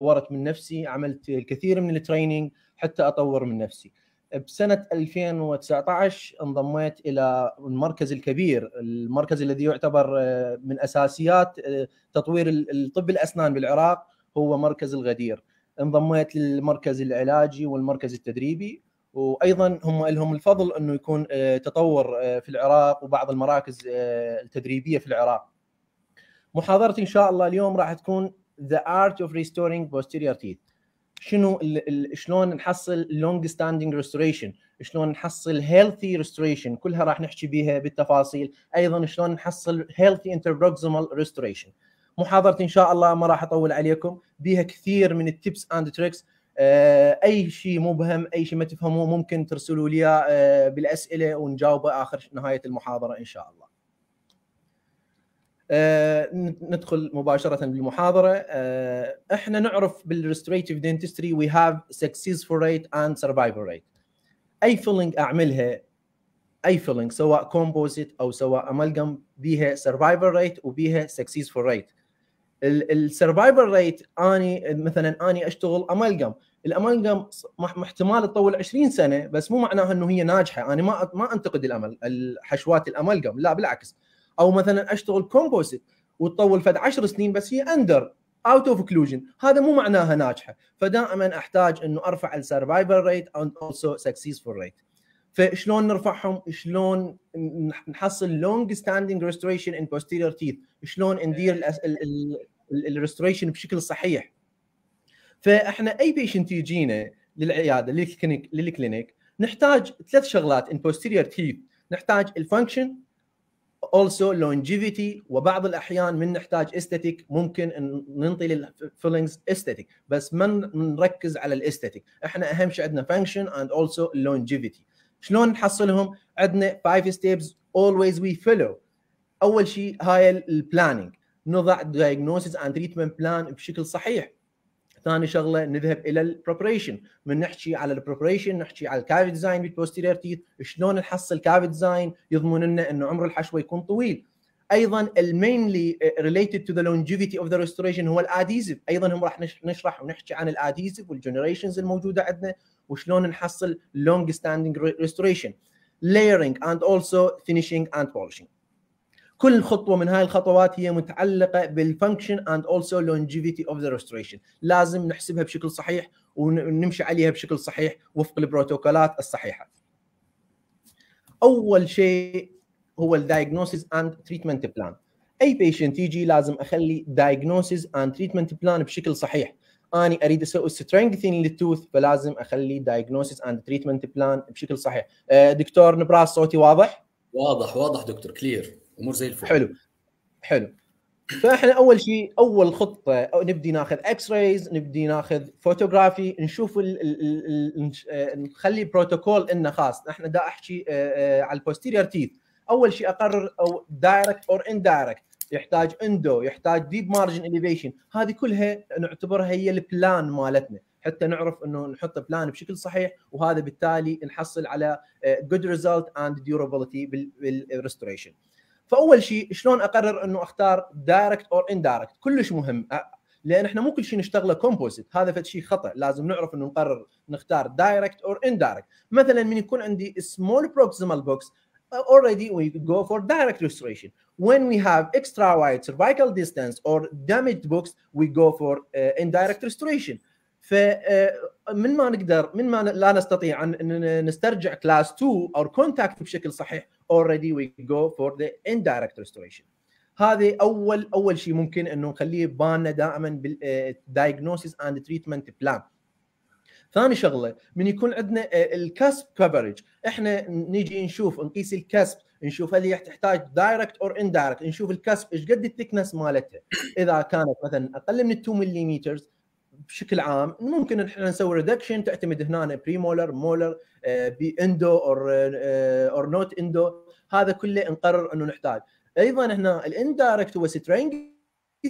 طورت من نفسي عملت الكثير من التريننج حتى اطور من نفسي بسنه 2019 انضميت الى المركز الكبير المركز الذي يعتبر آه، من اساسيات آه، تطوير طب الاسنان بالعراق هو مركز الغدير انضميت للمركز العلاجي والمركز التدريبي وايضا هم لهم الفضل انه يكون آه، تطور في العراق وبعض المراكز التدريبيه في العراق محاضرتي ان شاء الله اليوم راح تكون ذا ارت اوف ريستورينج posterior تيث شنو شلون نحصل لونج ستاندينج ريستوريشن شلون نحصل هيلثي ريستوريشن كلها راح نحكي بيها بالتفاصيل ايضا شلون نحصل هيلثي انتربروكسيمال ريستوريشن محاضرتي ان شاء الله ما راح اطول عليكم بيها كثير من التبس اند تريكس اي شيء مبهم اي شيء ما تفهموه ممكن ترسلوا لي آه، بالاسئله ونجاوبه اخر نهايه المحاضره ان شاء الله آه، ندخل مباشره بالمحاضره آه احنا نعرف بالريستوريتيف دنتستري وي هاف فور ريت اند سرفايفل ريت اي فيلنج اعملها اي فيلنج سواء كومبوزيت او سواء امالجم بيها سرفايفل ريت وبيها فور ريت السرفايفل ريت اني مثلا اني اشتغل امالجم الامالجم احتمال تطول 20 سنه بس مو معناها انه هي ناجحه انا ما ما انتقد الامل الحشوات الامالجم لا بالعكس او مثلا اشتغل كومبوزيت وتطول فد 10 سنين بس هي اندر اوت اوف كلوجن هذا مو معناها ناجحه فدائما احتاج انه ارفع السرفايفل ريت اند اولسو سكسيسفول ريت فشلون نرفعهم شلون نحصل لونج ستاندينج ريستوريشن ان بوستيريور تيث شلون ندير الريستوريشن بشكل صحيح فاحنا اي بيشنت يجينا للعياده للكلينيك للكلينيك نحتاج ثلاث شغلات ان بوستيريور تيث نحتاج الفانكشن also longevity وبعض الاحيان من نحتاج استاتيك ممكن ان ننطي للفيلينجز استاتيك بس ما نركز على الاستاتيك احنا اهم شيء عندنا function and also longevity شلون نحصلهم عندنا five steps always we follow اول شيء هاي البلاننج نضع diagnosis and treatment plan بشكل صحيح ثاني شغله نذهب الى البريبريشن من نحكي على البريبريشن نحكي على الكافي ديزاين بالبوستيرير تيث شلون نحصل كافي ديزاين يضمن لنا انه عمر الحشوه يكون طويل ايضا المينلي ريليتد تو ذا longevity اوف ذا ريستوريشن هو الاديزيف ايضا هم راح نشرح ونحكي عن الاديزيف والجنريشنز الموجوده عندنا وشلون نحصل لونج ستاندينج ريستوريشن layering and also finishing and polishing كل خطوه من هاي الخطوات هي متعلقه بالفانكشن اند اولسو لونجيفيتي اوف ذا ريستوريشن لازم نحسبها بشكل صحيح ونمشي عليها بشكل صحيح وفق البروتوكولات الصحيحه اول شيء هو الدايجنوسيس اند تريتمنت بلان اي بيشنت يجي لازم اخلي دايجنوسيس اند تريتمنت بلان بشكل صحيح اني اريد اسوي سترينثين للتوث فلازم اخلي دايجنوسيس اند تريتمنت بلان بشكل صحيح أه، دكتور نبراس صوتي واضح واضح واضح دكتور كلير امور زي الفل حلو حلو فاحنا اول شيء اول خطه أو نبدي ناخذ اكس رايز نبدي ناخذ فوتوغرافي نشوف الـ الـ الـ آه، نخلي بروتوكول انه خاص احنا دا احكي آه، آه، على البوستيريور تيث اول شيء اقرر او دايركت اور اندايركت يحتاج اندو يحتاج ديب مارجن اليفيشن هذه كلها نعتبرها هي البلان مالتنا حتى نعرف انه نحط بلان بشكل صحيح وهذا بالتالي نحصل على جود ريزلت اند ديورابيلتي بالريستوريشن فاول شيء شلون اقرر انه اختار دايركت اور اندايركت كلش مهم لان احنا مو كل شيء نشتغله كومبوزيت هذا فد شيء خطا لازم نعرف انه نقرر نختار دايركت اور اندايركت مثلا من يكون عندي سمول بروكسيمال بوكس already we go for direct restoration when we have extra wide cervical distance or damaged books we go for uh, indirect restoration فمن uh, ما نقدر من ما لا نستطيع ان نسترجع كلاس 2 او كونتاكت بشكل صحيح already we go for the indirect restoration هذه اول اول شيء ممكن انه نخليه ببالنا دائما بالدايجنوسيس اند تريتمنت بلان ثاني شغله من يكون عندنا آه، الكسب كفرج احنا نيجي نشوف نقيس الكسب نشوف هل هي تحتاج دايركت اور اندايركت نشوف الكسب ايش قد الثكنس مالتها اذا كانت مثلا اقل من 2 ملم بشكل عام ممكن احنا نسوي ريدكشن تعتمد هنا بري مولر مولر بي اندو اور اور نوت اندو هذا كله نقرر انه نحتاج ايضا هنا الاندايركت هو سترينج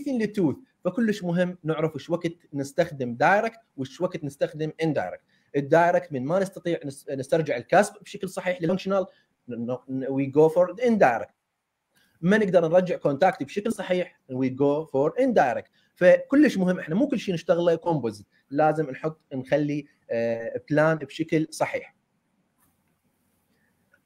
للتوث فكلش مهم نعرف وش وقت نستخدم دايركت وش وقت نستخدم اندايركت الدايركت من ما نستطيع نسترجع الكسب بشكل صحيح للفانكشنال وي جو فور اندايركت ما نقدر نرجع كونتاكت بشكل صحيح وي جو فور اندايركت فكلش مهم احنا مو كل شيء نشتغله كومبوزيت لازم نحط نخلي بلان آه، بشكل صحيح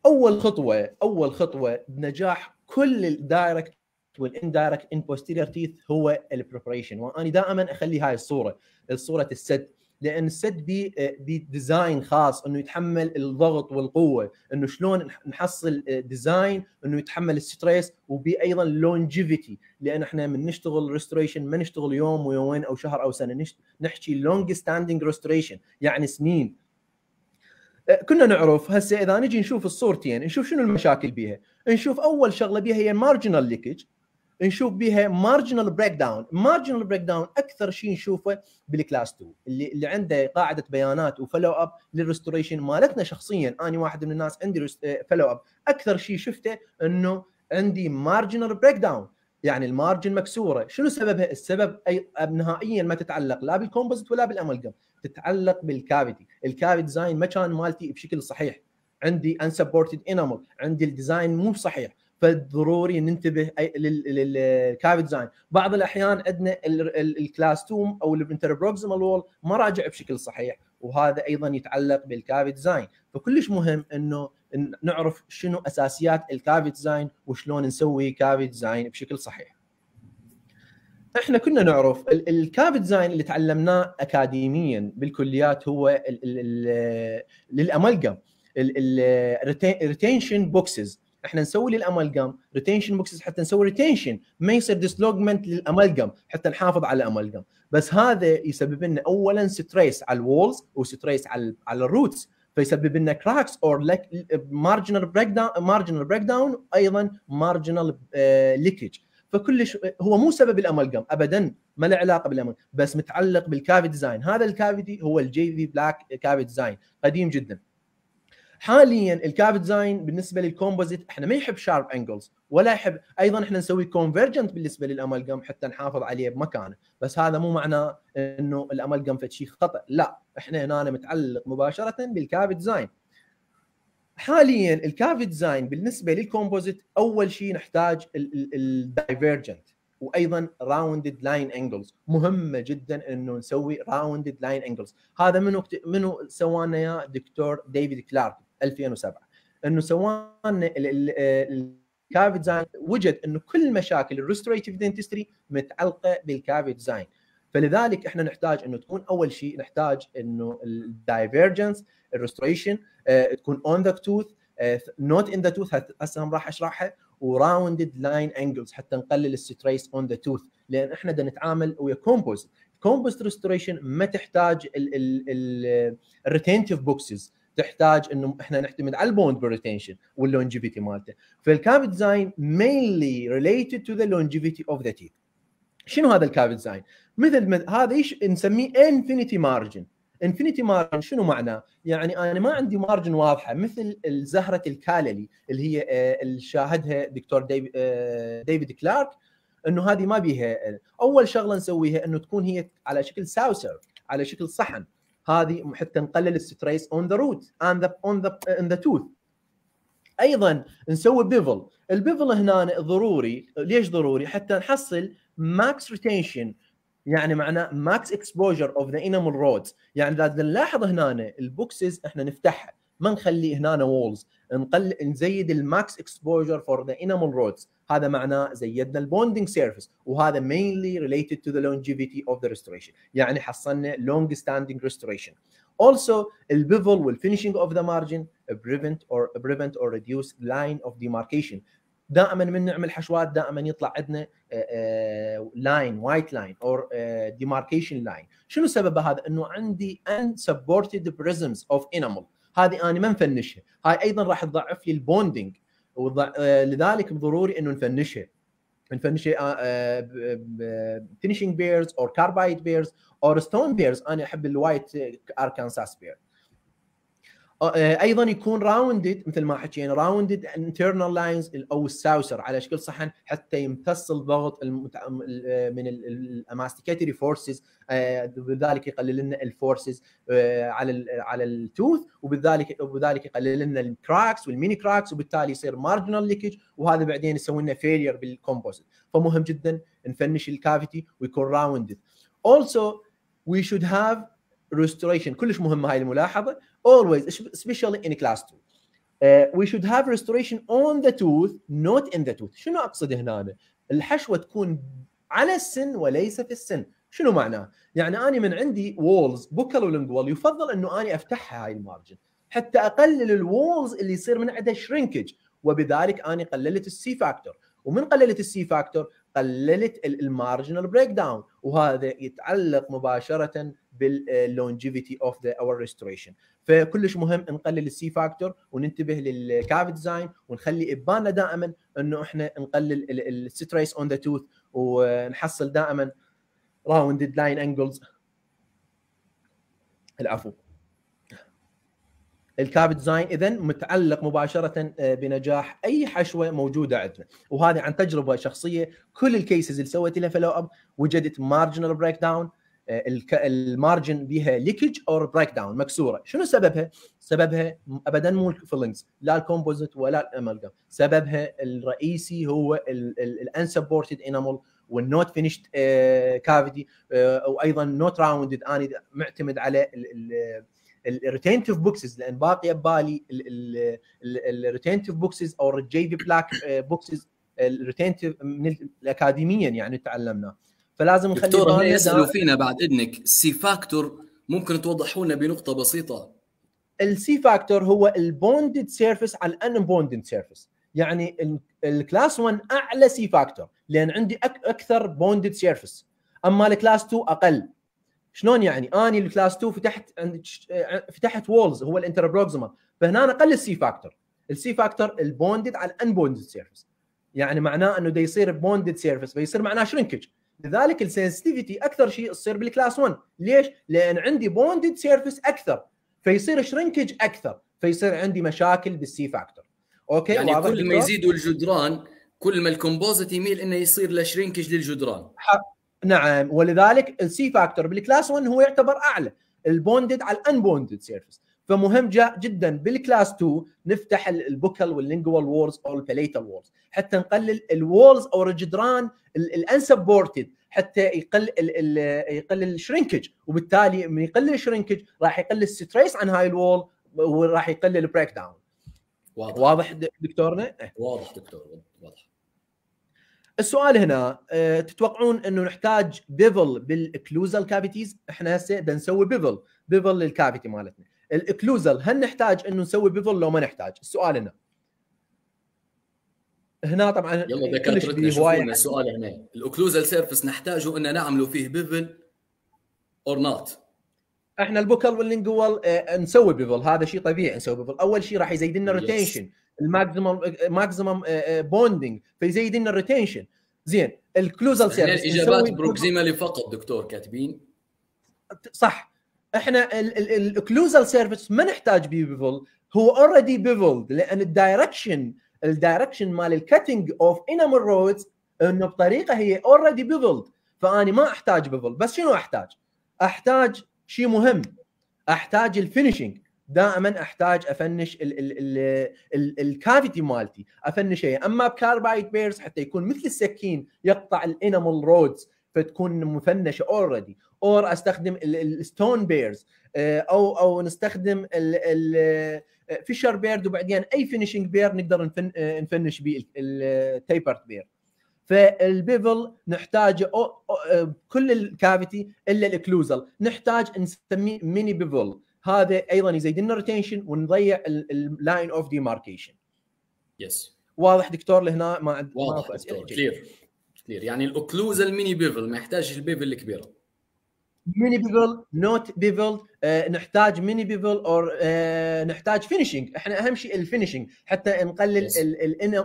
اول خطوه اول خطوه بنجاح كل الدايركت والاندايركت ان بوستيريور تيث هو البريبريشن وانا دائما اخلي هاي الصوره الصوره السد لان السد بي آه، بي ديزاين خاص انه يتحمل الضغط والقوه انه شلون نحصل ديزاين آه، انه يتحمل الستريس وبي ايضا لونجيفيتي لان احنا من نشتغل ريستوريشن ما نشتغل يوم ويومين او شهر او سنه نحكي لونج ستاندنج ريستوريشن يعني سنين آه، كنا نعرف هسه اذا نجي نشوف الصورتين نشوف شنو المشاكل بيها نشوف اول شغله بيها هي مارجنال ليكج نشوف بها مارجنال بريك داون مارجنال بريك داون اكثر شيء نشوفه بالكلاس 2 اللي اللي عنده قاعده بيانات وفولو اب للريستوريشن مالتنا شخصيا انا واحد من الناس عندي فولو اب آه، اكثر شيء شفته انه عندي مارجنال بريك داون يعني المارجن مكسوره شنو سببها السبب اي نهائيا ما تتعلق لا بالكومبوزيت ولا بالامالجم تتعلق بالكافيتي الكافيتي ديزاين ما كان مالتي بشكل صحيح عندي انسبورتد انامل عندي الديزاين مو صحيح فضروري ننتبه للكاب ديزاين بعض الاحيان عندنا الكلاس توم او الانتربروكسيمال وول ما راجع بشكل صحيح وهذا ايضا يتعلق بالكاب ديزاين فكلش مهم انه نعرف شنو اساسيات الكاب ديزاين وشلون نسوي كاب ديزاين بشكل صحيح احنا كنا نعرف الكاب ديزاين اللي تعلمناه اكاديميا بالكليات هو للامالجم الريتينشن بوكسز احنا نسوي للامالجام ريتينشن بوكسز حتى نسوي ريتينشن ما يصير ديسلوجمنت للامالجام حتى نحافظ على الامالجام بس هذا يسبب لنا اولا ستريس على الوولز وستريس على على الروتس فيسبب لنا كراكس اور مارجنال بريك داون مارجنال بريك داون ايضا مارجنال ليكج فكلش هو مو سبب الامالجام ابدا ما له علاقه بالامالجام بس متعلق بالكافي ديزاين هذا الكافيتي هو الجي في بلاك كافي ديزاين قديم جدا حاليا الكاب ديزاين بالنسبه للكومبوزيت احنا ما يحب شارب انجلز ولا يحب ايضا احنا نسوي كونفرجنت بالنسبه للامالجم حتى نحافظ عليه بمكانه بس هذا مو معناه انه الامالجم شيء خطا لا احنا هنا متعلق مباشره بالكاب ديزاين حاليا الكاف ديزاين بالنسبه للكومبوزيت اول شيء نحتاج الدايفيرجنت وايضا راوندد لاين انجلز مهمه جدا انه نسوي راوندد لاين انجلز هذا منو منو سوانا يا دكتور ديفيد كلارك 2007 انه سواء الكافي ديزاين وجد انه كل مشاكل الريستوريتيف دنتستري متعلقه بالكافي ديزاين فلذلك احنا نحتاج انه تكون اول شيء نحتاج انه الدايفرجنس الريستوريشن آه، تكون اون ذا توث نوت ان ذا توث هسه راح اشرحها وراوندد لاين انجلز حتى نقلل الستريس اون ذا توث لان احنا بدنا نتعامل ويا كومبوزيت كومبوست ريستوريشن ما تحتاج الريتنتف بوكسز تحتاج انه احنا نعتمد على البوند بريتنشن واللونجيفيتي مالته فالكاب ديزاين مينلي ريليتد تو ذا لونجيفيتي اوف ذا تيث شنو هذا الكاب ديزاين مثل هذا ايش نسميه انفينيتي مارجن انفينيتي مارجن شنو معناه؟ يعني انا ما عندي مارجن واضحه مثل زهره الكاللي اللي هي آه، اللي شاهدها دكتور آه، ديفيد كلارك انه هذه ما بيها اول شغله نسويها انه تكون هي على شكل ساوسر على شكل صحن هذه حتى نقلل الستريس اون ذا روت اند ذا اون ذا ان ذا توث ايضا نسوي بيفل البيفل هنا ضروري ليش ضروري حتى نحصل ماكس ريتينشن يعني معناه ماكس اكسبوجر اوف ذا انيمال رودز يعني لازم نلاحظ هنا البوكسز احنا نفتحها ما نخلي هنا وولز نقل نزيد الماكس اكسبوجر فور ذا انامل رودز هذا معناه زيدنا البوندنج سيرفيس وهذا مينلي ريليتد تو ذا لونجيفيتي اوف ذا ريستوريشن يعني حصلنا لونج ستاندنج ريستوريشن also البيفل والفينشنج اوف ذا مارجن prevent or prevent or reduce line of demarcation دائما من نعمل حشوات دائما يطلع عندنا لاين وايت لاين اور ديماركيشن لاين شنو سبب هذا انه عندي ان سبورتد بريزمز اوف انامل هذه انا ما نفنشها هاي ايضا راح تضعف لي البوندنج وضع... آه، لذلك ضروري انه نفنشها نفنش فينيشنج بيرز او كاربايد بيرز او ستون بيرز انا احب الوايت اركانساس بير آه، ايضا يكون راوندد مثل ما حكينا راوندد انترنال لاينز او الساوسر على شكل صحن حتى يمتص الضغط آه، من الاماستيكيتري آه، فورسز وبذلك يقلل لنا الفورسز على على التوث وبذلك وبذلك يقلل لنا الكراكس والميني كراكس وبالتالي يصير مارجنال ليكج وهذا بعدين يسوي لنا فيلير بالكومبوزيت فمهم جدا نفنش الكافيتي ويكون راوندد also we should have restoration كلش مهمه هاي الملاحظه always especially in class 2 uh, we should have restoration on the tooth not in the tooth شنو اقصد هنا الحشوه تكون على السن وليس في السن شنو معناه يعني انا من عندي وولز بوكال ولينجوال يفضل انه انا افتحها هاي المارجن حتى اقلل الوولز اللي يصير من عندها شرينكج وبذلك انا قللت السي فاكتور ومن قللت السي فاكتور قللت المارجنال بريك داون وهذا يتعلق مباشره باللونجيفيتي اوف ذا اور ريستوريشن فكلش مهم نقلل السي فاكتور وننتبه للكاف ديزاين ونخلي ببالنا دائما انه احنا نقلل الستريس اون ذا توث ونحصل دائما راوندد لاين انجلز العفو الكاب ديزاين اذا متعلق مباشره آه، بنجاح اي حشوه موجوده عندنا وهذه عن تجربه شخصيه كل الكيسز اللي سويت لها فلو اب وجدت مارجنال بريك داون المارجن بيها ليكج اور بريك داون مكسوره شنو سببها سببها ابدا مو الفيلنجز لا الكومبوزيت ولا الامالجم سببها الرئيسي هو الانسبورتد انامل والنوت فينيشد كافيتي وايضا نوت راوندد اني معتمد على الريتينتيف بوكسز لان باقي ببالي الريتينتيف بوكسز او الجي في بلاك بوكسز الريتينتيف اكاديميا يعني تعلمناه فلازم نخلي دكتور يسالوا فينا بعد اذنك سي فاكتور ممكن توضحوا لنا بنقطه بسيطه السي فاكتور هو البوندد سيرفيس على الانبوندد سيرفيس يعني الكلاس 1 اعلى سي فاكتور لان عندي اكثر بوندد سيرفيس اما الكلاس 2 اقل شلون يعني اني الكلاس 2 فتحت فتحت وولز هو الانتربروكسيمال فهنا اقل السي فاكتور السي فاكتور البوندد على الانبوندد سيرفيس يعني معناه انه ده يصير بوندد سيرفيس فيصير معناه شرنكج لذلك السنسيتيفيتي اكثر شيء تصير بالكلاس 1 ليش؟ لان عندي بوندد سيرفيس اكثر فيصير شرنكج اكثر فيصير عندي مشاكل بالسي فاكتور اوكي يعني كل ما يزيدوا الجدران كل ما الكومبوزيت يميل انه يصير لشرينكج للجدران نعم ولذلك السي فاكتور بالكلاس 1 هو يعتبر اعلى البوندد على الانبوندد سيرفيس فمهم جدا بالكلاس 2 نفتح البوكل واللينجوال وورز او البليتال وورز حتى نقلل الوورز او الجدران الانسبورتد حتى يقل الـ الـ يقل الشرينكج وبالتالي من يقل الشرينكج راح يقل الستريس عن هاي الوول وراح يقل البريك داون واضح واضح دكتورنا؟ واضح دكتور السؤال هنا آه، تتوقعون انه نحتاج بيفل بالاكلوزال كافيتيز احنا هسه بنسوي بيفل بيفل للكافيتي مالتنا الاكلوزال هل نحتاج انه نسوي بيفل لو ما نحتاج السؤال هنا هنا طبعا يلا دكاترتنا شوفونا السؤال هنا الاوكلوزال سيرفيس نحتاجه ان نعمله فيه بيفل اور نوت احنا البوكل واللينجوال آه، نسوي بيفل هذا شيء طبيعي نسوي بيفل اول شيء راح يزيد لنا روتيشن الماكسيمم ماكسيمم بوندنج آه، آه، فيزيد لنا الريتنشن زين الكلوزال سيرفيس الاجابات بروكزيمالي فقط دكتور كاتبين صح احنا الكلوزال سيرفيس ما نحتاج بيفل هو اوريدي بيفلد لان الدايركشن الدايركشن مال الكاتنج اوف انامل رودز انه بطريقه هي اوريدي بيفلد فاني ما احتاج بيفل بس شنو احتاج؟ احتاج شيء مهم احتاج الفينشنج دائما احتاج افنش ال ال ال ال الكافيتي مالتي افنشه اما بكاربايد بيرز حتى يكون مثل السكين يقطع الانيمال رودز فتكون مفنشه اوريدي اور استخدم الستون بيرز آه، او او نستخدم الفيشر بيرد آه، وبعدين اي فينشنج بير نقدر آه، نفنش به التيبرت بير فالبيفل نحتاج كل الكافيتي الا الاكلوزل نحتاج نسميه ميني بيفل هذا ايضا يزيد لنا الريتنشن ونضيع اللاين اوف ديماركيشن يس واضح دكتور لهنا ما واضح دكتور كلير كلير يعني الاوكلوز الميني بيفل ما يحتاج البيفل الكبيره ميني بيفل نوت بيفل آه، نحتاج ميني بيفل اور آه، نحتاج فينيشنج احنا اهم شيء الفينيشنج حتى نقلل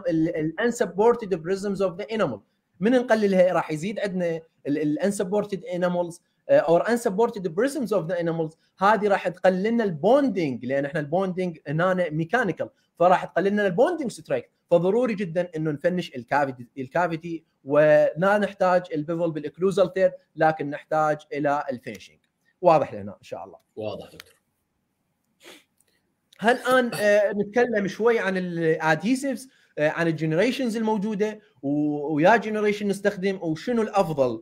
الانسبورتد بريزمز اوف ذا انيمال من نقللها راح يزيد عندنا الانسبورتد انيمالز اور آه، unsupported بريزمز اوف ذا انيمالز هذه راح تقلل لنا البوندنج لان احنا البوندنج هنا ميكانيكال فراح تقلل لنا البوندنج سترايك فضروري جدا انه نفنش الكافيتي الكافيتي ولا نحتاج البيفل بالاكلوزال تير لكن نحتاج الى الفينشنج واضح لنا ان شاء الله واضح دكتور هل الان آه، نتكلم شوي عن الاديسيفز آه، عن الجنريشنز الموجوده ويا جنريشن نستخدم وشنو الافضل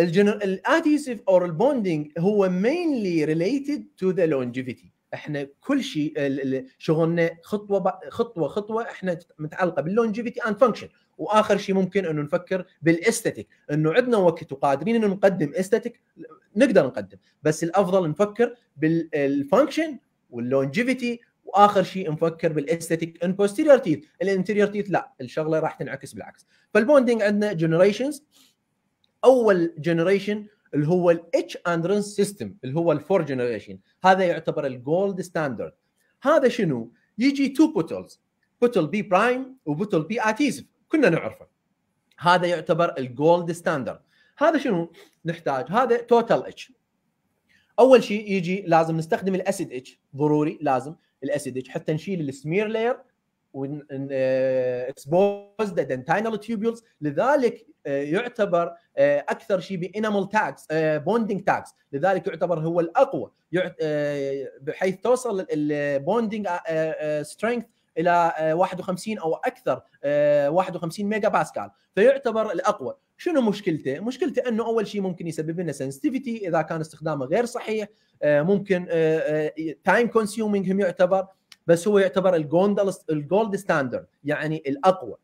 الاديسيف اور البوندنج هو مينلي ريليتد تو ذا لونجيفيتي احنا كل شيء شغلنا خطوه خطوه خطوه احنا متعلقه باللونجيفيتي اند فانكشن واخر شيء ممكن انه نفكر بالاستاتيك انه عندنا وقت وقادرين انه نقدم استاتيك نقدر نقدم بس الافضل نفكر بالفانكشن واللونجيفيتي واخر شيء نفكر بالاستاتيك ان بوستيريور تيث الانتيريور تيث لا الشغله راح تنعكس بالعكس فالبوندنج عندنا جنريشنز اول جنريشن اللي هو الاتش اند رن سيستم اللي هو الفور جنريشن هذا يعتبر الجولد ستاندرد هذا شنو؟ يجي تو بوتلز بوتل بي برايم وبوتل بي اتيزف كنا نعرفه هذا يعتبر الجولد ستاندرد هذا شنو نحتاج هذا توتال اتش اول شيء يجي لازم نستخدم الاسيد اتش ضروري لازم الاسيد اتش حتى نشيل السمير لاير و اكسبوز ذا دنتينال تيوبولز لذلك آه، يعتبر آه، اكثر شيء بانيمال تاكس بوندنج تاكس لذلك يعتبر هو الاقوى آه، بحيث توصل البوندنج سترينث الى 51 او اكثر 51 ميجا باسكال فيعتبر الاقوى شنو مشكلته مشكلته انه اول شيء ممكن يسبب لنا سنسيتيفيتي اذا كان استخدامه غير صحيح ممكن تايم كونسيومينج هم يعتبر بس هو يعتبر الجولد الجولد ستاندرد يعني الاقوى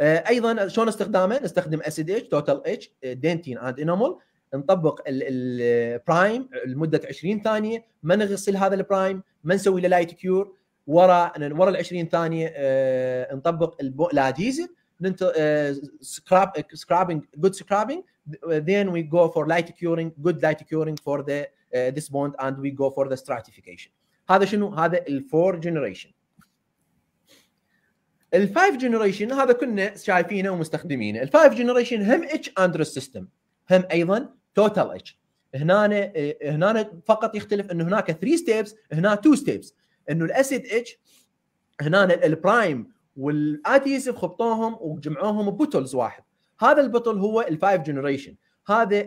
آه، ايضا شلون استخدامه؟ نستخدم اسيد اتش توتال اتش دنتين اند انامول نطبق البرايم لمده 20 ثانيه ما نغسل هذا البرايم ما نسوي له لايت كيور ورا ورا ال 20 ثانيه آه، نطبق الاديزيف سكراب سكرابينج جود سكرابينج then we go for light curing good light curing for the uh, this bond and we go for the stratification هذا شنو هذا الفور جنريشن الفايف جنريشن هذا كنا شايفينه ومستخدمينه الفايف جنريشن هم اتش اندرس سيستم هم ايضا توتال اتش هنا هنا فقط يختلف انه هناك 3 ستيبس هنا 2 ستيبس انه الاسيد اتش هنا البرايم والاديسيف خبطوهم وجمعوهم ببوتلز واحد هذا البطل هو الفايف جنريشن هذا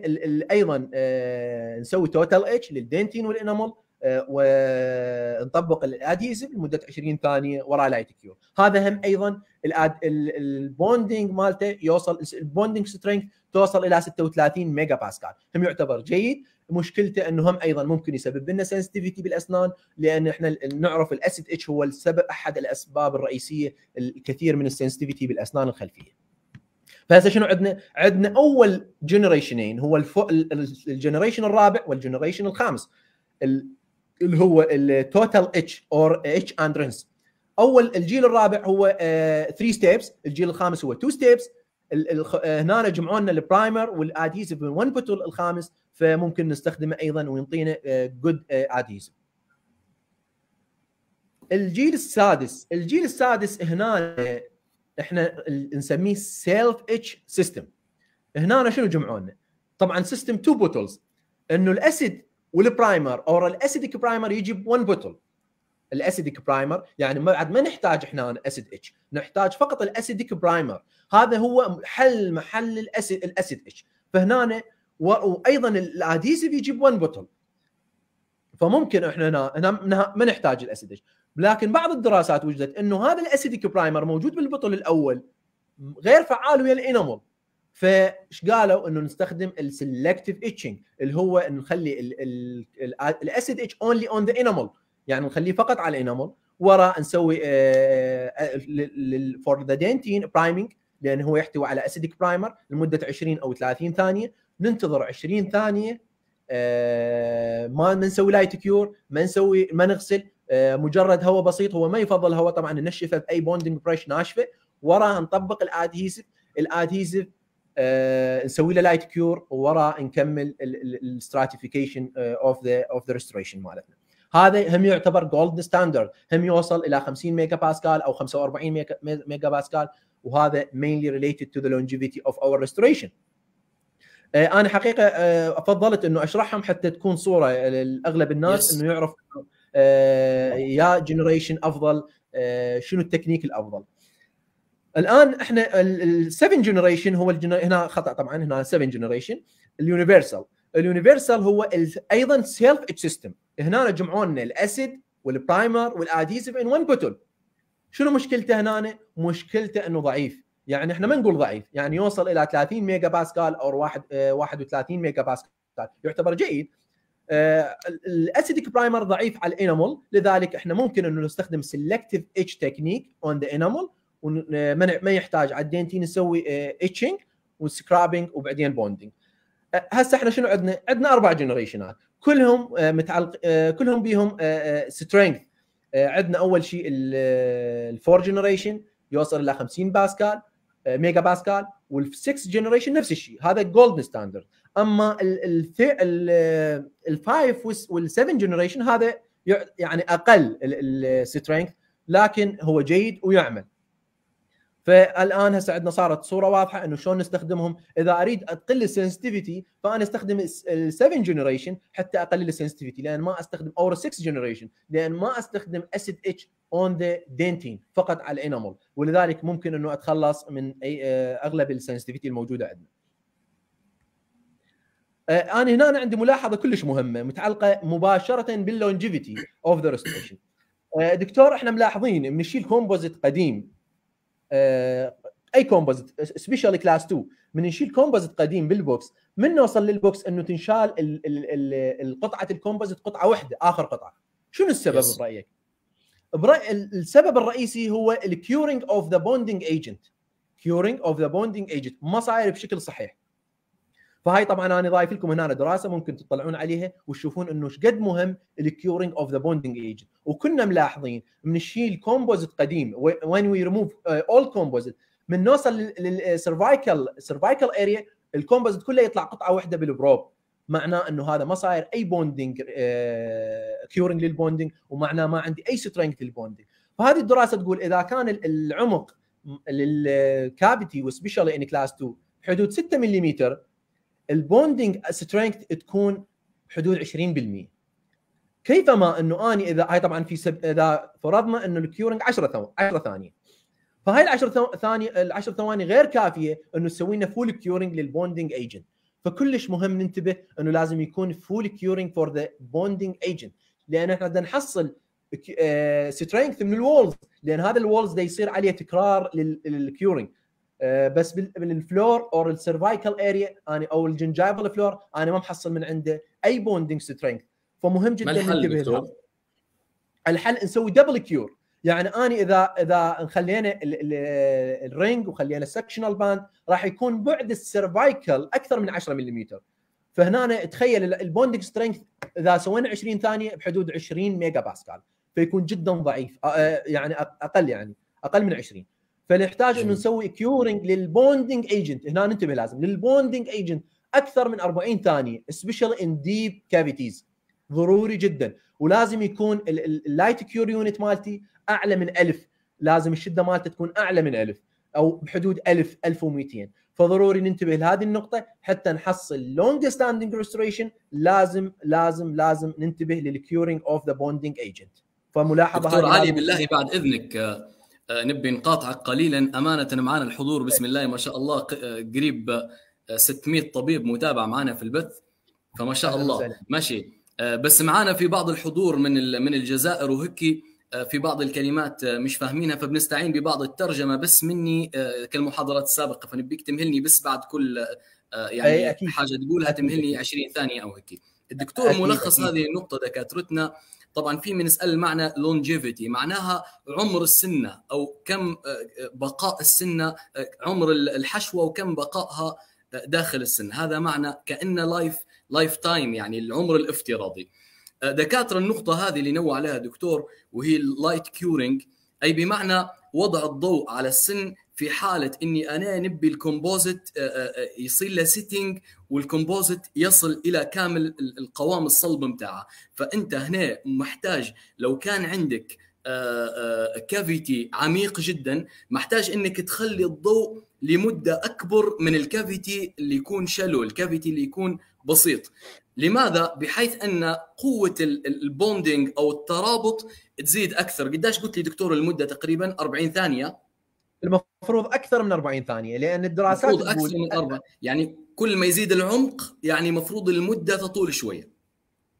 ايضا آه، نسوي توتال اتش للدينتين والانامل آه، ونطبق الاديزم لمده 20 ثانيه وراء لايت كيو هذا هم ايضا البوندنج مالته يوصل البوندنج سترينث توصل الى 36 ميجا باسكال هم يعتبر جيد مشكلته انه هم ايضا ممكن يسبب لنا سنسيتيفيتي بالاسنان لان احنا نعرف الاسيد اتش هو السبب احد الاسباب الرئيسيه الكثير من السنسيتيفيتي بالاسنان الخلفيه فهسه شنو عندنا؟ عندنا اول جنريشنين هو الجنريشن الرابع والجنريشن الخامس اللي هو التوتال اتش اور اتش اند رنس اول الجيل الرابع هو 3 آه، ستيبس الجيل الخامس هو 2 ستيبس آه، هنا جمعوا لنا البرايمر والاديزف من 1 بوتل الخامس فممكن نستخدمه ايضا وينطينا جود آه، اديزف الجيل السادس الجيل السادس هنا احنا نسميه سيلف اتش سيستم هنا شنو جمعوا لنا طبعا سيستم تو بوتلز انه الاسيد والبرايمر اور الاسيدك برايمر يجي ب1 بوتل الاسيدك برايمر يعني بعد ما نحتاج احنا اسيد اتش نحتاج فقط الاسيدك برايمر هذا هو حل محل الاسيد الاسيد اتش فهنا وايضا يجي يجيب 1 بوتل فممكن احنا هنا ما نحتاج الاسيد اتش لكن بعض الدراسات وجدت انه هذا الاسيدك برايمر موجود بالبطل الاول غير فعال ويا الانامول فايش قالوا انه نستخدم السلكتيف اتشنج اللي هو انه نخلي الاسيد اتش اونلي اون ذا انيمال يعني نخليه فقط على الانيمال ورا نسوي فور ذا دنتين برايمنج لان هو يحتوي على اسيدك برايمر لمده 20 او 30 ثانيه ننتظر 20 ثانيه آه، ما نسوي لايت كيور ما نسوي ما نغسل آه، مجرد هواء بسيط هو ما يفضل هواء طبعا ننشفه باي بوندنج بريش ناشفه وراها نطبق الادهيزف الادهيزف آه، نسوي له لايت كيور ووراء نكمل الستراتيفيكيشن اوف ذا اوف ذا ريستوريشن مالتنا هذا هم يعتبر جولد ستاندرد هم يوصل الى 50 ميجا باسكال او 45 ميجا, باسكال وهذا مينلي ريليتد تو ذا لونجيفيتي اوف اور ريستوريشن انا حقيقه آه، فضلت انه اشرحهم حتى تكون صوره لاغلب الناس yes. انه يعرف آه، يا جنريشن افضل شنو التكنيك الافضل الان احنا ال7 جنريشن هو الجن... هنا خطا طبعا هنا 7 جنريشن اليونيفرسال اليونيفرسال هو ال... ايضا سيلف سيستم هنا جمعوا لنا الاسيد والبرايمر والاديسيف ان وان بوتل شنو مشكلته هنا؟ مشكلته انه ضعيف يعني احنا ما نقول ضعيف يعني يوصل الى 30 ميجا باسكال او واحد 31 آه، ميجا باسكال يعتبر جيد اه الاسيدك برايمر ضعيف على الانامول لذلك احنا ممكن انه نستخدم سيلكتيف اتش تكنيك اون ذا انامول ومنع آه، ما يحتاج على عدينتي نسوي اتشنج آه، وسكرابنج وبعدين بوندنج آه، هسه احنا شنو عندنا؟ عندنا اربع جنريشنات كلهم متعلق كلهم بيهم سترينث عندنا اول شيء الفور جنريشن يوصل الى 50 باسكال ميجا باسكال وال6 جنريشن نفس الشيء هذا جولدن ستاندرد اما الفايف وال7 جنريشن هذا يعني اقل السترينث لكن هو جيد ويعمل فالان هسه عندنا صارت صوره واضحه انه شلون نستخدمهم اذا اريد اقل السنسيتيفيتي فانا استخدم ال 7 جنريشن حتى اقلل السنسيتيفيتي لان ما استخدم اور 6 جنريشن لان ما استخدم اسيد اتش اون ذا دنتين فقط على الانامل ولذلك ممكن انه اتخلص من أي آه، اغلب السنسيتيفيتي الموجوده عندنا. آه، انا هنا عندي ملاحظه كلش مهمه متعلقه مباشره باللونجيفيتي اوف ذا ريستوريشن. دكتور احنا ملاحظين بنشيل كومبوزيت قديم آه، اي كومبوزيت سبيشالي كلاس 2 من نشيل كومبوزيت قديم بالبوكس من نوصل للبوكس انه تنشال القطعه الكومبوزيت قطعه واحده اخر قطعه شنو السبب yes. برايك برأي السبب الرئيسي هو الكيورينج اوف ذا بوندينج ايجنت كيورينج اوف ذا بوندينج ايجنت ما صاير بشكل صحيح فهاي طبعا انا ضايف لكم هنا دراسه ممكن تطلعون عليها وتشوفون انه ايش قد مهم الكيورنج اوف ذا بوندنج ايجنت وكنا ملاحظين بنشيل كومبوزيت قديم وين وي ريموف اول كومبوزيت من نوصل للسرفايكل سرفايكل اريا الكومبوزيت كله يطلع قطعه واحده بالبروب معناه انه هذا ما صاير اي بوندنج كيورنج للبوندنج ومعناه ما عندي اي سترينث للبوندنج فهذه الدراسه تقول اذا كان العمق للكافيتي وسبيشالي ان كلاس 2 حدود 6 ملم البوندنج سترينث تكون حدود 20% كيفما انه اني اذا هاي طبعا في سب... اذا فرضنا انه الكيورنج 10 10 ثانيه فهاي ال 10 ثانيه ال 10 ثواني غير كافيه انه تسوي لنا فول كيورنج للبوندنج ايجنت فكلش مهم ننتبه انه لازم يكون فول كيورنج فور ذا بوندنج ايجنت لان احنا بدنا نحصل سترينث آه، من الوولز لان هذا الوولز ده يصير عليه تكرار للكيورنج آه، بس بالفلور اور السيرفايكال اريا انا او الجنجايفال فلور انا ما محصل من عنده اي بوندنج سترينث فمهم جدا ننتبه الحل نسوي دبل كيور يعني اني اذا اذا خلينا الرينج وخلينا السكشنال باند راح يكون بعد السيرفايكال اكثر من 10 ملم فهنا تخيل البوندنج سترينث اذا سوينا 20 ثانيه بحدود 20 ميجا باسكال فيكون جدا ضعيف آه، يعني اقل يعني اقل من 20 فنحتاج انه نسوي كيورنج للبوندنج ايجنت هنا ننتبه لازم للبوندنج ايجنت اكثر من 40 ثانيه سبيشال ان ديب كافيتيز ضروري جدا ولازم يكون اللايت كيور يونت مالتي اعلى من 1000 لازم الشده مالته تكون اعلى من 1000 او بحدود 1000 1200 فضروري ننتبه لهذه النقطه حتى نحصل لونج ستاندنج ريستوريشن لازم لازم لازم ننتبه للكيورنج اوف ذا بوندنج ايجنت فملاحظه دكتور علي بالله بعد اذنك آه، نبي نقاطعك قليلا امانه معنا الحضور بسم الله ما شاء الله آه، قريب 600 آه، طبيب متابع معنا في البث فما شاء الله ماشي بس معنا في بعض الحضور من من الجزائر وهكي في بعض الكلمات مش فاهمينها فبنستعين ببعض الترجمه بس مني كالمحاضرات السابقه فنبيك تمهلني بس بعد كل يعني حاجه تقولها تمهلني 20 ثانيه او هيك الدكتور ملخص هذه النقطه دكاترتنا طبعا في بنسال معنى longevity معناها عمر السنه او كم آه، بقاء السنه آه، عمر الحشوه وكم بقائها داخل السن هذا معنى كان لايف لايف تايم يعني العمر الافتراضي آه، دكاتره النقطه هذه اللي نوع عليها دكتور وهي اللايت كيورينج اي بمعنى وضع الضوء على السن في حاله اني انا نبي الكومبوزيت آه، آه، آه، يصير له سيتنج والكومبوزيت يصل الى كامل القوام الصلب بتاعه فانت هنا محتاج لو كان عندك كافيتي عميق جدا محتاج انك تخلي الضوء لمده اكبر من الكافيتي اللي يكون شلو الكافيتي اللي يكون بسيط لماذا بحيث ان قوه البوندينج او الترابط تزيد اكثر قداش قلت لي دكتور المده تقريبا 40 ثانيه المفروض اكثر من 40 ثانيه لان الدراسات المفروض اكثر من أربعة يعني كل ما يزيد العمق يعني المفروض المده تطول شويه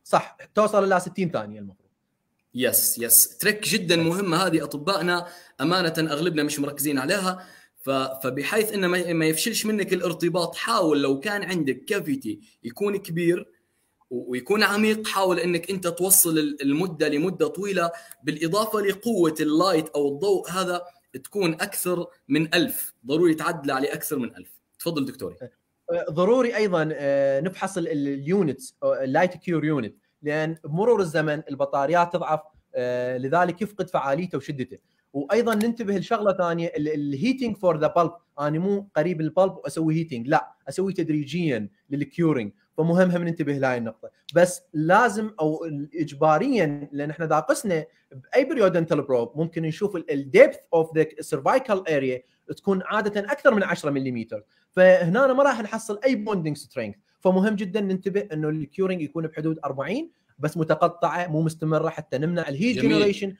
صح توصل الى 60 ثانيه المفروض يس يس تريك جدا مهمه هذه اطبائنا امانه اغلبنا مش مركزين عليها فبحيث انه ما يفشلش منك الارتباط حاول لو كان عندك كافيتي يكون كبير ويكون عميق حاول انك انت توصل المده لمده طويله بالاضافه لقوه اللايت او الضوء هذا تكون اكثر من ألف ضروري تعدل عليه اكثر من ألف تفضل دكتوري أه، ضروري ايضا أه، نفحص اليونتس اللايت كيور يونت لان بمرور الزمن البطاريات تضعف أه، لذلك يفقد فعاليته وشدته وايضا ننتبه لشغله ثانيه الهيتنج فور ذا بلب انا مو قريب البلب واسوي هيتنج لا اسوي تدريجيا للكيورنج فمهم هم ننتبه لهي النقطه بس لازم او اجباريا لان احنا داقسنا باي بريودنتال بروب ممكن نشوف الديبث اوف ذا سيرفايكال اريا تكون عاده اكثر من 10 ملم فهنا ما راح نحصل اي بوندنج سترينث فمهم جدا ننتبه انه الكيورنج يكون بحدود 40 بس متقطعه مو مستمره حتى نمنع الهيت جنريشن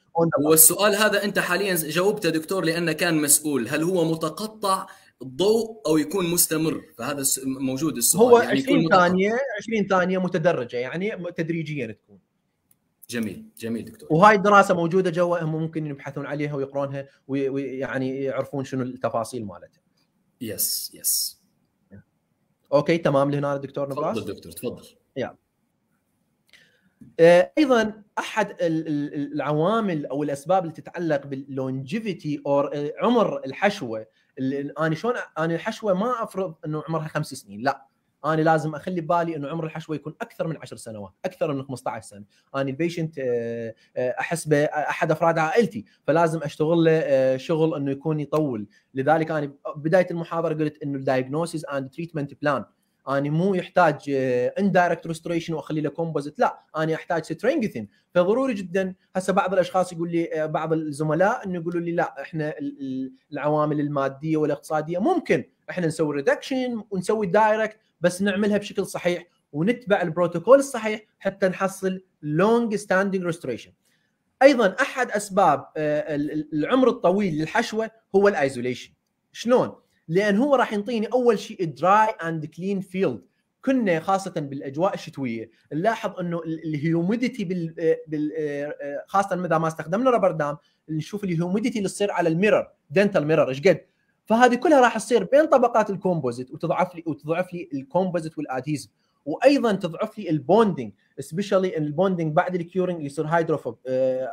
والسؤال هذا انت حاليا جاوبته دكتور لانه كان مسؤول هل هو متقطع الضوء او يكون مستمر فهذا موجود السؤال هو يعني 20 ثانيه 20 ثانيه متدرجه يعني تدريجيا تكون جميل جميل دكتور وهاي الدراسه موجوده جوا هم ممكن يبحثون عليها ويقرونها ويعني يعرفون شنو التفاصيل مالتها يس يس اوكي تمام لهنا دكتور نبراس تفضل دكتور تفضل يلا آه، ايضا احد العوامل او الاسباب اللي تتعلق باللونجيفيتي او آه، عمر الحشوه انا شلون انا الحشوه ما افرض انه عمرها خمس سنين لا انا لازم اخلي ببالي انه عمر الحشوه يكون اكثر من 10 سنوات اكثر من 15 سنه انا البيشنت آه، آه، احسبه احد افراد عائلتي فلازم اشتغل له آه، شغل انه يكون يطول لذلك انا بدايه المحاضره قلت انه الدايجنوسيس اند تريتمنت بلان انا مو يحتاج اندايركت آه، ريستوريشن واخلي له كومبوزيت لا انا احتاج سترينجثن فضروري جدا هسه بعض الاشخاص يقول لي آه، بعض الزملاء انه يقولوا لي لا احنا العوامل الماديه والاقتصاديه ممكن احنا نسوي ريدكشن ونسوي دايركت بس نعملها بشكل صحيح ونتبع البروتوكول الصحيح حتى نحصل لونج ستاندينج ريستوريشن ايضا احد اسباب آه، العمر الطويل للحشوه هو الايزوليشن شلون لان هو راح ينطيني اول شيء دراي اند كلين فيلد كنا خاصه بالاجواء الشتويه نلاحظ انه الهيوميديتي بال, بال... آه، خاصه اذا ما استخدمنا ربر دام نشوف الهيوميديتي اللي تصير على الميرور دنتال ميرور ايش قد فهذه كلها راح تصير بين طبقات الكومبوزيت وتضعف لي وتضعف لي الكومبوزيت والاديزم وايضا تضعف لي البوندنج سبيشالي البوندنج بعد الكيورنج يصير هايدروفوب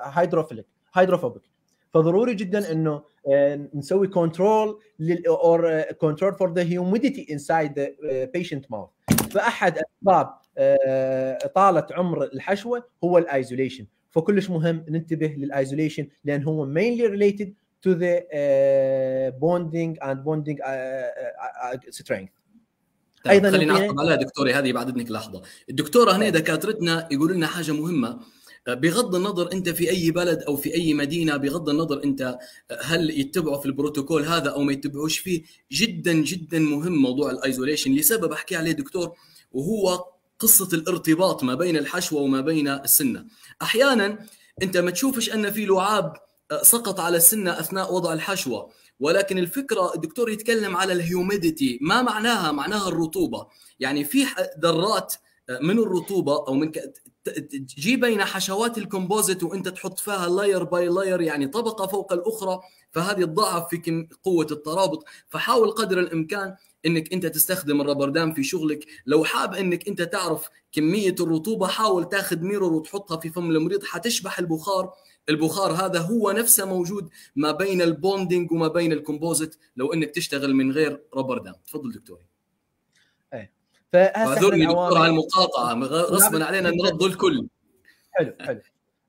هايدروفيلك هيدروفوبيك فضروري جدا انه آه، نسوي كنترول لل اور كنترول فور ذا هيوميديتي انسايد ذا بيشنت ماوث فاحد اسباب اطاله آه، عمر الحشوه هو الايزوليشن فكلش مهم ننتبه للايزوليشن لان هو مينلي ريليتد تو ذا بوندنج اند بوندنج سترينج ايضا خلينا نعقب عليها دكتوري هذه بعد اذنك لحظه الدكتوره هنا طيب. دكاترتنا يقولوا لنا حاجه مهمه بغض النظر انت في اي بلد او في اي مدينه بغض النظر انت هل يتبعوا في البروتوكول هذا او ما يتبعوش فيه جدا جدا مهم موضوع الايزوليشن لسبب احكي عليه دكتور وهو قصه الارتباط ما بين الحشوه وما بين السنه احيانا انت ما تشوفش ان في لعاب سقط على السنه اثناء وضع الحشوه ولكن الفكره الدكتور يتكلم على الهيوميديتي ما معناها معناها الرطوبه يعني في ذرات من الرطوبه او من ك... تجي بين حشوات الكومبوزيت وانت تحط فيها لاير باي لاير يعني طبقه فوق الاخرى فهذه تضاعف في كم قوه الترابط فحاول قدر الامكان انك انت تستخدم الربر دام في شغلك لو حاب انك انت تعرف كميه الرطوبه حاول تاخذ ميرور وتحطها في فم المريض حتشبح البخار البخار هذا هو نفسه موجود ما بين البوندينج وما بين الكومبوزيت لو انك تشتغل من غير ربر دام تفضل دكتوري فاعذرني دكتور على المقاطعه نعم، غصبا نعم، علينا نعم. نرد الكل حلو حلو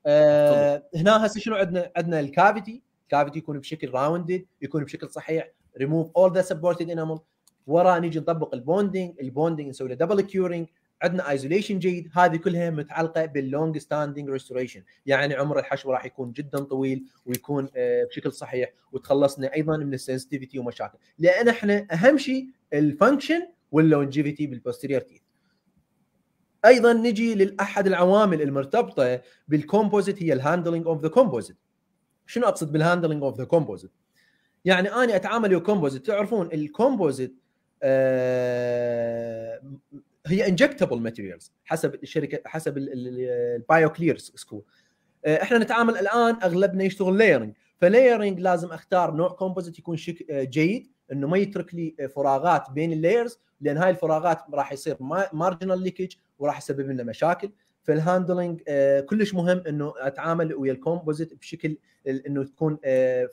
آه هنا هسه شنو عندنا عندنا الكافيتي الكافيتي يكون بشكل راوندد يكون بشكل صحيح ريموف اول ذا سبورتد انامل ورا نيجي نطبق البوندنج البوندنج نسوي له دبل كيورنج عندنا ايزوليشن جيد هذه كلها متعلقه باللونج ستاندنج ريستوريشن يعني عمر الحشو راح يكون جدا طويل ويكون آه، بشكل صحيح وتخلصنا ايضا من السنسيتيفيتي ومشاكل لان احنا اهم شيء الفانكشن واللونجيفيتي بالبوستيرير تيث ايضا نجي لاحد العوامل المرتبطه بالكومبوزيت هي الهاندلنج اوف ذا كومبوزيت شنو اقصد بالهاندلنج اوف ذا كومبوزيت يعني انا اتعامل ويا كومبوزيت تعرفون الكومبوزيت آه هي انجكتبل ماتيريالز حسب الشركه حسب البايو كلير سكول احنا نتعامل الان اغلبنا يشتغل لايرنج فلايرنج لازم اختار نوع كومبوزيت يكون شك آه، جيد انه ما يترك لي فراغات بين اللايرز لان هاي الفراغات راح يصير مارجنال ليكج وراح يسبب لنا مشاكل فالهاندلنج آه، كلش مهم انه اتعامل ويا الكومبوزيت بشكل انه تكون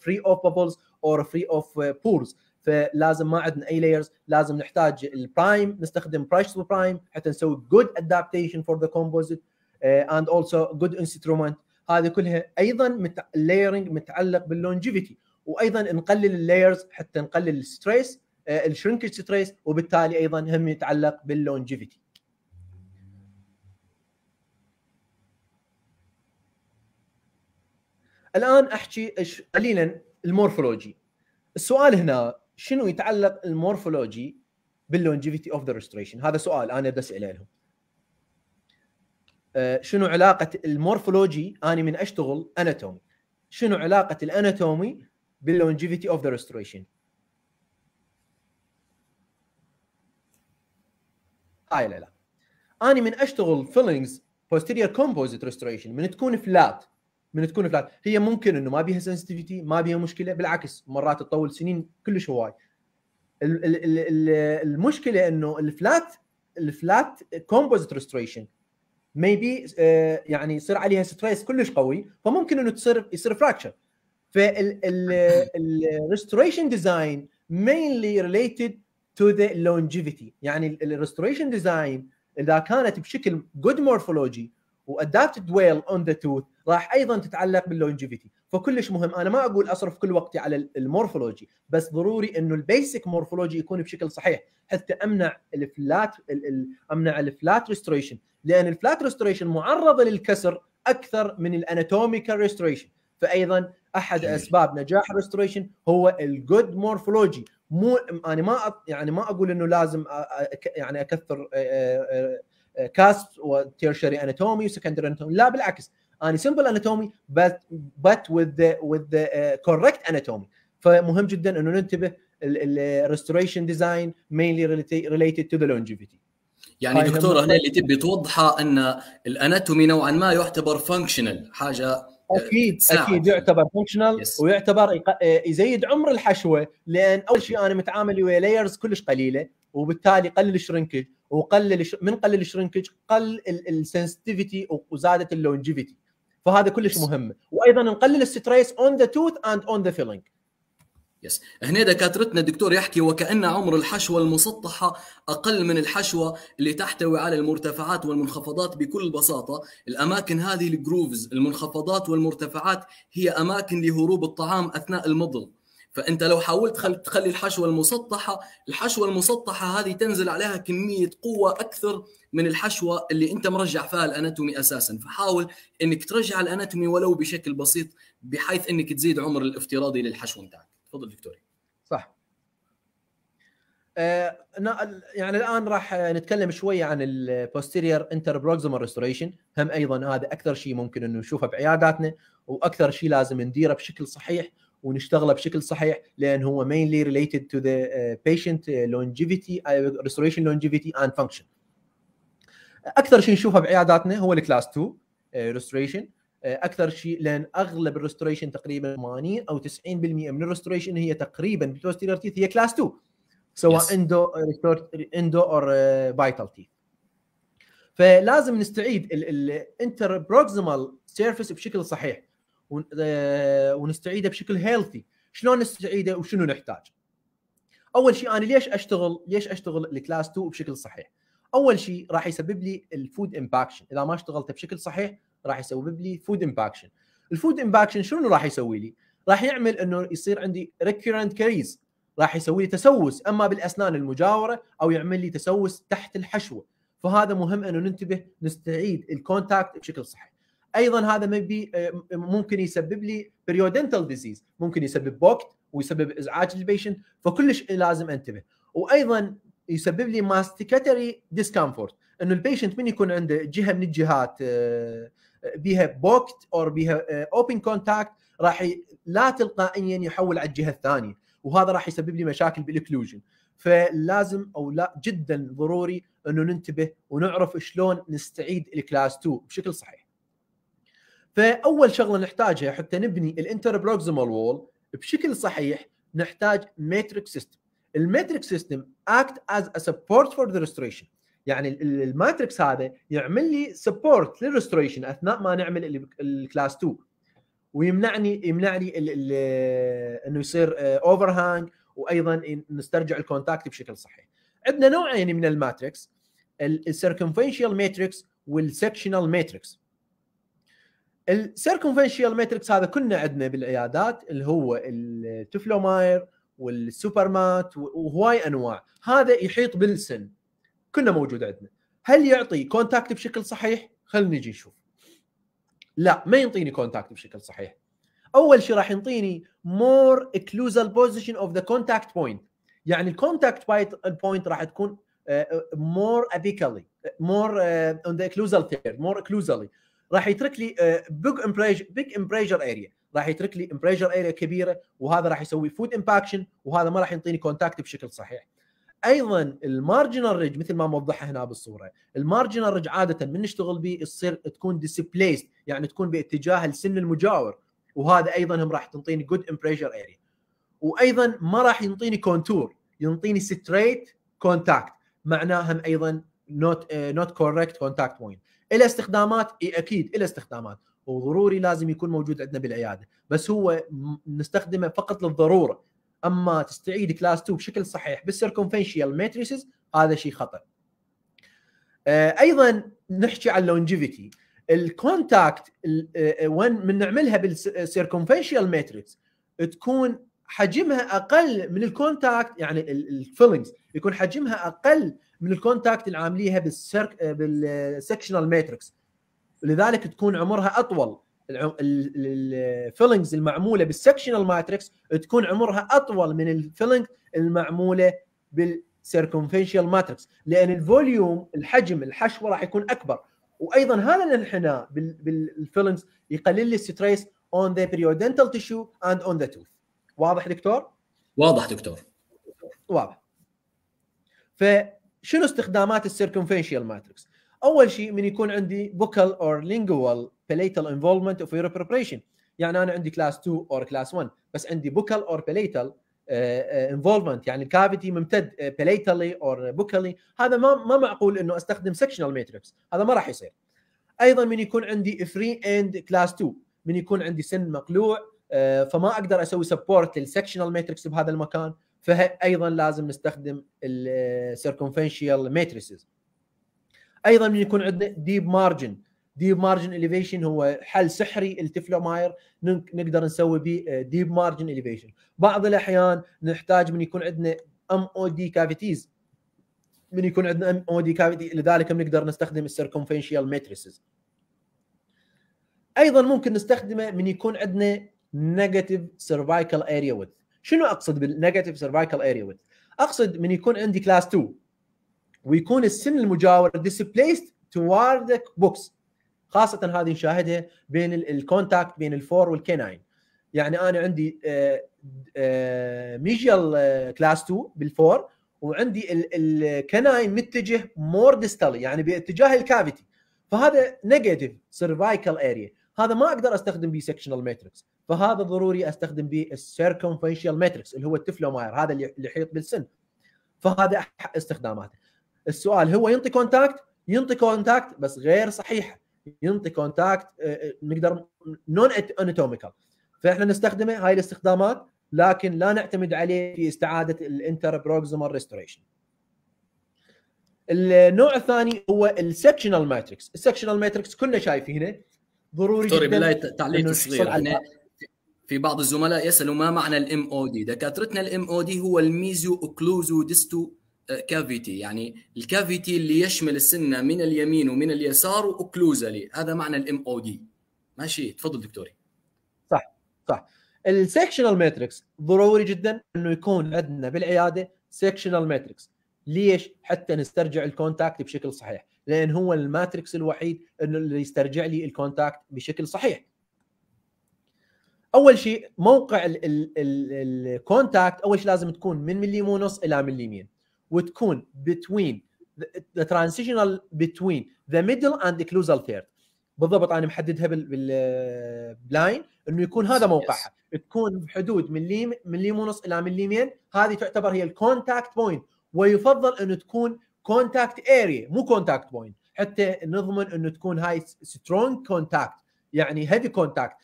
فري اوف بابلز اور فري اوف بورز فلازم ما عندنا اي لايرز لازم نحتاج البرايم نستخدم برايس برايم حتى نسوي جود ادابتيشن فور ذا كومبوزيت اند اولسو جود انسترومنت هذه كلها ايضا اللايرنج متعلق باللونجيفيتي وايضا نقلل اللايرز حتى نقلل الستريس آه، الشرنكج ستريس وبالتالي ايضا هم يتعلق باللونجيفيتي الان احكي قليلا المورفولوجي السؤال هنا شنو يتعلق المورفولوجي باللونجيفيتي اوف ذا ريستوريشن هذا سؤال انا بس لهم آه، شنو علاقه المورفولوجي اني من اشتغل اناتومي شنو علاقه الاناتومي باللونجيفيتي اوف ذا ريستوريشن هاي لا لا انا من اشتغل فيلينجز بوستيريور كومبوزيت ريستوريشن من تكون فلات من تكون فلات هي ممكن انه ما بيها سنسيتيفيتي ما بيها مشكله بالعكس مرات تطول سنين كلش هواي المشكله انه الفلات الفلات كومبوزيت ريستوريشن ميبي يعني يصير عليها ستريس كلش قوي فممكن انه تصير يصير فراكشر فالريستوريشن ديزاين مينلي ريليتد تو ذا لونجيفيتي يعني الريستوريشن ديزاين اذا كانت بشكل جود مورفولوجي وادابتد ويل اون ذا توث راح ايضا تتعلق باللونجيفيتي فكلش مهم انا ما اقول اصرف كل وقتي على المورفولوجي بس ضروري انه البيسك مورفولوجي يكون بشكل صحيح حتى امنع الفلات امنع الفلات ريستوريشن لان الفلات ريستوريشن معرضه للكسر اكثر من الاناتوميكال ريستوريشن فايضا احد إيه. اسباب نجاح الريستوريشن هو الجود مورفولوجي مو انا يعني ما يعني ما اقول انه لازم يعني اكثر كاست وتيرشري اناتومي وسكندري اناتومي لا بالعكس اني سمبل اناتومي بت وذ وذ كوركت اناتومي فمهم جدا انه ننتبه الريستوريشن ديزاين مينلي ريليتد تو ذا لونجيفيتي يعني دكتور هنا اللي تبي توضحه ان الاناتومي نوعا ما يعتبر فانكشنال حاجه اكيد ساعة. اكيد يعتبر فانكشنال yes. ويعتبر آه، يزيد عمر الحشوه لان اول شيء انا متعامل ويا لايرز كلش قليله وبالتالي قلل الشرنكج وقلل من قلل الشرنكج قل السنسيتيفيتي وزادت اللونجيفيتي فهذا كلش مهم وايضا نقلل الستريس اون ذا توث اند اون ذا فيلينج يس هنا دكاترتنا الدكتور يحكي وكأن عمر الحشوة المسطحة أقل من الحشوة اللي تحتوي على المرتفعات والمنخفضات بكل بساطة الأماكن هذه الجروفز المنخفضات والمرتفعات هي أماكن لهروب الطعام أثناء المضغ فانت لو حاولت تخلي الحشوه المسطحه الحشوه المسطحه هذه تنزل عليها كميه قوه اكثر من الحشوه اللي انت مرجع فيها الاناتومي اساسا فحاول انك ترجع الاناتومي ولو بشكل بسيط بحيث انك تزيد عمر الافتراضي للحشوه نتاعك تفضل فيكتوري صح آه يعني الان راح نتكلم شويه عن البوستيرير انتر بروكسيمال ريستوريشن هم ايضا هذا اكثر شيء ممكن انه نشوفه بعياداتنا واكثر شيء لازم نديره بشكل صحيح ونشتغله بشكل صحيح لان هو mainly related to the آه، patient longevity آه، restoration longevity and function. اكثر شيء نشوفه بعياداتنا هو الكلاس آه، 2 restoration اكثر شيء لان اغلب الريستوريشن تقريبا 80 او 90% من الريستوريشن هي تقريبا بالتوست تيث هي كلاس 2 سواء yes. اندو اندو اور فايتال آه، تيث فلازم نستعيد الانتر بروكسيمال سيرفيس بشكل صحيح آه، ونستعيده بشكل هيلثي شلون نستعيده وشنو نحتاج اول شيء انا ليش اشتغل ليش اشتغل الكلاس 2 بشكل صحيح اول شيء راح يسبب لي الفود امباكشن اذا ما اشتغلته بشكل صحيح راح يسبب لي فود امباكشن الفود امباكشن شنو راح يسوي لي راح يعمل انه يصير عندي ريكيرنت كريز راح يسوي لي تسوس اما بالاسنان المجاوره او يعمل لي تسوس تحت الحشوه فهذا مهم انه ننتبه نستعيد الكونتاكت بشكل صحيح ايضا هذا آه، ممكن يسبب لي بريودنتال ديزيز ممكن يسبب بوكت ويسبب ازعاج للبيشنت فكلش لازم انتبه وايضا يسبب لي ماستيكاتري ديسكمفورت انه البيشنت من يكون عنده جهه من الجهات آه، بها بوكت او بها اوبن كونتاكت راح لا تلقائيا يحول على الجهه الثانيه وهذا راح يسبب لي مشاكل بالاكلوجن فلازم او لا جدا ضروري انه ننتبه ونعرف شلون نستعيد الكلاس 2 بشكل صحيح. فاول شغله نحتاجها حتى نبني الانتر بروكسيمال وول بشكل صحيح نحتاج ماتريك سيستم. الماتريك سيستم اكت از ا سبورت فور ذا ريستريشن يعني الماتريكس هذا يعمل لي سبورت للريستوريشن اثناء ما نعمل الكلاس 2 ويمنعني يمنعني انه يصير اوفر آه، هانج وايضا نسترجع الكونتاكت بشكل صحيح. عندنا نوعين يعني من الماتريكس السيركمفينشال ماتريكس والسكشنال ماتريكس. السيركمفينشال ماتريكس هذا كنا عندنا بالعيادات اللي هو التفلوماير والسوبرمات وهواي انواع، هذا يحيط بالسن كنا موجود عندنا هل يعطي كونتاكت بشكل صحيح خلينا نجي نشوف لا ما ينطيني كونتاكت بشكل صحيح اول شيء راح ينطيني مور اكلوزال بوزيشن اوف ذا كونتاكت بوينت يعني الكونتاكت بوينت راح تكون مور ابيكالي مور اون ذا اكلوزال ثيرد مور اكلوزالي راح يترك لي بيج امبريجر بيج امبريجر اريا راح يترك لي امبريجر اريا كبيره وهذا راح يسوي فود امباكشن وهذا ما راح يعطيني كونتاكت بشكل صحيح ايضا المارجنال ريج مثل ما موضحها هنا بالصوره المارجنال ريج عاده من نشتغل به تصير تكون ديسبليست يعني تكون باتجاه السن المجاور وهذا ايضا هم راح تنطيني جود امبريشر اريا وايضا ما راح ينطيني كونتور ينطيني ستريت كونتاكت معناها ايضا نوت نوت كوركت كونتاكت بوينت الى استخدامات اكيد الى استخدامات وضروري لازم يكون موجود عندنا بالعياده بس هو نستخدمه فقط للضروره اما تستعيد كلاس 2 بشكل صحيح بالسيركمفنشيال ماتريسز هذا شيء خطا. آه، ايضا نحكي عن اللونجيفيتي الكونتاكت آه، آه، وين من نعملها بالسيركمفنشيال ماتريكس تكون حجمها اقل من الكونتاكت يعني الفيلينجز يكون حجمها اقل من الكونتاكت اللي عامليها بالسيرك بالسكشنال ماتريكس لذلك تكون عمرها اطول الفيلنجز المعموله بالسكشنال ماتريكس تكون عمرها اطول من الفيلنج المعموله بالسيركمفنشال ماتريكس لان الفوليوم الحجم الحشوه راح يكون اكبر وايضا هذا الانحناء بالفيلنجز يقلل لي ستريس اون ذا بريودنتال تيشو اند اون ذا توث واضح دكتور؟ واضح دكتور واضح فشنو استخدامات السيركمفنشال ماتريكس؟ اول شيء من يكون عندي بوكال اور لينجوال بليتال انفولفمنت اوف يور بريبريشن يعني انا عندي كلاس 2 اور كلاس 1 بس عندي بوكال اور بليتال انفولفمنت يعني الكافيتي ممتد بليتالي اور بوكالي هذا ما ما معقول انه استخدم سكشنال ماتريكس هذا ما راح يصير ايضا من يكون عندي فري اند كلاس 2 من يكون عندي سن مقلوع آه، فما اقدر اسوي سبورت للسكشنال ماتريكس بهذا المكان فايضا لازم نستخدم السيركمفنشال ماتريسز آه، ايضا من يكون عندنا ديب مارجن ديب مارجن اليفيشن هو حل سحري التفلو ماير نقدر نسوي به ديب مارجن اليفيشن بعض الاحيان نحتاج من يكون عندنا ام او دي كافيتيز من يكون عندنا ام او دي كافيتي لذلك بنقدر نستخدم السيركمفينشال ماتريسز ايضا ممكن نستخدمه من يكون عندنا نيجاتيف سيرفايكال اريا ويدث شنو اقصد بالنيجاتيف سيرفايكال اريا ويدث اقصد من يكون عندي كلاس 2 ويكون السن المجاور displaced toward بوكس box خاصه هذه نشاهدها بين الكونتاكت بين الفور والكيناين يعني انا عندي آه، آه، ميجيال كلاس 2 بالفور وعندي الكناين متجه مور ديستالي يعني باتجاه الكافيتي فهذا نيجاتيف سيرفايكال اريا هذا ما اقدر استخدم بيه سكشنال ماتريكس فهذا ضروري استخدم بيه السيركمفنشال ماتريكس اللي هو التفلوماير هذا اللي يحيط بالسن فهذا استخداماته السؤال هو ينطي كونتاكت ينطي كونتاكت بس غير صحيحه ينطي كونتاكت آه، آه، نقدر نون اناتوميكال فاحنا نستخدمه هاي الاستخدامات لكن لا نعتمد عليه في استعاده الانتر بروكسيمال ريستوريشن النوع الثاني هو السكشنال ماتريكس السكشنال ماتريكس كلنا شايفينه ضروري سوري بالله تعليق صغير في بعض الزملاء يسالوا ما معنى الام او دي دكاترتنا الام او دي هو الميزو اوكلوزو ديستو كافيتي يعني الكافيتي اللي يشمل السنه من اليمين ومن اليسار واوكلوزالي هذا معنى الام او دي ماشي تفضل دكتوري صح صح السكشنال ماتريكس ضروري جدا انه يكون عندنا بالعياده سكشنال ماتريكس ليش حتى نسترجع الكونتاكت بشكل صحيح لان هو الماتريكس الوحيد انه اللي يسترجع لي الكونتاكت بشكل صحيح اول شيء موقع الكونتاكت اول شيء لازم تكون من ملي ونص الى مليمين وتكون between the ترانزيشنال between the middle and the ثيرد third بالضبط انا محددها باللاين انه يكون هذا موقعها تكون بحدود مليم مليم ونص الى مليمين هذه تعتبر هي الكونتاكت بوينت ويفضل انه تكون كونتاكت اريا مو كونتاكت بوينت حتى نضمن انه تكون هاي سترونج كونتاكت يعني هيفي آه، كونتاكت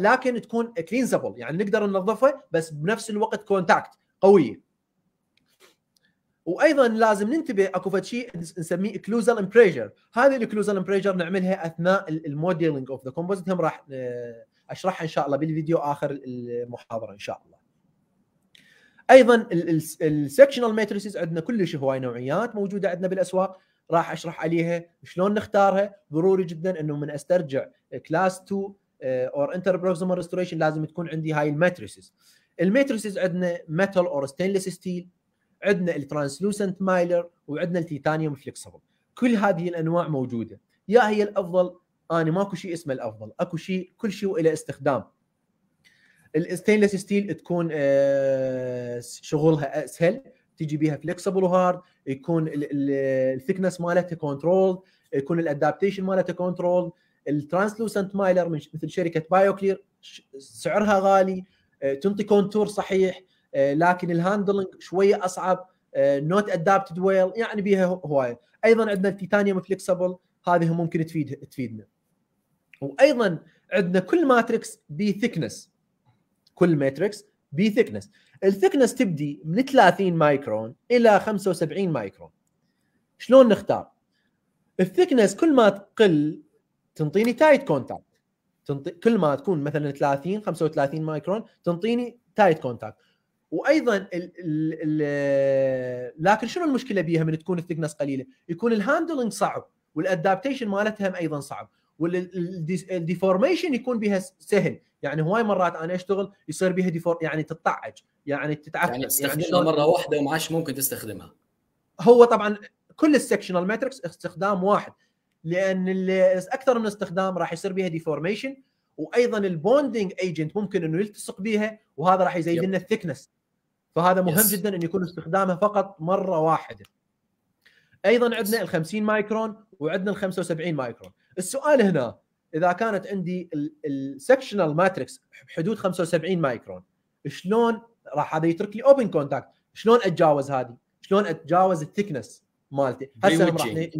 لكن تكون كلينزبل يعني نقدر ننظفها بس بنفس الوقت كونتاكت قويه وايضا لازم ننتبه اكو فد شيء نسميه اكلوزال امبريجر هذه الاكلوزال امبريجر نعملها اثناء الموديلنج اوف ذا كومبوزيت هم راح اشرحها ان شاء الله بالفيديو اخر المحاضره ان شاء الله ايضا السكشنال ماتريسز عندنا كلش هواي نوعيات موجوده عندنا بالاسواق راح اشرح عليها شلون نختارها ضروري جدا انه من استرجع كلاس 2 اور انتر بروكسيمال ريستوريشن لازم تكون عندي هاي الماتريسز الماتريسز عندنا ميتال اور ستينلس ستيل عندنا الترانسلوسنت مايلر وعندنا التيتانيوم فليكسبل كل هذه الانواع موجوده يا هي الافضل انا ماكو شيء اسمه الافضل اكو شيء كل شيء وله استخدام الستينلس ستيل تكون آه، شغلها اسهل تجي بيها فليكسبل وهارد يكون الثكنس مالتها كنترول يكون الادابتيشن مالتها كنترول الترانسلوسنت مايلر مثل شركه بايوكلير سعرها غالي آه، تنطي كونتور صحيح آه، لكن الهاندلنج شويه اصعب نوت ادابتد ويل يعني بيها هوايه ايضا عندنا التيتانيوم فليكسبل هذه ممكن تفيد تفيدنا وايضا عندنا كل ماتريكس بي ثيكنس كل ماتريكس بي ثيكنس الثيكنس تبدي من 30 مايكرون الى 75 مايكرون شلون نختار الثيكنس كل ما تقل تنطيني تايت كونتاكت تنطي... كل ما تكون مثلا 30 35 مايكرون تنطيني تايت كونتاكت وايضا ال ال الـ لكن شنو المشكله بيها من تكون الثكنس قليله؟ يكون الهاندلنج صعب والادابتيشن مالتها ايضا صعب والديفورميشن يكون بها سهل يعني هواي مرات انا اشتغل يصير بها ديفور يعني تتطعج يعني تتعفن يعني تستخدمها يعني مره واحده وما عادش ممكن تستخدمها هو طبعا كل السكشنال ماتريكس استخدام واحد لان اكثر من استخدام راح يصير بها ديفورميشن وايضا البوندنج ايجنت ممكن انه يلتصق بها وهذا راح يزيد لنا الثكنس فهذا مهم yes. جدا ان يكون استخدامها فقط مره واحده ايضا عندنا ال 50 مايكرون وعندنا ال 75 مايكرون السؤال هنا اذا كانت عندي السكشنال ماتريكس بحدود 75 مايكرون شلون راح هذا يترك لي اوبن كونتاكت شلون اتجاوز هذه شلون اتجاوز الثكنس مالتي هسه راح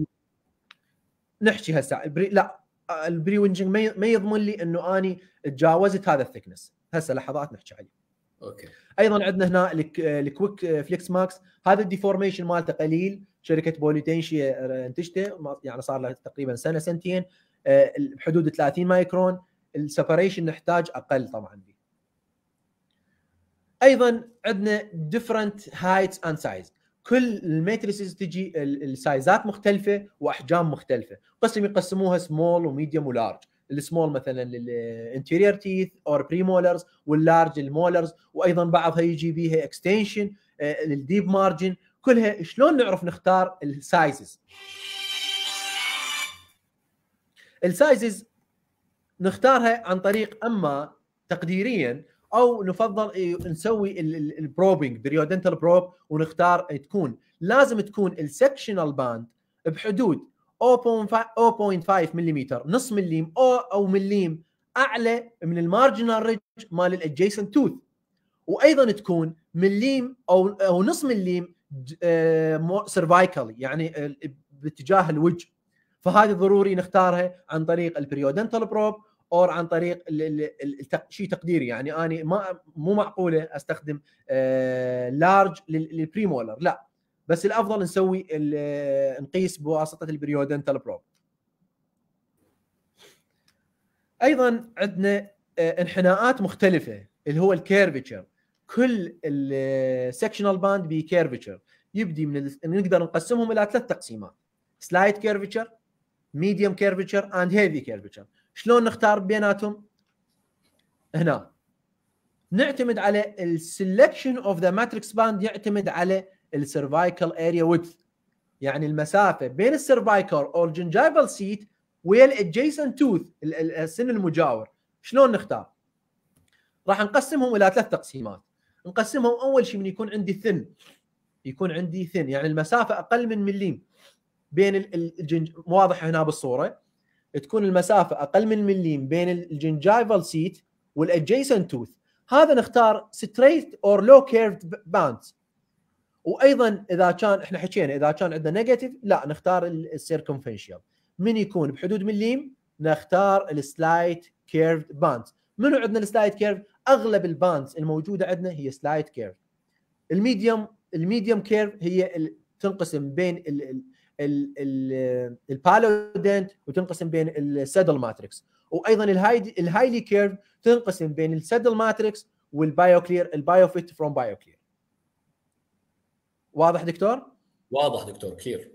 نحكي هسه البري... لا البري ما يضمن لي انه اني تجاوزت هذا الثكنس هسه لحظات نحكي عليه اوكي ايضا عندنا هنا الكويك فليكس ماكس هذا الديفورميشن مالته قليل شركه بوليتنشيا انتجته يعني صار له تقريبا سنه سنتين آه، بحدود 30 مايكرون السبريشن نحتاج اقل طبعا دي. ايضا عندنا ديفرنت هايتس اند سايز كل الماتريسز تجي السايزات مختلفه واحجام مختلفه قسم يقسموها سمول وميديوم ولارج السمول مثلا الانتيرير تيث اور بري مولرز واللارج المولرز وايضا بعضها يجي بيها اكستنشن للديب مارجن كلها شلون نعرف نختار السايزز السايزز نختارها عن طريق اما تقديريا او نفضل نسوي البروبنج بريودنتال بروب ونختار تكون لازم تكون السكشنال باند بحدود 0.5 ملم نص مليم او او مليم اعلى من المارجنال ريدج مال الادجيسنت توث وايضا تكون مليم او او نص مليم سيرفايكالي آه، يعني باتجاه الوجه فهذه ضروري نختارها عن طريق البريودنتال بروب او عن طريق شيء تقديري يعني اني ما مو معقوله استخدم لارج آه، للبريمولر لا بس الافضل نسوي نقيس بواسطه البريودنتال بروب ايضا عندنا آه، انحناءات مختلفه اللي هو الكيرفتشر كل السكشنال باند كيرفتشر يبدي من نقدر نقسمهم الى ثلاث تقسيمات سلايد كيرفتشر ميديوم كيرفتشر اند هيفي كيرفتشر شلون نختار بيناتهم هنا نعتمد على السلكشن اوف ذا ماتريكس باند يعتمد على السيرفايكال اريا ويدث يعني المسافه بين السيرفايكال او الجنجايفال سيت ويا الادجيسنت توث السن المجاور شلون نختار؟ راح نقسمهم الى ثلاث تقسيمات نقسمهم اول شيء من يكون عندي ثن يكون عندي ثن يعني المسافه اقل من مليم بين الجنج واضح هنا بالصوره تكون المسافه اقل من مليم بين الجنجايفال سيت والادجيسنت توث هذا نختار ستريت اور لو كيرفد باندز وايضا اذا كان احنا حكينا اذا كان عندنا نيجاتيف لا نختار السيركمفنشال من يكون بحدود من ليم نختار السلايد كيرفد باند منو عندنا السلايد كيرف اغلب الباندز الموجوده عندنا هي سلايد كيرف الميديوم الميديوم كيرف هي تنقسم بين ال البالودنت وتنقسم بين السدل ماتريكس وايضا الهايلي كيرف تنقسم بين السدل ماتريكس والبايوكلير البايوفيت فروم بايوكلير واضح دكتور؟ واضح دكتور كثير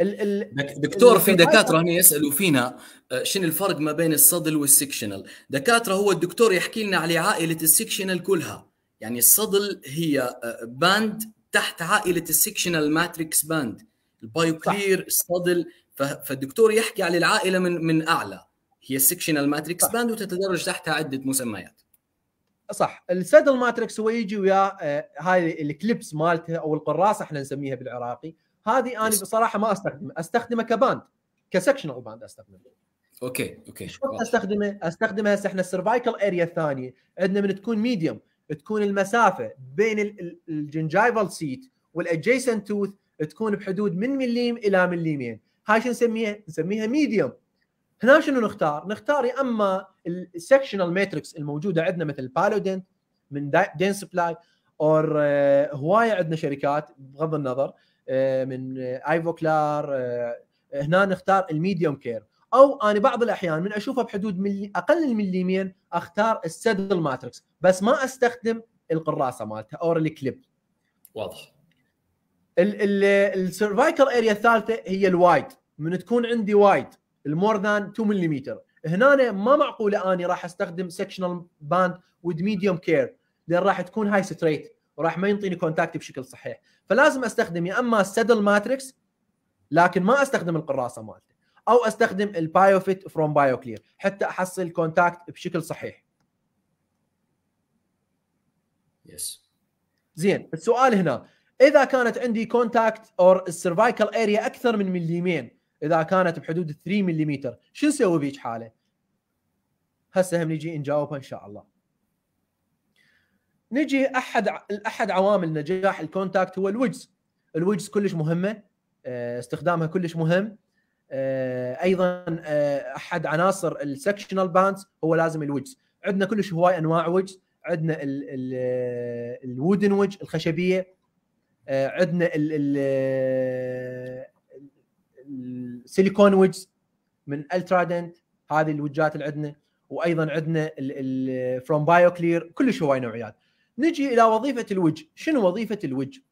ال ال دكتور في دكاتره هنا يسالوا فينا آه، شنو الفرق ما بين الصدل والسكشنال دكاتره هو الدكتور يحكي لنا على عائله السكشنال كلها يعني الصدل هي باند آه، تحت عائله السكشنال ماتريكس باند البايوكلير الصدل فالدكتور يحكي على العائله من من اعلى هي السكشنال ماتريكس باند وتتدرج تحتها عده مسميات صح السدل ماتريكس هو يجي ويا آه، هاي الكليبس مالته او القراصه احنا نسميها بالعراقي هذه انا بصراحه ما استخدمه استخدمه كباند كسكشنال باند استخدمه اوكي اوكي شو استخدمه؟ استخدمه هسه احنا السيرفايكل اريا الثانيه عندنا من تكون ميديوم تكون المسافه بين الجنجايفال سيت والادجيسنت توث تكون بحدود من مليم الى مليمين هاي شو نسميها؟ نسميها ميديوم هنا شنو نختار؟ نختار يا اما السكشنال ماتريكس الموجوده عندنا مثل بالودين من دين سبلاي اور هوايه عندنا شركات بغض النظر آه، من ايفوكلار آه، آه، هنا نختار الميديوم كير او انا بعض الاحيان من اشوفها بحدود ملي اقل من مليمين اختار السدل ماتريكس بس ما استخدم القراصه مالتها او الكليب واضح السرفايكل اريا الثالثه هي الوايد من تكون عندي وايد المور ذان 2 ملم هنا ما معقوله اني راح استخدم سكشنال باند ود ميديوم كير لان راح تكون هاي ستريت وراح ما ينطيني كونتاكت بشكل صحيح فلازم استخدم يا اما سدل ماتريكس لكن ما استخدم القراصه مالته او استخدم البايوفيت فروم بايو كلير حتى احصل كونتاكت بشكل صحيح يس زين السؤال هنا اذا كانت عندي كونتاكت اور السيرفايكال اريا اكثر من مليمين اذا كانت بحدود 3 ملم شو نسوي بهيج حاله؟ هسه هم نجي نجاوبها ان شاء الله. نجي احد احد عوامل نجاح الكونتاكت هو الوجز. الوجز كلش مهمه آه، استخدامها كلش مهم آه، ايضا آه، احد عناصر السكشنال باندز هو لازم الوجز. عندنا كلش هواي انواع وجز، عندنا الوودن وج الخشبيه عندنا السيليكون ويجز من الترادنت هذه الوجات اللي عندنا وايضا عندنا فروم بايو كلير كلش هواي نوعيات نجي الى وظيفه الوجه شنو وظيفه الوجه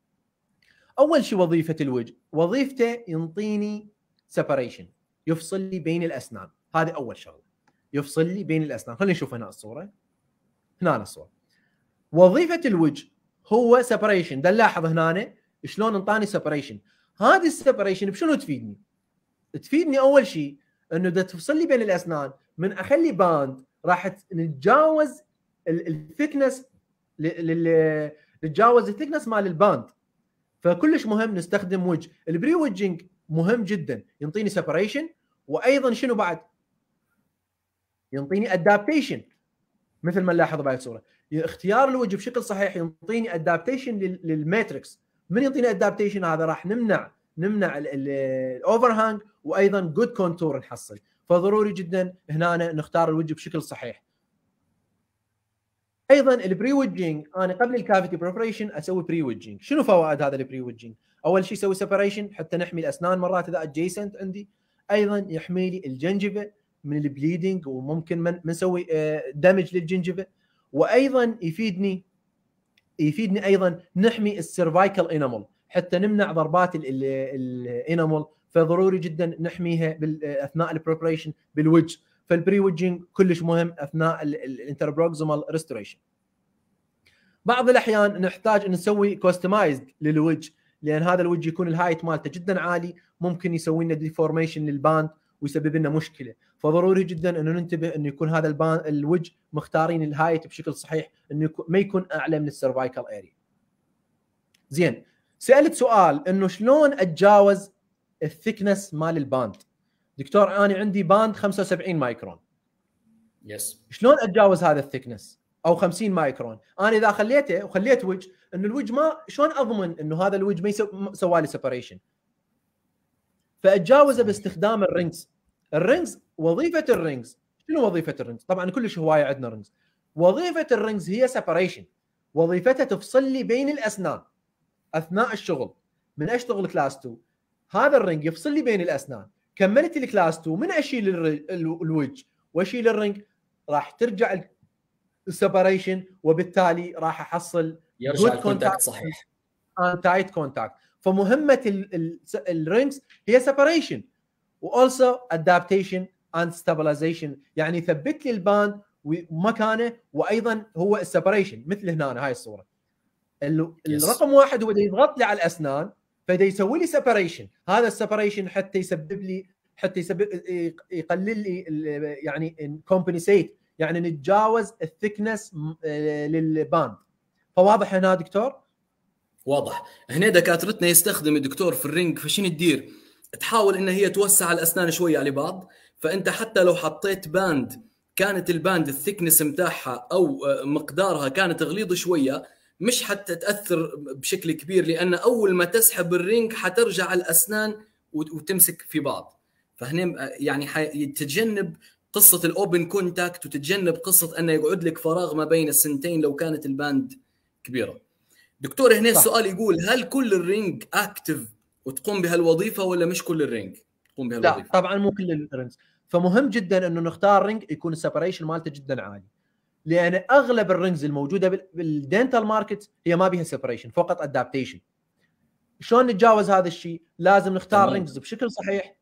اول شيء وظيفه الوجه وظيفته ينطيني سيبريشن يفصل لي بين الاسنان هذه اول شغله يفصل لي بين الاسنان خلينا نشوف هنا الصوره هنا الصوره وظيفه الوجه هو سيبريشن ده نلاحظ هنا شلون انطاني سيبريشن هذه السبريشن بشنو تفيدني؟ تفيدني اول شيء انه اذا تفصل لي بين الاسنان من اخلي باند راح نتجاوز الثكنس نتجاوز الثكنس مال الباند فكلش مهم نستخدم وجه البري ويدجنج مهم جدا ينطيني سبريشن وايضا شنو بعد ينطيني ادابتيشن مثل ما نلاحظ بهاي الصوره اختيار الوجه بشكل صحيح ينطيني ادابتيشن للماتريكس من يعطينا ادابتيشن هذا راح نمنع نمنع الاوفر هانج وايضا جود كونتور نحصل فضروري جدا هنا نختار الوجه بشكل صحيح ايضا البري ويدجينج انا قبل الكافيتي بريبريشن اسوي بري ويدجينج شنو فوائد هذا البري ويدجينج اول شيء اسوي سيبريشن حتى نحمي الاسنان مرات اذا ادجيسنت عندي ايضا يحمي لي الجنجبه من البليدنج وممكن من نسوي دمج آه، للجنجبه وايضا يفيدني يفيدني ايضا نحمي السيرفايكال انامل حتى نمنع ضربات الانامل فضروري جدا نحميها اثناء البريبريشن بالوجه فالبري ويجنج كلش مهم اثناء الانتربروكسومال ريستوريشن بعض الاحيان نحتاج ان نسوي كوستمايزد للوجه لان هذا الوجه يكون الهايت مالته جدا عالي ممكن يسوي لنا ديفورميشن للباند ويسبب لنا مشكله فضروري جدا انه ننتبه انه يكون هذا البان الوجه مختارين الهايت بشكل صحيح انه يكون ما يكون اعلى من السيرفايكال اريا. زين سالت سؤال انه شلون اتجاوز الثكنس مال الباند؟ دكتور انا عندي باند 75 مايكرون. يس. Yes. شلون اتجاوز هذا الثكنس؟ او 50 مايكرون، انا اذا خليته وخليت وجه انه الوجه ما شلون اضمن انه هذا الوجه ما سوى لي سيبريشن؟ فاتجاوزه باستخدام الرينجز. الرينجز وظيفه الرينجز شنو وظيفه الرينجز؟ طبعا كلش هوايه عندنا رينجز وظيفه الرينجز هي سيبريشن وظيفتها تفصل لي بين الاسنان اثناء الشغل من اشتغل كلاس 2 هذا الرنج يفصل لي بين الاسنان كملت الكلاس 2 من اشيل الوج واشيل الرنج راح ترجع السبريشن وبالتالي راح احصل يرجع الكونتاكت صحيح تايت كونتاكت فمهمه الرينجز هي سبريشن واولسو ادابتيشن اند ستابلايزيشن يعني ثبت لي الباند ومكانه وايضا هو السبريشن مثل هنا هاي الصوره الرقم واحد هو يضغط لي على الاسنان فده يسوي لي سبريشن هذا السبريشن حتى يسبب لي حتى يسبب يقلل لي يعني كومبنسيت يعني نتجاوز الثكنس للباند فواضح هنا دكتور واضح هنا دكاترتنا يستخدم الدكتور في الرنج فشنو تدير تحاول ان هي توسع الاسنان شويه على بعض فانت حتى لو حطيت باند كانت الباند الثكنس متاعها او آه، مقدارها كانت غليظ شويه مش تاثر بشكل كبير لان اول ما تسحب الرينج حترجع الاسنان وتمسك في بعض فهنا آه، يعني تتجنب قصه الاوبن كونتاكت وتتجنب قصه انه يقعد لك فراغ ما بين السنتين لو كانت الباند كبيره دكتور هنا صح. السؤال يقول هل كل الرينج اكتف وتقوم بهالوظيفه ولا مش كل الرينج تقوم بهالوظيفه لا طبعا مو كل الرينج فمهم جدا انه نختار رينج يكون السبريشن مالته جدا عالي لان اغلب الرينجز الموجوده بالدنتال ماركت هي ما بيها سبريشن فقط ادابتيشن شلون نتجاوز هذا الشيء لازم نختار رينجز بشكل صحيح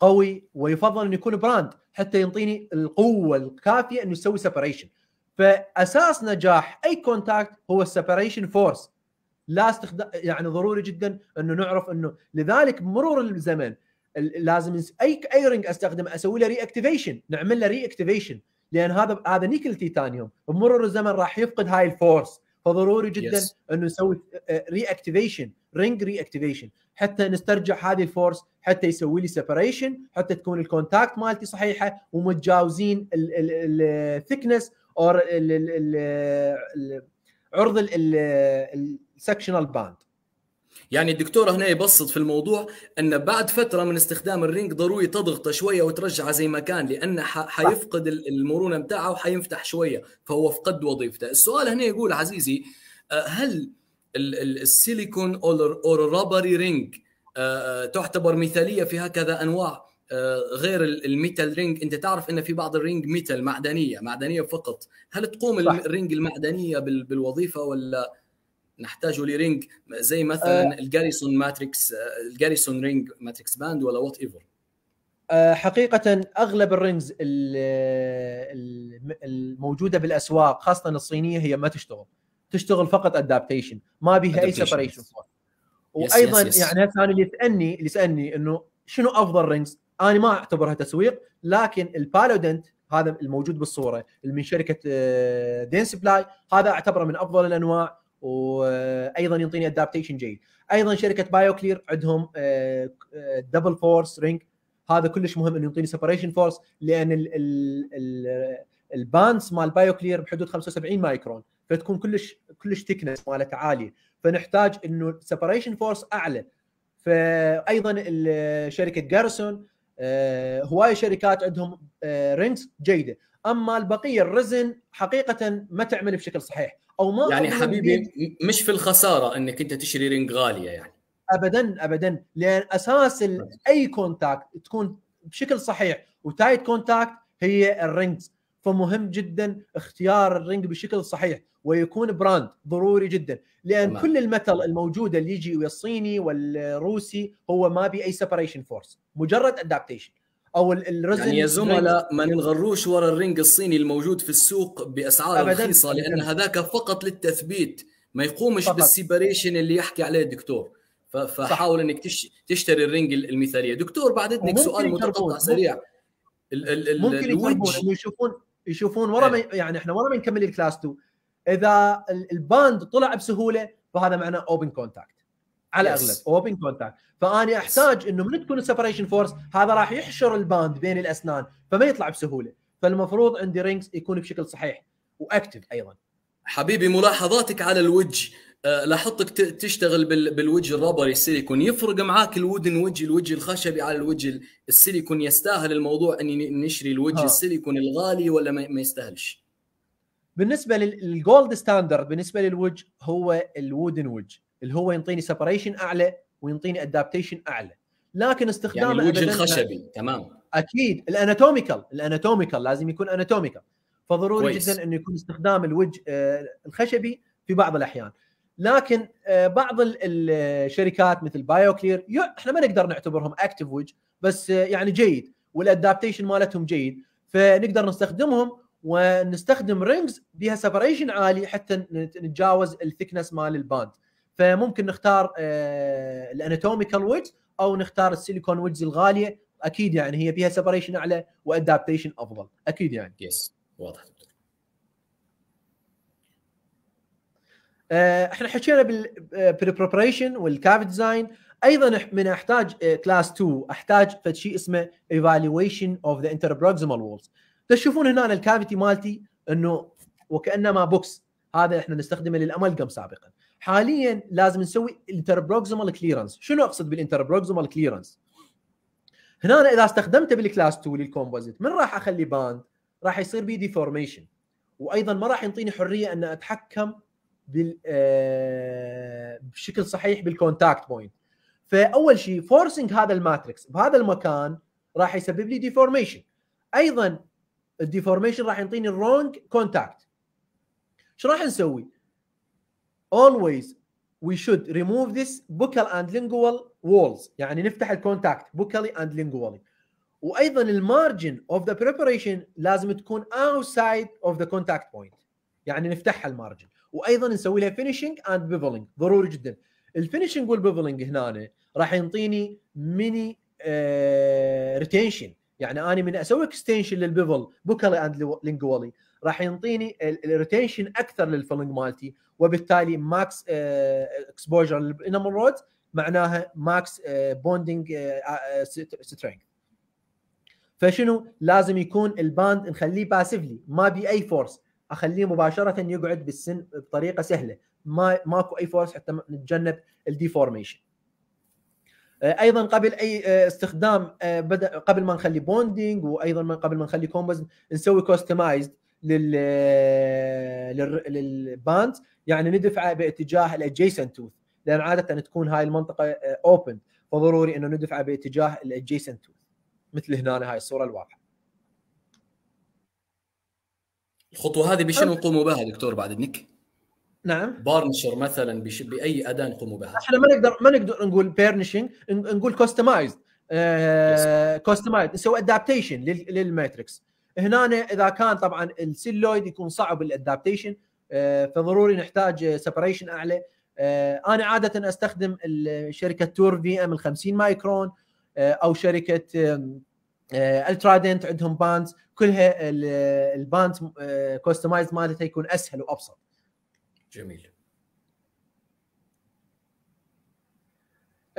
قوي ويفضل انه يكون براند حتى ينطيني القوه الكافيه انه يسوي سبريشن فاساس نجاح اي كونتاكت هو السبريشن فورس لا استخدام يعني ضروري جدا انه نعرف انه لذلك مرور الزمن لازم اي اي رينج استخدمه اسوي له ري اكتيفيشن نعمل له ري اكتيفيشن لان هذا هذا نيكل تيتانيوم بمرور الزمن راح يفقد هاي الفورس فضروري جدا yes. انه نسوي ري اكتيفيشن رينج ري اكتيفيشن حتى نسترجع هذه الفورس حتى يسوي لي سيبريشن حتى تكون الكونتاكت مالتي صحيحه ومتجاوزين الثكنس اور عرض السكشنال باند يعني الدكتور هنا يبسط في الموضوع أن بعد فترة من استخدام الرينج ضروري تضغطه شوية وترجعه زي ما كان لأنه حيفقد المرونة بتاعه وحينفتح شوية فهو فقد وظيفته السؤال هنا يقول عزيزي آه، هل السيليكون أو الرابري رينج آه، آه، تعتبر مثالية في هكذا أنواع غير الميتال رينج انت تعرف ان في بعض الرينج ميتال معدنيه معدنيه فقط هل تقوم صح. الرينج المعدنيه بالوظيفه ولا نحتاجه لرينج زي مثلا آه الجاريسون ماتريكس آه، الجاريسون رينج ماتريكس باند ولا وات ايفر آه حقيقة أغلب الرينجز الموجودة بالأسواق خاصة الصينية هي ما تشتغل تشتغل فقط ادابتيشن ما بيها اي سيبريشن وايضا يس يس يعني هذا اللي يسالني اللي يسالني انه شنو افضل رينجز انا ما اعتبرها تسويق لكن البالودنت هذا الموجود بالصوره اللي من شركه دين آه، سبلاي هذا اعتبره من افضل الانواع وايضا ينطيني ادابتيشن جيد ايضا شركه بايو كلير عندهم دبل فورس رينج هذا كلش مهم انه ينطيني سيبريشن فورس لان الباندس البانس مال بايو كلير بحدود 75 مايكرون فتكون كلش كلش تكنس مالت عاليه فنحتاج انه سيبريشن فورس اعلى فايضا شركه جارسون آه، هواي شركات عندهم رينجز آه، جيده اما البقيه الرزن حقيقه ما تعمل بشكل صحيح او ما يعني حبيبي مش في الخساره انك انت تشتري رينج غاليه يعني ابدا ابدا لان اساس اي كونتاكت تكون بشكل صحيح وتايت كونتاكت هي الرينجز فمهم جدا اختيار الرينج بشكل صحيح ويكون براند ضروري جدا لان تمام. كل المثل الموجوده اللي يجي ويا الصيني والروسي هو ما بي اي سيبريشن فورس مجرد ادابتيشن او الرزن يعني يا زملاء ما ننغروش ورا الرنج الصيني الموجود في السوق باسعار أبداً. رخيصه لان هذاك فقط للتثبيت ما يقومش فقط. بالسيبريشن اللي يحكي عليه الدكتور فحاول انك تشتري الرنج المثاليه دكتور بعد اذنك سؤال متقطع سريع ال ال ال ممكن يكربون يشوفون يشوفون ورا إيه. يعني احنا ورا ما نكمل الكلاس 2 اذا الباند طلع بسهوله فهذا معناه اوبن كونتاكت على اغلب اوبن كونتاكت فاني احتاج انه من تكون السبريشن فورس هذا راح يحشر الباند بين الاسنان فما يطلع بسهوله فالمفروض عندي رينجز يكون بشكل صحيح واكتف ايضا حبيبي ملاحظاتك على الوج أه، لاحظتك تشتغل بالوج الربري السيليكون يفرق معاك الودن وج الوج الخشبي على الوج السيليكون يستاهل الموضوع اني نشري الوج ها. آه. السيليكون الغالي ولا ما يستاهلش بالنسبه للجولد ستاندرد بالنسبه للوج هو الودن وج اللي هو ينطيني سبريشن اعلى وينطيني ادابتيشن اعلى لكن يعني استخدامه يعني الوجه الخشبي تمام اكيد الاناتوميكال الاناتوميكال لازم يكون اناتوميكال فضروري كويس. جدا انه يكون استخدام الوجه آه، الخشبي في بعض الاحيان لكن آه، بعض الشركات مثل بايوكلير احنا ما نقدر نعتبرهم اكتف وجه بس آه، يعني جيد والادابتيشن مالتهم جيد فنقدر نستخدمهم ونستخدم رينجز بها سبريشن عالي حتى نتجاوز الثكنس مال الباند فممكن نختار آه، الاناتوميكال ويدز او نختار السيليكون ويدز الغاليه اكيد يعني هي فيها سيبريشن اعلى وادابتيشن افضل اكيد يعني يس واضح آه، احنا حكينا بالبريبريشن والكاف ديزاين ايضا من احتاج كلاس آه، 2 احتاج فد شيء اسمه ايفالويشن اوف ذا انتربروكسيمال وولز تشوفون هنا الكافيتي مالتي انه وكانما بوكس هذا احنا نستخدمه للامالجم سابقا حاليا لازم نسوي الانتربروكسيمال كليرنس شنو اقصد بالانتربروكسيمال كليرنس هنا اذا استخدمته بالكلاس 2 للكومبوزيت من راح اخلي باند راح يصير بي ديفورميشن وايضا ما راح يعطيني حريه ان اتحكم بال آه، بشكل صحيح بالكونتاكت بوينت فاول شيء فورسنج هذا الماتريكس بهذا المكان راح يسبب لي ديفورميشن ايضا الديفورميشن راح يعطيني الرونج كونتاكت شو راح نسوي always we should remove this buccal and lingual walls يعني نفتح الكونتاكت buccally and lingually وايضا المارجن اوف ذا بريبريشن لازم تكون اوتسايد اوف ذا كونتاكت بوينت يعني نفتحها المارجن وايضا نسوي لها فينيشنج اند بيفلينج ضروري جدا الفينشنج والبيفلينج هنا راح ينطيني ميني ريتينشن آه، يعني انا من اسوي اكستنشن للبيفل بوكالي اند لينجوالي راح ينطيني الريتنشن اكثر للفلنج مالتي وبالتالي ماكس اكسبوجر للانمر رود معناها ماكس بوندنج سترينج فشنو لازم يكون الباند نخليه باسفلي ما بي اي فورس اخليه مباشره يقعد بالسن بطريقه سهله ما ماكو اي فورس حتى نتجنب الديفورميشن آه، ايضا قبل اي آه، استخدام آه، بدا قبل ما نخلي بوندينج وايضا قبل ما نخلي كومبوز نسوي كوستمايزد لل للباند يعني ندفعه باتجاه الادجيسنت توث لان عاده تكون هاي المنطقه اوبن آه، فضروري انه ندفعه باتجاه الادجيسنت توث مثل هنا هاي الصوره الواضحه الخطوه هذه بشنو نقوم بها دكتور بعد اذنك؟ نعم بارنشر مثلا بش... باي اداه نقوم بها؟ احنا ما نقدر ما نقدر نقول بيرنشنج نقول كوستمايز آه، كوستمايز نسوي ادابتيشن للماتريكس هنا اذا كان طبعا السيلويد يكون صعب الادابتيشن آه، فضروري نحتاج سبريشن اعلى آه، انا عاده استخدم شركه تور في ام ال 50 مايكرون آه، او شركه الترادنت عندهم باندز كلها الباند كوستمايز مالتها يكون اسهل وابسط جميل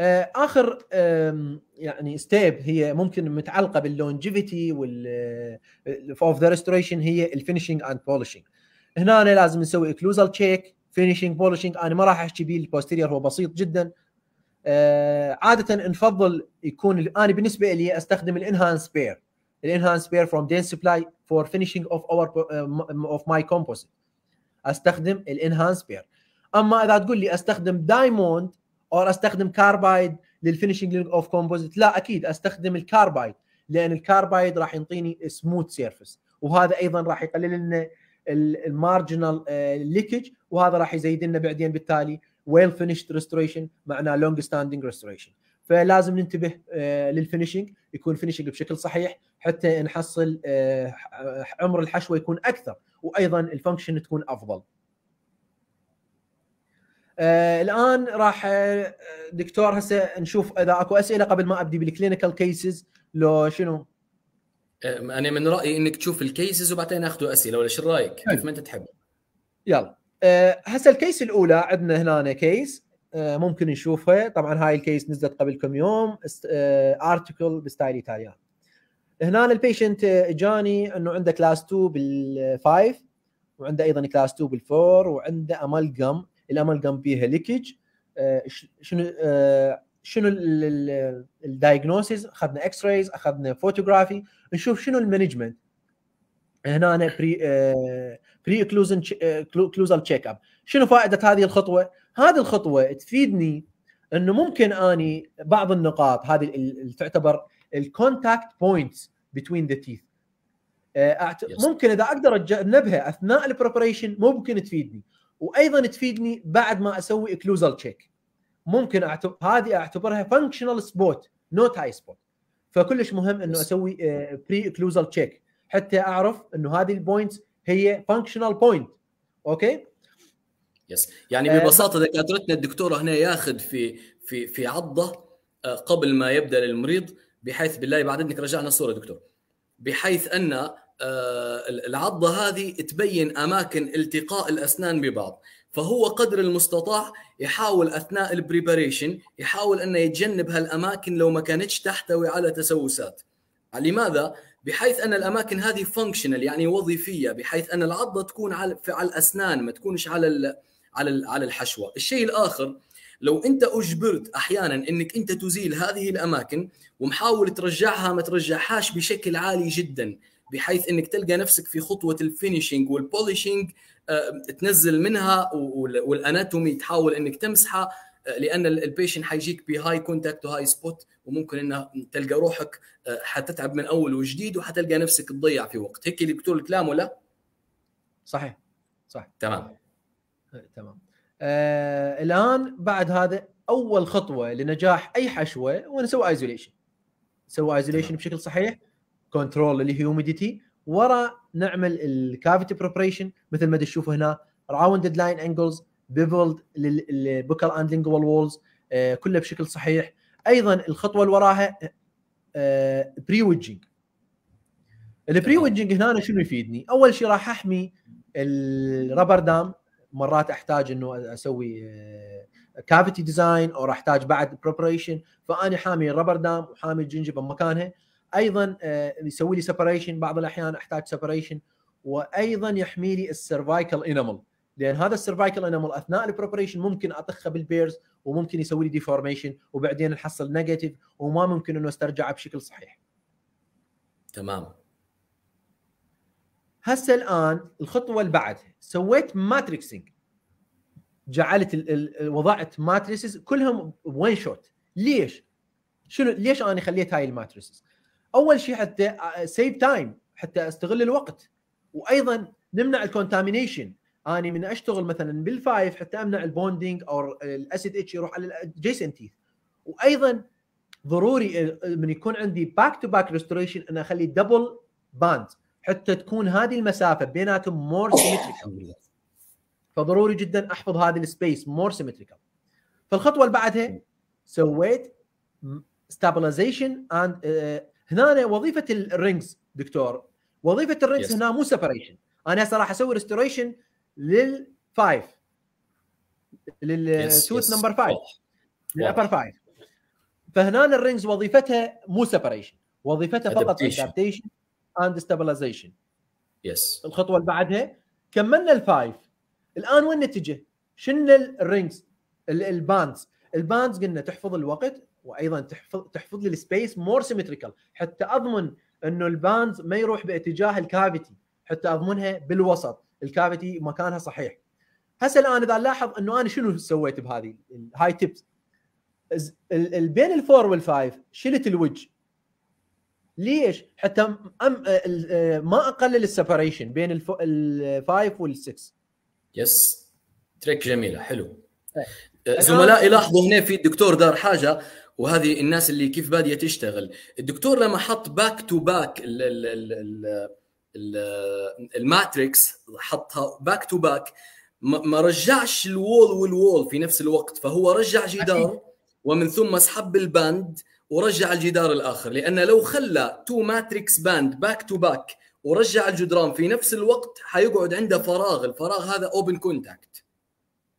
آه، اخر يعني ستيب هي ممكن متعلقه باللونجيفيتي وال اوف ذا ريستوريشن هي الفينشنج اند بولشنج هنا أنا لازم نسوي اكلوزال تشيك فينشنج بولشنج انا ما راح احكي بيه البوستيرير هو بسيط جدا آه، عاده نفضل يكون انا بالنسبه لي استخدم الانهانس بير الانهانس بير فروم دين سبلاي فور فينشنج اوف اور اوف ماي كومبوزيت استخدم الانهانس بير اما اذا تقول لي استخدم دايموند اور استخدم كاربايد للفينشنج اوف كومبوزيت لا اكيد استخدم الكاربايد لان الكاربايد راح ينطيني سموث سيرفس وهذا ايضا راح يقلل لنا المارجنال ليكج آه، وهذا راح يزيد لنا بعدين بالتالي ويل فينيشد ريستوريشن معناه لونج ستاندنج ريستوريشن فلازم ننتبه آه، للفينشنج يكون فينشنج بشكل صحيح حتى نحصل آه، عمر الحشوه يكون اكثر وايضا الفانكشن تكون افضل آه الان راح آه، دكتور هسه نشوف اذا اكو اسئله قبل ما ابدي بالكلينيكال كيسز لو شنو آه، انا من رايي انك تشوف الكيسز وبعدين اخذوا اسئله ولا شو رايك؟ كيف ما انت تحب يلا أه هسه الكيس الاولى عندنا هنا كيس أه ممكن نشوفها طبعا هاي الكيس نزلت قبل كم يوم أه ارتكل بستايل ايطاليان هنا البيشنت اجاني آه، انه عنده كلاس 2 بال5 وعنده ايضا كلاس 2 بال4 وعنده امالجم قام بيها ليكج شنو آه، شنو الدايجنوسيس اخذنا اكس رايز اخذنا فوتوغرافي نشوف شنو المانجمنت هنا أنا بري بري كلوزن كلوزال تشيك اب شنو فائده هذه الخطوه هذه الخطوه تفيدني انه ممكن اني بعض النقاط هذه اللي تعتبر الكونتاكت بوينتس بتوين ذا تيث ممكن اذا اقدر اتجنبها اثناء البريبريشن ممكن تفيدني وايضا تفيدني بعد ما اسوي اكلوزال تشيك ممكن أعتبر هذه اعتبرها فانكشنال سبوت نو تاي سبوت فكلش مهم انه اسوي بري اكلوزال تشيك حتى اعرف انه هذه البوينتس هي فانكشنال بوينت اوكي يس يعني آه، ببساطه دكاترتنا الدكتور هنا ياخذ في في في عضه آه، قبل ما يبدا للمريض بحيث بالله بعد اذنك رجعنا الصوره دكتور بحيث ان آه، العضه هذه تبين اماكن التقاء الاسنان ببعض فهو قدر المستطاع يحاول اثناء البريباريشن يحاول انه يتجنب هالاماكن لو ما كانتش تحتوي على تسوسات لماذا بحيث ان الاماكن هذه فانكشنال يعني وظيفيه بحيث ان العضه تكون على على الاسنان ما تكونش على على على الحشوه الشيء الاخر لو انت اجبرت احيانا انك انت تزيل هذه الاماكن ومحاول ترجعها ما ترجعهاش بشكل عالي جدا بحيث انك تلقى نفسك في خطوه الفينيشنج والبوليشنج آه، تنزل منها والاناتومي تحاول انك تمسحها آه، لان البيشن حيجيك بهاي كونتاكت وهاي سبوت وممكن انه تلقى روحك آه، حتتعب من اول وجديد وحتلقى نفسك تضيع في وقت هيك اللي الكلام ولا صحيح صح تمام إيه، تمام آه، الان بعد هذا اول خطوه لنجاح اي حشوه هو نسوي ايزوليشن نسوي ايزوليشن بشكل صحيح كنترول هيوميديتي ورا نعمل الكافيتي بريبريشن مثل ما تشوفوا هنا راوندد لاين انجلز بيفلد للبوكال اند لينجوال وولز كله بشكل صحيح ايضا الخطوه اللي وراها بري ويدجنج البري ويدجنج هنا شنو يفيدني؟ اول شيء راح احمي الربر دام مرات احتاج انه اسوي كافيتي آه، ديزاين او راح احتاج بعد بريبريشن فاني حامي الربر دام وحامي الجنجبه مكانها ايضا آه، يسوي لي سيبريشن بعض الاحيان احتاج سيبريشن وايضا يحمي لي السرفايكل انيمال لان هذا السرفايكل انيمال اثناء البريبريشن ممكن اطخه بالبيرز وممكن يسوي لي ديفورميشن وبعدين نحصل نيجاتيف وما ممكن انه استرجعه بشكل صحيح. تمام. هسه الان الخطوه اللي بعدها سويت ماتريكسنج جعلت وضعت ماتريسز كلهم وين شوت ليش؟ شنو ليش انا خليت هاي الماتريسز؟ اول شيء حتى سيف آه، تايم حتى استغل الوقت وايضا نمنع الكونتامينيشن اني من اشتغل مثلا بالفايف حتى امنع البوندينج او الاسيد اتش يروح على الجيسن تيث وايضا ضروري آه، من يكون عندي باك تو باك ريستوريشن ان اخلي دبل باند حتى تكون هذه المسافه بيناتهم مور سيمتريكال فضروري جدا احفظ هذه السبيس مور سيمتريكال فالخطوه اللي بعدها سويت ستابلايزيشن اند آه، هنا وظيفه الرينجز دكتور وظيفه الرينجز yes. هنا مو سيبريشن انا هسه راح اسوي ريستوريشن للفايف للسوت yes, نمبر فايف للابر فايف فهنا الرينجز وظيفتها مو سيبريشن وظيفتها فقط ادابتيشن اند ستابلايزيشن يس الخطوه اللي بعدها كملنا الفايف الان وين نتجه؟ شلنا الرينجز الباندز الباندز قلنا تحفظ الوقت وايضا تحفظ تحفظ لي السبيس مور سيمتريكال حتى اضمن انه الباند ما يروح باتجاه الكافيتي حتى اضمنها بالوسط الكافيتي مكانها صحيح هسه الان اذا لاحظ انه انا شنو سويت بهذه الهاي تيبس بين الفور والفايف شلت الوج ليش؟ حتى أم ما اقلل السبريشن بين الفايف والسكس يس تريك جميله حلو طيب. أه، زملائي لاحظوا هنا في الدكتور دار حاجه وهذه الناس اللي كيف باديه تشتغل الدكتور لما حط باك تو باك الماتريكس حطها باك تو باك ما رجعش الوول والوول في نفس الوقت فهو رجع جدار ومن ثم سحب الباند ورجع الجدار الاخر لان لو خلى تو ماتريكس باند باك تو باك ورجع الجدران في نفس الوقت حيقعد عنده فراغ الفراغ هذا اوبن كونتاكت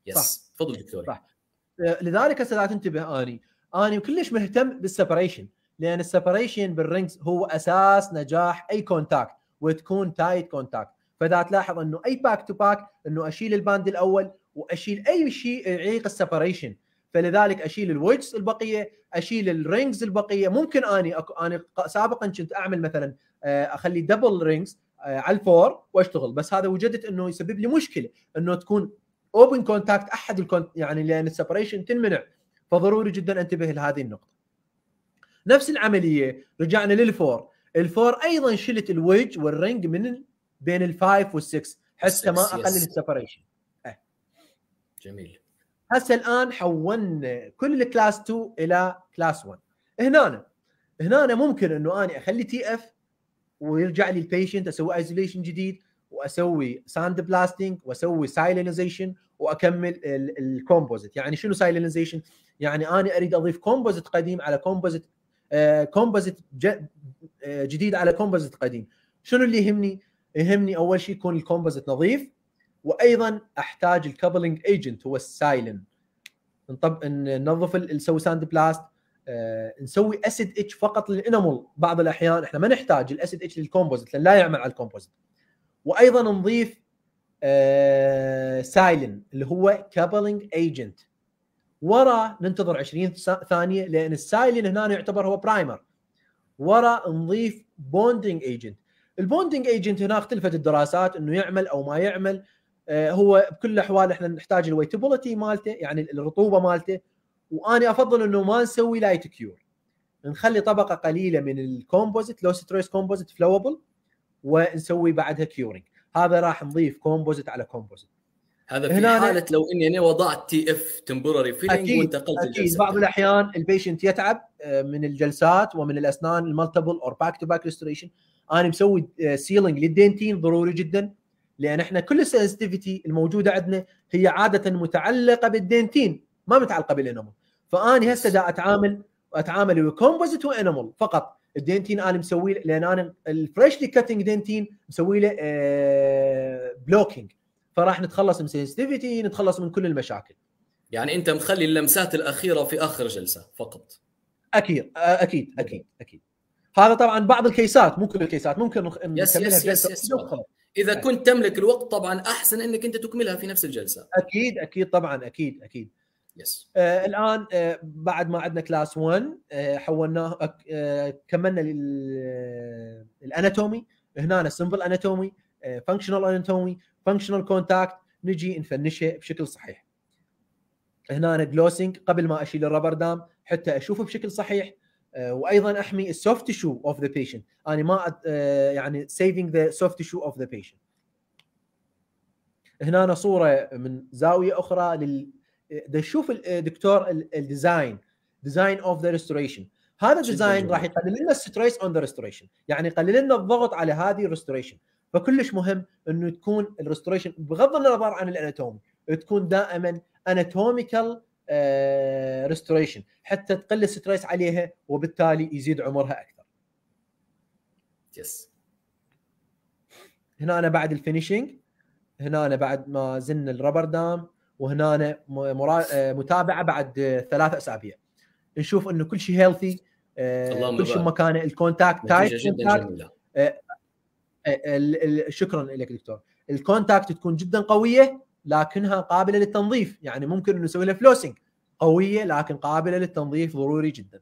يس تفضل دكتور صح أه، لذلك استاذ انتبه اني انا كلش مهتم بالسبريشن لان السبريشن بالرينجز هو اساس نجاح اي كونتاكت وتكون تايت كونتاكت فاذا تلاحظ انه اي باك تو باك انه اشيل الباند الاول واشيل اي شيء يعيق السبريشن فلذلك اشيل الويدجز البقيه اشيل الرينجز البقيه ممكن اني أك... انا سابقا كنت اعمل مثلا آه، اخلي دبل رينجز آه، على الفور واشتغل بس هذا وجدت انه يسبب لي مشكله انه تكون اوبن كونتاكت احد الكونت يعني لان السبريشن تنمنع فضروري جدا انتبه لهذه النقطه نفس العمليه رجعنا للفور الفور ايضا شلت الويج والرنج من بين الفايف والسكس حتى ما اقلل السبريشن أه. جميل هسه الان حولنا كل الكلاس 2 الى كلاس 1 هنا هنا ممكن انه انا اخلي تي اف ويرجع لي البيشنت اسوي ايزوليشن جديد واسوي ساند بلاستنج واسوي سايلينيزيشن واكمل الكومبوزيت يعني شنو سايلينزيشن يعني انا اريد اضيف كومبوزيت قديم على كومبوزيت آه، كومبوزيت آه، جديد على كومبوزيت قديم شنو اللي يهمني يهمني اول شيء يكون الكومبوزيت نظيف وايضا احتاج الكابلنج ايجنت هو السايلن نطب ننظف نسوي ساند بلاست آه، نسوي اسيد اتش فقط للانامول بعض الاحيان احنا ما نحتاج الاسيد اتش للكومبوزيت لان لا يعمل على الكومبوزيت وايضا نضيف آه، سايلن اللي هو كابلنج ايجنت ورا ننتظر 20 ثانيه لان السايلن هنا يعتبر هو برايمر ورا نضيف بوندنج ايجنت البوندنج ايجنت هنا اختلفت الدراسات انه يعمل او ما يعمل آه، هو بكل الاحوال احنا نحتاج الويتبلتي مالته يعني الرطوبه مالته واني افضل انه ما نسوي لايت كيور نخلي طبقه قليله من الكومبوزيت لو ستريس كومبوزيت فلوبل ونسوي بعدها كيورنج هذا راح نضيف كومبوزيت على كومبوزيت هذا في هنا حاله لو اني انا وضعت تي اف تمبرري فيلنج وانتقلت اكيد الجلسات. بعض الاحيان البيشنت يتعب آه، من الجلسات ومن الاسنان المالتيبل اور باك تو باك ريستوريشن انا مسوي سيلينج آه، للدينتين ضروري جدا لان احنا كل السنسيتيفيتي الموجوده عندنا هي عاده متعلقه بالدينتين ما متعلقه بالانامل فاني هسه دا اتعامل اتعامل ويا كومبوزيت فقط الدينتين انا مسوي لان انا الفريشلي كاتنج دينتين مسوي له بلوكينج آه، فراح نتخلص من سنسيتيفيتي نتخلص من كل المشاكل يعني انت مخلي اللمسات الاخيره في اخر جلسه فقط اكيد آه، اكيد اكيد اكيد هذا طبعا بعض الكيسات مو كل الكيسات ممكن يس يس يس, يس اذا كنت تملك الوقت طبعا احسن انك انت تكملها في نفس الجلسه اكيد اكيد طبعا اكيد اكيد يس آه الان آه بعد ما عندنا كلاس 1 آه حولناه آه كملنا آه، الاناتومي هنا سمبل اناتومي فانكشنال اناتومي فانكشنال كونتاكت نجي نفنشها بشكل صحيح هنا جلوسنج قبل ما اشيل الربر دام حتى اشوفه بشكل صحيح آه، وايضا احمي السوفت تشو اوف ذا بيشنت انا ما آه، يعني سيفنج ذا سوفت تشو اوف ذا بيشنت هنا صوره من زاويه اخرى لل ده الدكتور الديزاين ديزاين اوف ذا ريستوريشن هذا الديزاين راح يقلل لنا الستريس اون ذا ريستوريشن يعني يقلل لنا الضغط على هذه الريستوريشن فكلش مهم انه تكون الريستوريشن بغض النظر عن الاناتومي تكون دائما اناتوميكال آه، ريستوريشن حتى تقل الستريس عليها وبالتالي يزيد عمرها اكثر. يس. Yes. هنا أنا بعد الفينيشنج هنا أنا بعد ما زلنا الربر دام وهنا مرا... آه، متابعه بعد ثلاثة اسابيع نشوف انه كل شيء هيلثي آه، كل شيء مكانه الكونتاكت تايب آه، شكرا لك دكتور الكونتاكت تكون جدا قويه لكنها قابله للتنظيف يعني ممكن انه نسوي لها فلوسنج قويه لكن قابله للتنظيف ضروري جدا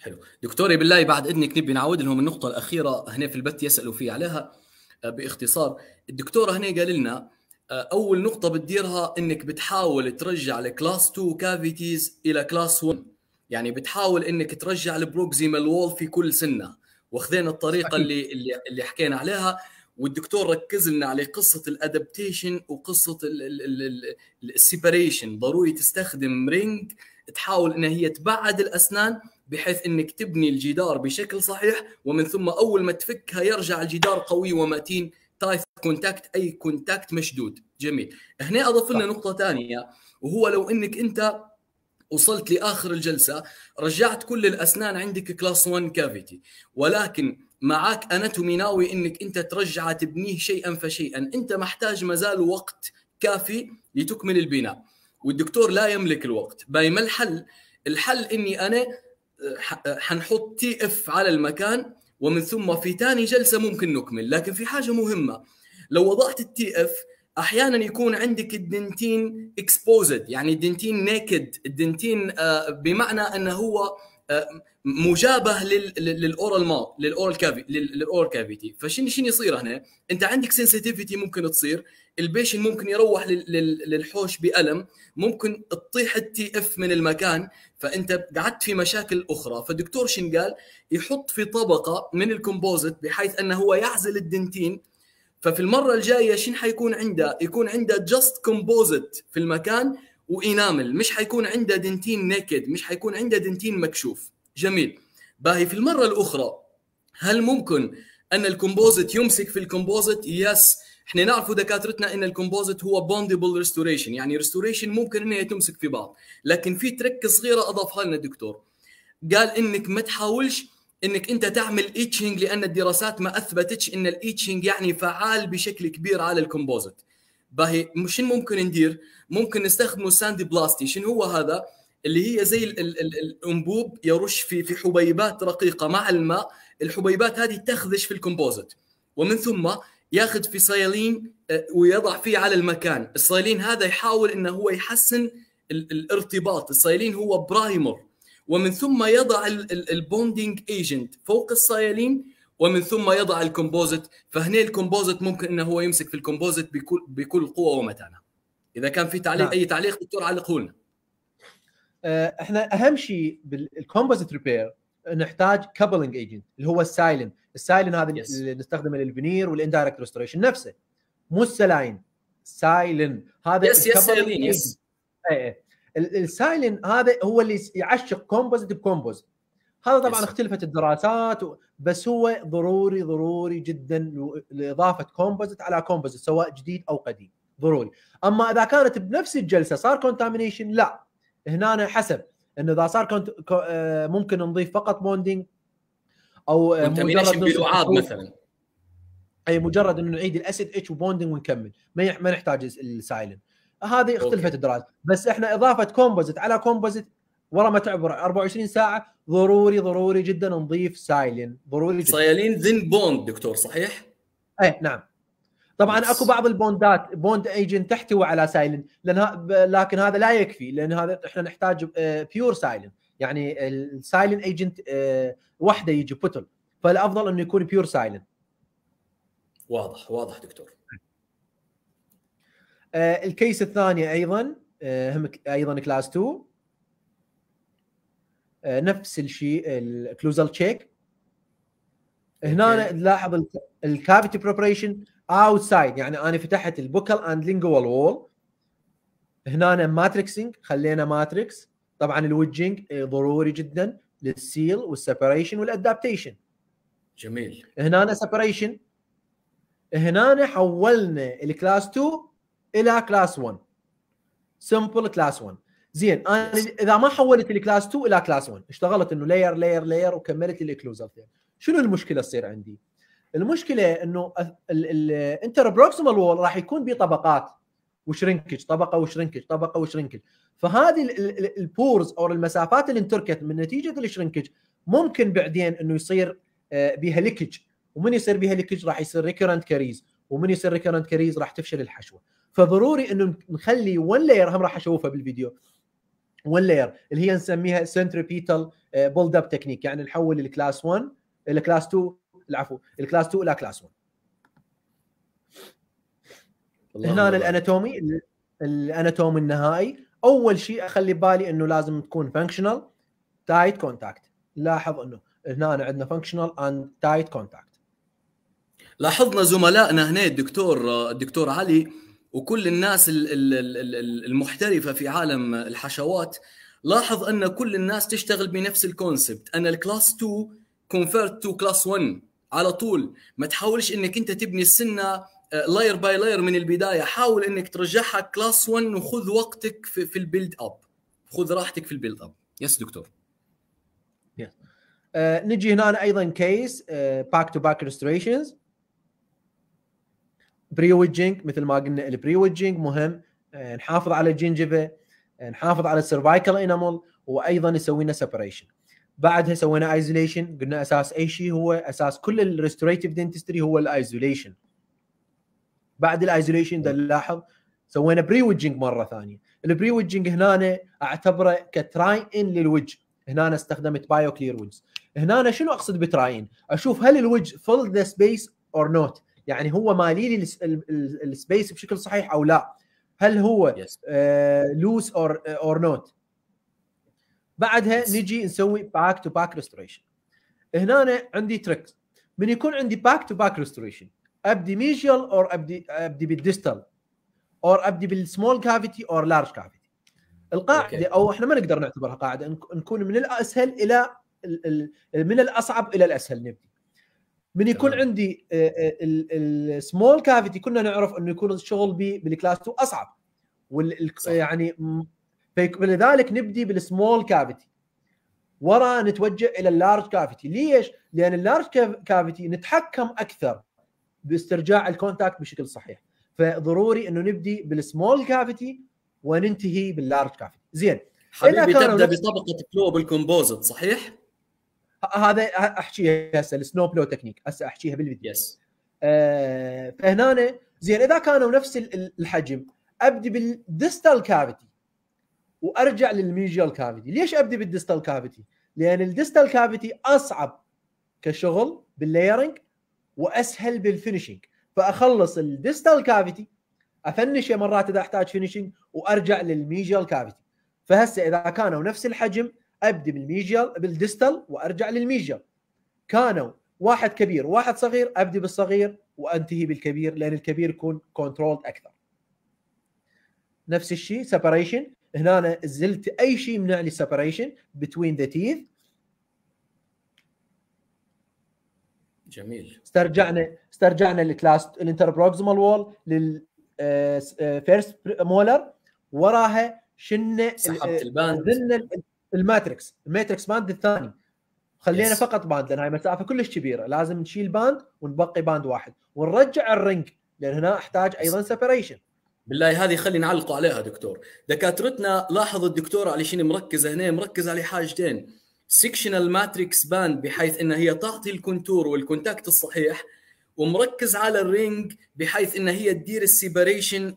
حلو دكتوري بالله بعد اذنك نبي نعود لهم النقطه الاخيره هنا في البث يسالوا فيه عليها باختصار الدكتوره هنا قال لنا آه، اول نقطه بتديرها انك بتحاول ترجع الكلاس 2 كافيتيز الى كلاس 1 يعني بتحاول انك ترجع البروكسيمال وول في كل سنه واخذين الطريقه اللي اللي اللي حكينا عليها والدكتور ركز لنا على قصه الادابتيشن وقصه السيبريشن ضروري تستخدم رينج تحاول ان هي تبعد الاسنان بحيث انك تبني الجدار بشكل صحيح ومن ثم اول ما تفكها يرجع الجدار قوي ومتين تايف كونتاكت اي كونتاكت مشدود جميل هنا اضف لنا نقطه ثانيه وهو لو انك انت وصلت لاخر الجلسه رجعت كل الاسنان عندك كلاس 1 كافيتي ولكن معاك اناتومي ناوي انك انت ترجع تبنيه شيئا فشيئا انت محتاج مازال وقت كافي لتكمل البناء والدكتور لا يملك الوقت باي ما الحل الحل اني انا آه، آه، حنحط تي اف على المكان ومن ثم في ثاني جلسه ممكن نكمل لكن في حاجه مهمه لو وضعت التي اف احيانا يكون عندك الدنتين اكسبوزد يعني الدنتين نيكد الدنتين بمعنى انه هو آه، مجابه للاورال ماوث للاورال للاورال كافيتي فشنو شنو يصير هنا انت عندك سنسيتيفيتي ممكن تصير البيشن ممكن يروح للحوش بالم ممكن تطيح التي اف من المكان فانت قعدت في مشاكل اخرى فالدكتور شنقال يحط في طبقه من الكومبوزيت بحيث انه هو يعزل الدنتين ففي المره الجايه شن حيكون عنده يكون عنده جاست كومبوزيت في المكان وانامل مش حيكون عنده دنتين نيكد مش حيكون عنده دنتين مكشوف جميل باهي في المره الاخرى هل ممكن ان الكومبوزيت يمسك في الكومبوزيت يس yes. احنا نعرفوا دكاترتنا ان الكومبوزيت هو بوندبل ريستوريشن يعني ريستوريشن ممكن انها تمسك في بعض لكن في ترك صغيره اضافها لنا الدكتور قال انك ما تحاولش انك انت تعمل ايتشنج لان الدراسات ما اثبتتش ان الايتشنج يعني فعال بشكل كبير على الكومبوزيت باهي مش ممكن ندير ممكن نستخدموا ساند بلاستي شنو هو هذا اللي هي زي الانبوب يرش في في حبيبات رقيقه مع الماء الحبيبات هذه تخذش في الكومبوزيت ومن ثم ياخذ فصيلين آه، ويضع فيه على المكان الصيلين هذا يحاول انه هو يحسن الارتباط الصيلين هو برايمر ومن ثم يضع البوندينج ايجنت فوق الصيلين ومن ثم يضع الكومبوزيت فهنا الكومبوزيت ممكن انه هو يمسك في الكومبوزيت بكل بكل قوه ومتانه اذا كان في تعليق نعم. اي تعليق دكتور على لنا آه، احنا اهم شيء بالكومبوزيت ريبير نحتاج كابلنج ايجنت اللي هو السايلنت السايلين هذا yes. اللي نستخدمه للفينير والاندايركت ريستوريشن نفسه مو السلاين سايلين هذا يس يس يس السايلين هذا هو اللي يعشق كومبوزيت بكومبوز هذا طبعا yes. اختلفت الدراسات و... بس هو ضروري ضروري جدا لاضافه كومبوزيت على كومبوزيت سواء جديد او قديم ضروري اما اذا كانت بنفس الجلسه صار كونتامينيشن لا هنا حسب انه اذا صار كنت آه، ممكن نضيف فقط بوندينج او مجرد بالوعاض مثلا اي مجرد انه نعيد الاسيد اتش وبوندنج ونكمل ما ما نحتاج السايلن هذه اختلفت الدراسه بس احنا اضافه كومبوزيت على كومبوزيت ورا ما تعبر 24 ساعه ضروري ضروري جدا نضيف سايلين ضروري جدا سايلين ذن بوند دكتور صحيح؟ اي نعم طبعا بس. اكو بعض البوندات بوند ايجنت تحتوي على سايلين لان لكن هذا لا يكفي لان هذا احنا نحتاج بيور آه، سايلين يعني السايلنت ايجنت آه، وحده يجي بوتل فالافضل انه يكون بيور سايلنت واضح واضح دكتور آه، الكيس الثانيه ايضا آه، هم ايضا كلاس 2 نفس الشيء الكلوزال تشيك هنا نلاحظ الكافيتي بريبريشن اوتسايد يعني انا فتحت البوكال اند لينجوال وول هنا ماتريكسنج خلينا ماتريكس طبعا الوجينج آه، ضروري جدا للسيل والسبريشن والادابتيشن جميل هنا سبريشن هنا حولنا الكلاس 2 الى كلاس 1 سمبل كلاس 1 زين انا اذا ما حولت الكلاس 2 الى كلاس 1 اشتغلت انه لاير لاير لاير وكملت الاكلوزر شنو المشكله تصير عندي؟ المشكله انه الانتربروكسيمال وول راح يكون بطبقات وشرنكج طبقه وشرنكج طبقه وشرنكج فهذه البورز او المسافات اللي انتركت من نتيجه الشرنكج ممكن بعدين انه يصير آه، بها ليكج ومن يصير بها ليكج راح يصير ريكورنت كاريز ومن يصير ريكورنت كاريز راح تفشل الحشوه فضروري انه نخلي ون لاير هم راح اشوفها بالفيديو ون لاير اللي هي نسميها سنتريبيتال بولد اب تكنيك يعني نحول الكلاس 1 الكلاس 2 العفو الكلاس 2 الى كلاس 1 هنا الاناتومي الاناتومي النهائي اول شيء اخلي بالي انه لازم تكون فانكشنال تايت كونتاكت لاحظ انه هنا أنا عندنا فانكشنال اند تايت كونتاكت لاحظنا زملائنا هنا الدكتور الدكتور علي وكل الناس المحترفه في عالم الحشوات لاحظ ان كل الناس تشتغل بنفس الكونسبت انا الكلاس 2 كونفيرت تو كلاس 1 على طول ما تحاولش انك انت تبني السنه لاير باي لاير من البدايه حاول انك ترجعها كلاس 1 وخذ وقتك في, في البيلد اب خذ راحتك في البيلد اب يس دكتور yeah. آه، نجي هنا ايضا كيس باك تو باك ريستريشنز بري ويدجنج مثل ما قلنا البري ويدجنج مهم آه، نحافظ على الجنجبه آه، نحافظ على السيرفايكال انامل وايضا نسوي لنا سيبريشن بعدها سوينا ايزوليشن قلنا اساس اي شيء هو اساس كل الريستوريتيف دنتستري هو الايزوليشن بعد الايزوليشن ده نلاحظ سوينا بري ويدجنج مره ثانيه البري ويدجنج هنا اعتبره كتراي ان للوجه هنا أنا استخدمت بايو كلير ويدز هنا أنا شنو اقصد بتراين اشوف هل الوجه فل ذا سبيس اور نوت يعني هو مالي لي السبيس بشكل صحيح او لا هل هو لوس اور اور نوت بعدها نجي نسوي باك تو باك ريستوريشن هنا عندي تريكس من يكون عندي باك تو باك ريستوريشن ابدي ميجيال اور ابدي ابدي بالديستال اور ابدي بالسمول كافيتي اور لارج كافيتي القاعده او احنا ما نقدر نعتبرها قاعده نكون من الاسهل الى من الأصعب إلى الأسهل نبدي من يكون عندي السمول كافيتي كنا نعرف أنه يكون الشغل بالكلاس 2 أصعب يعني فلذلك نبدي بالسمول كافيتي ورا نتوجه الى اللارج كافيتي ليش؟ لان اللارج كافيتي نتحكم اكثر باسترجاع الكونتاكت بشكل صحيح فضروري انه نبدي بالسمول كافيتي وننتهي باللارج كافيتي زين حبيبي تبدا بطبقه فلو بالكومبوزيت صحيح هذا احكيها هسه السنو بلو تكنيك هسه احكيها بالفيديو يس آه، فهنا زين اذا كانوا نفس الحجم ابدي بالديستال كافيتي وارجع للميجيال كافيتي ليش ابدي بالديستال كافيتي لان الديستال كافيتي اصعب كشغل باللايرنج واسهل بالفينشنج فاخلص الديستال كافيتي افنش مرات اذا احتاج فينشنج وارجع للميجيال كافيتي فهسه اذا كانوا نفس الحجم ابدي بالميجيال بالديستال وارجع للميجيال كانوا واحد كبير واحد صغير ابدي بالصغير وانتهي بالكبير لان الكبير يكون كنترولد اكثر نفس الشيء سيبريشن هنا زلت اي شيء يمنع لي سيبريشن بتوين ذا تيث جميل استرجعنا استرجعنا الكلاس بروكسيمال وول لل آه، آه، فيرست مولر وراها شلنا آه، سحبت الباند الماتريكس الماتريكس باند الثاني خلينا فقط باند لان هاي مسافه كلش كبيره لازم نشيل باند ونبقي باند واحد ونرجع الرنج لان هنا احتاج ايضا سيبريشن بالله هذه خلي نعلقوا عليها دكتور دكاترتنا لاحظوا الدكتوره على شنو مركزه هنا مركزه على حاجتين سكشنال ماتريكس باند بحيث انها هي تعطي الكونتور والكونتاكت الصحيح ومركز على الرينج بحيث انها هي تدير السيبريشن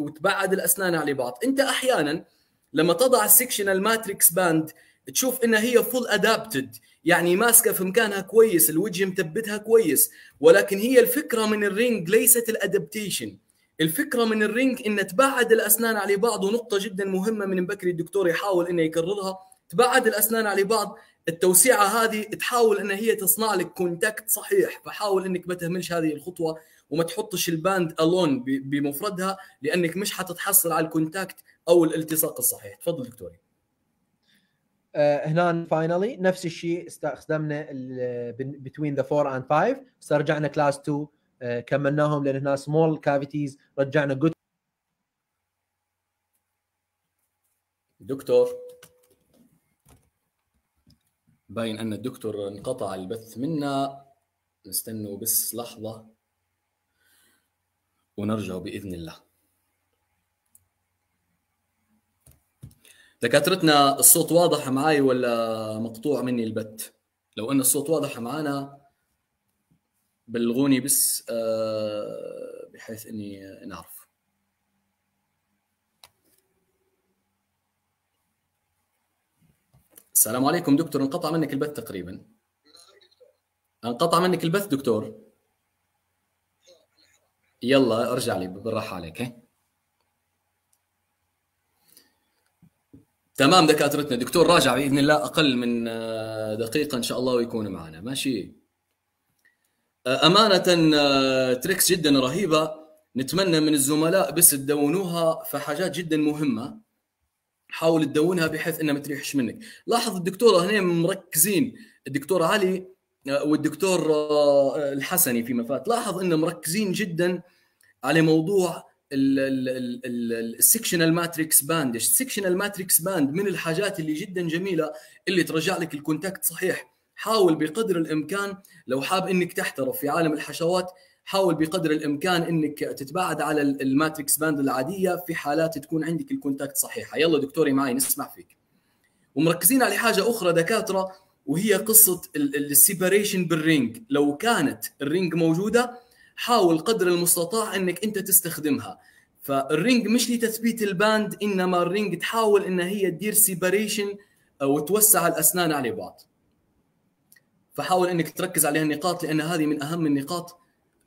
وتبعد الاسنان على بعض انت احيانا لما تضع السكشنال ماتريكس باند تشوف انها هي فول ادابتد يعني ماسكه في مكانها كويس الوجه مثبتها كويس ولكن هي الفكره من الرينج ليست الادابتيشن الفكره من الرينج ان تبعد الاسنان على بعض ونقطه جدا مهمه من بكري الدكتور يحاول انه يكررها تباعد الاسنان على بعض التوسيعه هذه تحاول ان هي تصنع لك كونتاكت صحيح فحاول انك ما تهملش هذه الخطوه وما تحطش الباند الون بمفردها لانك مش حتتحصل على الكونتاكت او الالتصاق الصحيح تفضل دكتوري آه، هنا فاينلي نفس الشيء استخدمنا بين ذا 4 اند 5 استرجعنا كلاس 2 كملناهم لان هنا سمول كافيتيز رجعنا جود دكتور باين ان الدكتور انقطع البث منا نستنوا بس لحظه ونرجع باذن الله دكاترتنا الصوت واضح معي ولا مقطوع مني البت لو ان الصوت واضح معانا بلغوني بس آه، بحيث اني نعرف السلام عليكم دكتور انقطع منك البث تقريبا انقطع منك البث دكتور يلا ارجع لي بالراحه عليك تمام دكاترتنا دكتور راجع باذن الله اقل من آه، دقيقه ان شاء الله ويكون معنا ماشي آه، امانه آه، تريكس جدا رهيبه نتمنى من الزملاء بس تدونوها فحاجات جدا مهمه حاول تدونها بحيث انها ما تريحش منك لاحظ الدكتوره هنا مركزين الدكتور علي آه، والدكتور آه، الحسني فيما فات لاحظ انهم مركزين جدا على موضوع السكشنال ماتريكس باند السكشنال ماتريكس باند من الحاجات اللي جدا جميله اللي ترجع لك الكونتاكت صحيح حاول بقدر الامكان لو حاب انك تحترف في عالم الحشوات حاول بقدر الامكان انك تتباعد على الماتريكس باند العاديه في حالات تكون عندك الكونتاكت صحيحه يلا دكتوري معي نسمع فيك ومركزين على حاجه اخرى دكاتره وهي قصه السيبريشن بالرينج لو كانت الرينج موجوده حاول قدر المستطاع انك انت تستخدمها فالرينج مش لتثبيت الباند انما الرينج تحاول انها هي تدير سيبريشن آه، وتوسع الاسنان على بعض فحاول انك تركز عليها النقاط لان هذه من اهم النقاط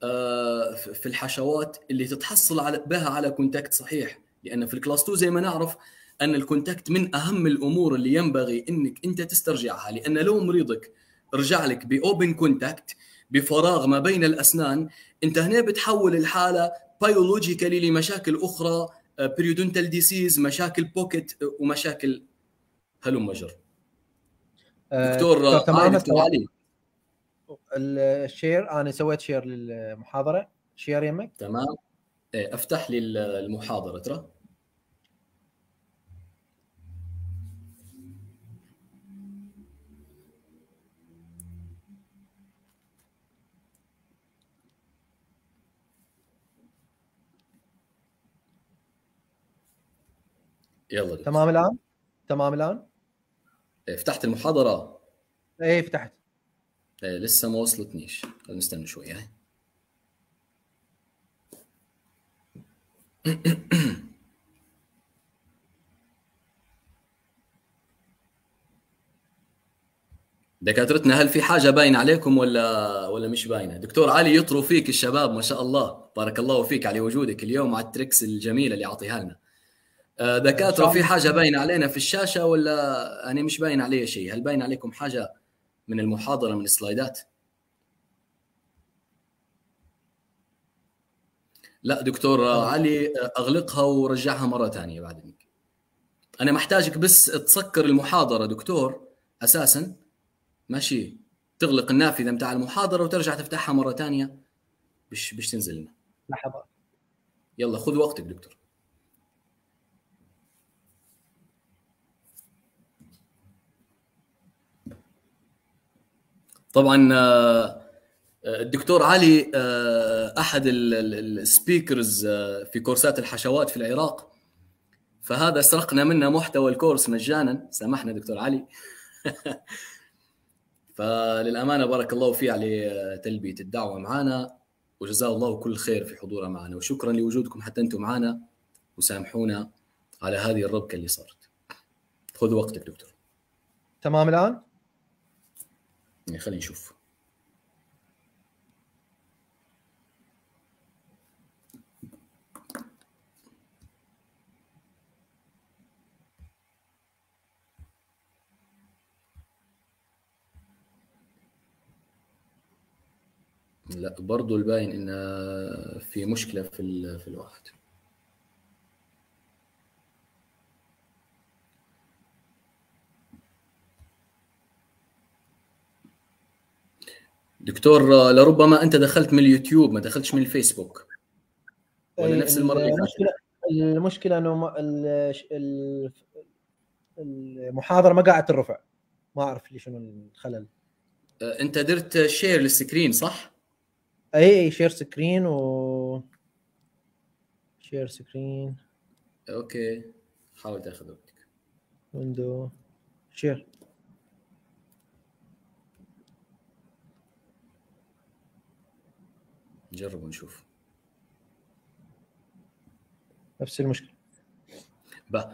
آه، في الحشوات اللي تتحصل على بها على كونتاكت صحيح لان في الكلاس 2 زي ما نعرف ان الكونتاكت من اهم الامور اللي ينبغي انك انت تسترجعها لان لو مريضك رجع لك باوبن كونتاكت بفراغ ما بين الاسنان انت هنا بتحول الحاله بايولوجيكالي لمشاكل اخرى بريودونتال آه، ديسيز مشاكل بوكيت آه، ومشاكل هلم مجر دكتور آه، آه، آه، علي الشير انا سويت شير للمحاضره شير يمك تمام إيه، افتح لي المحاضره ترى يلا تمام الان تمام الان إيه، فتحت المحاضره ايه فتحت آه، لسه ما وصلتنيش خلينا نستنى شويه اهي دكاترتنا هل في حاجه باينه عليكم ولا ولا مش باينه دكتور علي يطروا فيك الشباب ما شاء الله بارك الله فيك على وجودك اليوم على التريكس الجميله اللي عطيها لنا آه، دكاتره في حاجه باينه علينا في الشاشه ولا انا مش باين علي شيء هل باين عليكم حاجه من المحاضره من السلايدات لا دكتور آه، آه. علي آه، اغلقها ورجعها مره ثانيه بعد منك انا محتاجك بس تسكر المحاضره دكتور اساسا ماشي تغلق النافذه متاع المحاضره وترجع تفتحها مره ثانيه بش بش تنزل لنا لحظه يلا خذ وقتك دكتور طبعا آه، آه، الدكتور علي آه، احد السبيكرز في كورسات الحشوات في العراق فهذا سرقنا منه محتوى الكورس مجانا سامحنا دكتور علي فللامانه بارك الله فيه على تلبيه الدعوه معنا وجزاه الله كل خير في حضوره معنا وشكرا لوجودكم حتى انتم معنا وسامحونا على هذه الربكه اللي صارت خذ وقتك دكتور تمام الان يعني خلينا نشوف لا برضه الباين ان في مشكله في في الواحد دكتور لربما انت دخلت من اليوتيوب ما دخلتش من الفيسبوك ولا نفس إيه، المره المشكله المشكله انه المحاضره ما قاعده ترفع ما اعرف لي شنو الخلل أه، انت درت شير للسكرين صح؟ اي اي شير سكرين و شير سكرين اوكي حاول تاخذ وقتك ويندو شير نجرب ونشوف نفس المشكله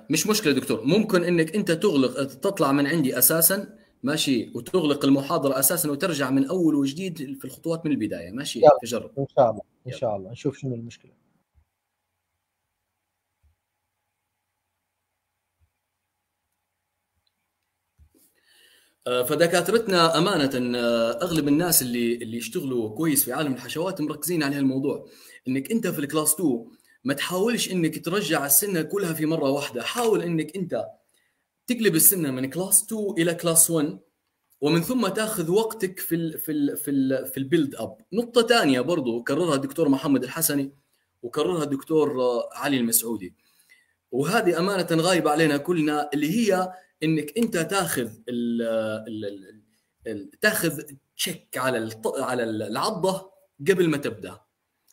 مش مشكله دكتور ممكن انك انت تغلق تطلع من عندي اساسا ماشي وتغلق المحاضره اساسا وترجع من اول وجديد في الخطوات من البدايه ماشي تجرب ان شاء الله ان شاء الله نشوف شنو المشكله آه، فدكاترتنا امانه آه، اغلب الناس اللي اللي يشتغلوا كويس في عالم الحشوات مركزين على هالموضوع انك انت في الكلاس 2 ما تحاولش انك ترجع السنه كلها في مره واحده حاول انك انت تقلب السنه من كلاس 2 الى كلاس 1 ومن ثم تاخذ وقتك في الـ في الـ في الـ في البيلد اب نقطه ثانيه برضو كررها الدكتور محمد الحسني وكررها الدكتور آه، علي المسعودي وهذه امانه غايبه علينا كلنا اللي هي انك انت تاخذ الـ الـ الـ الـ تاخذ تشيك على على العضه قبل ما تبدا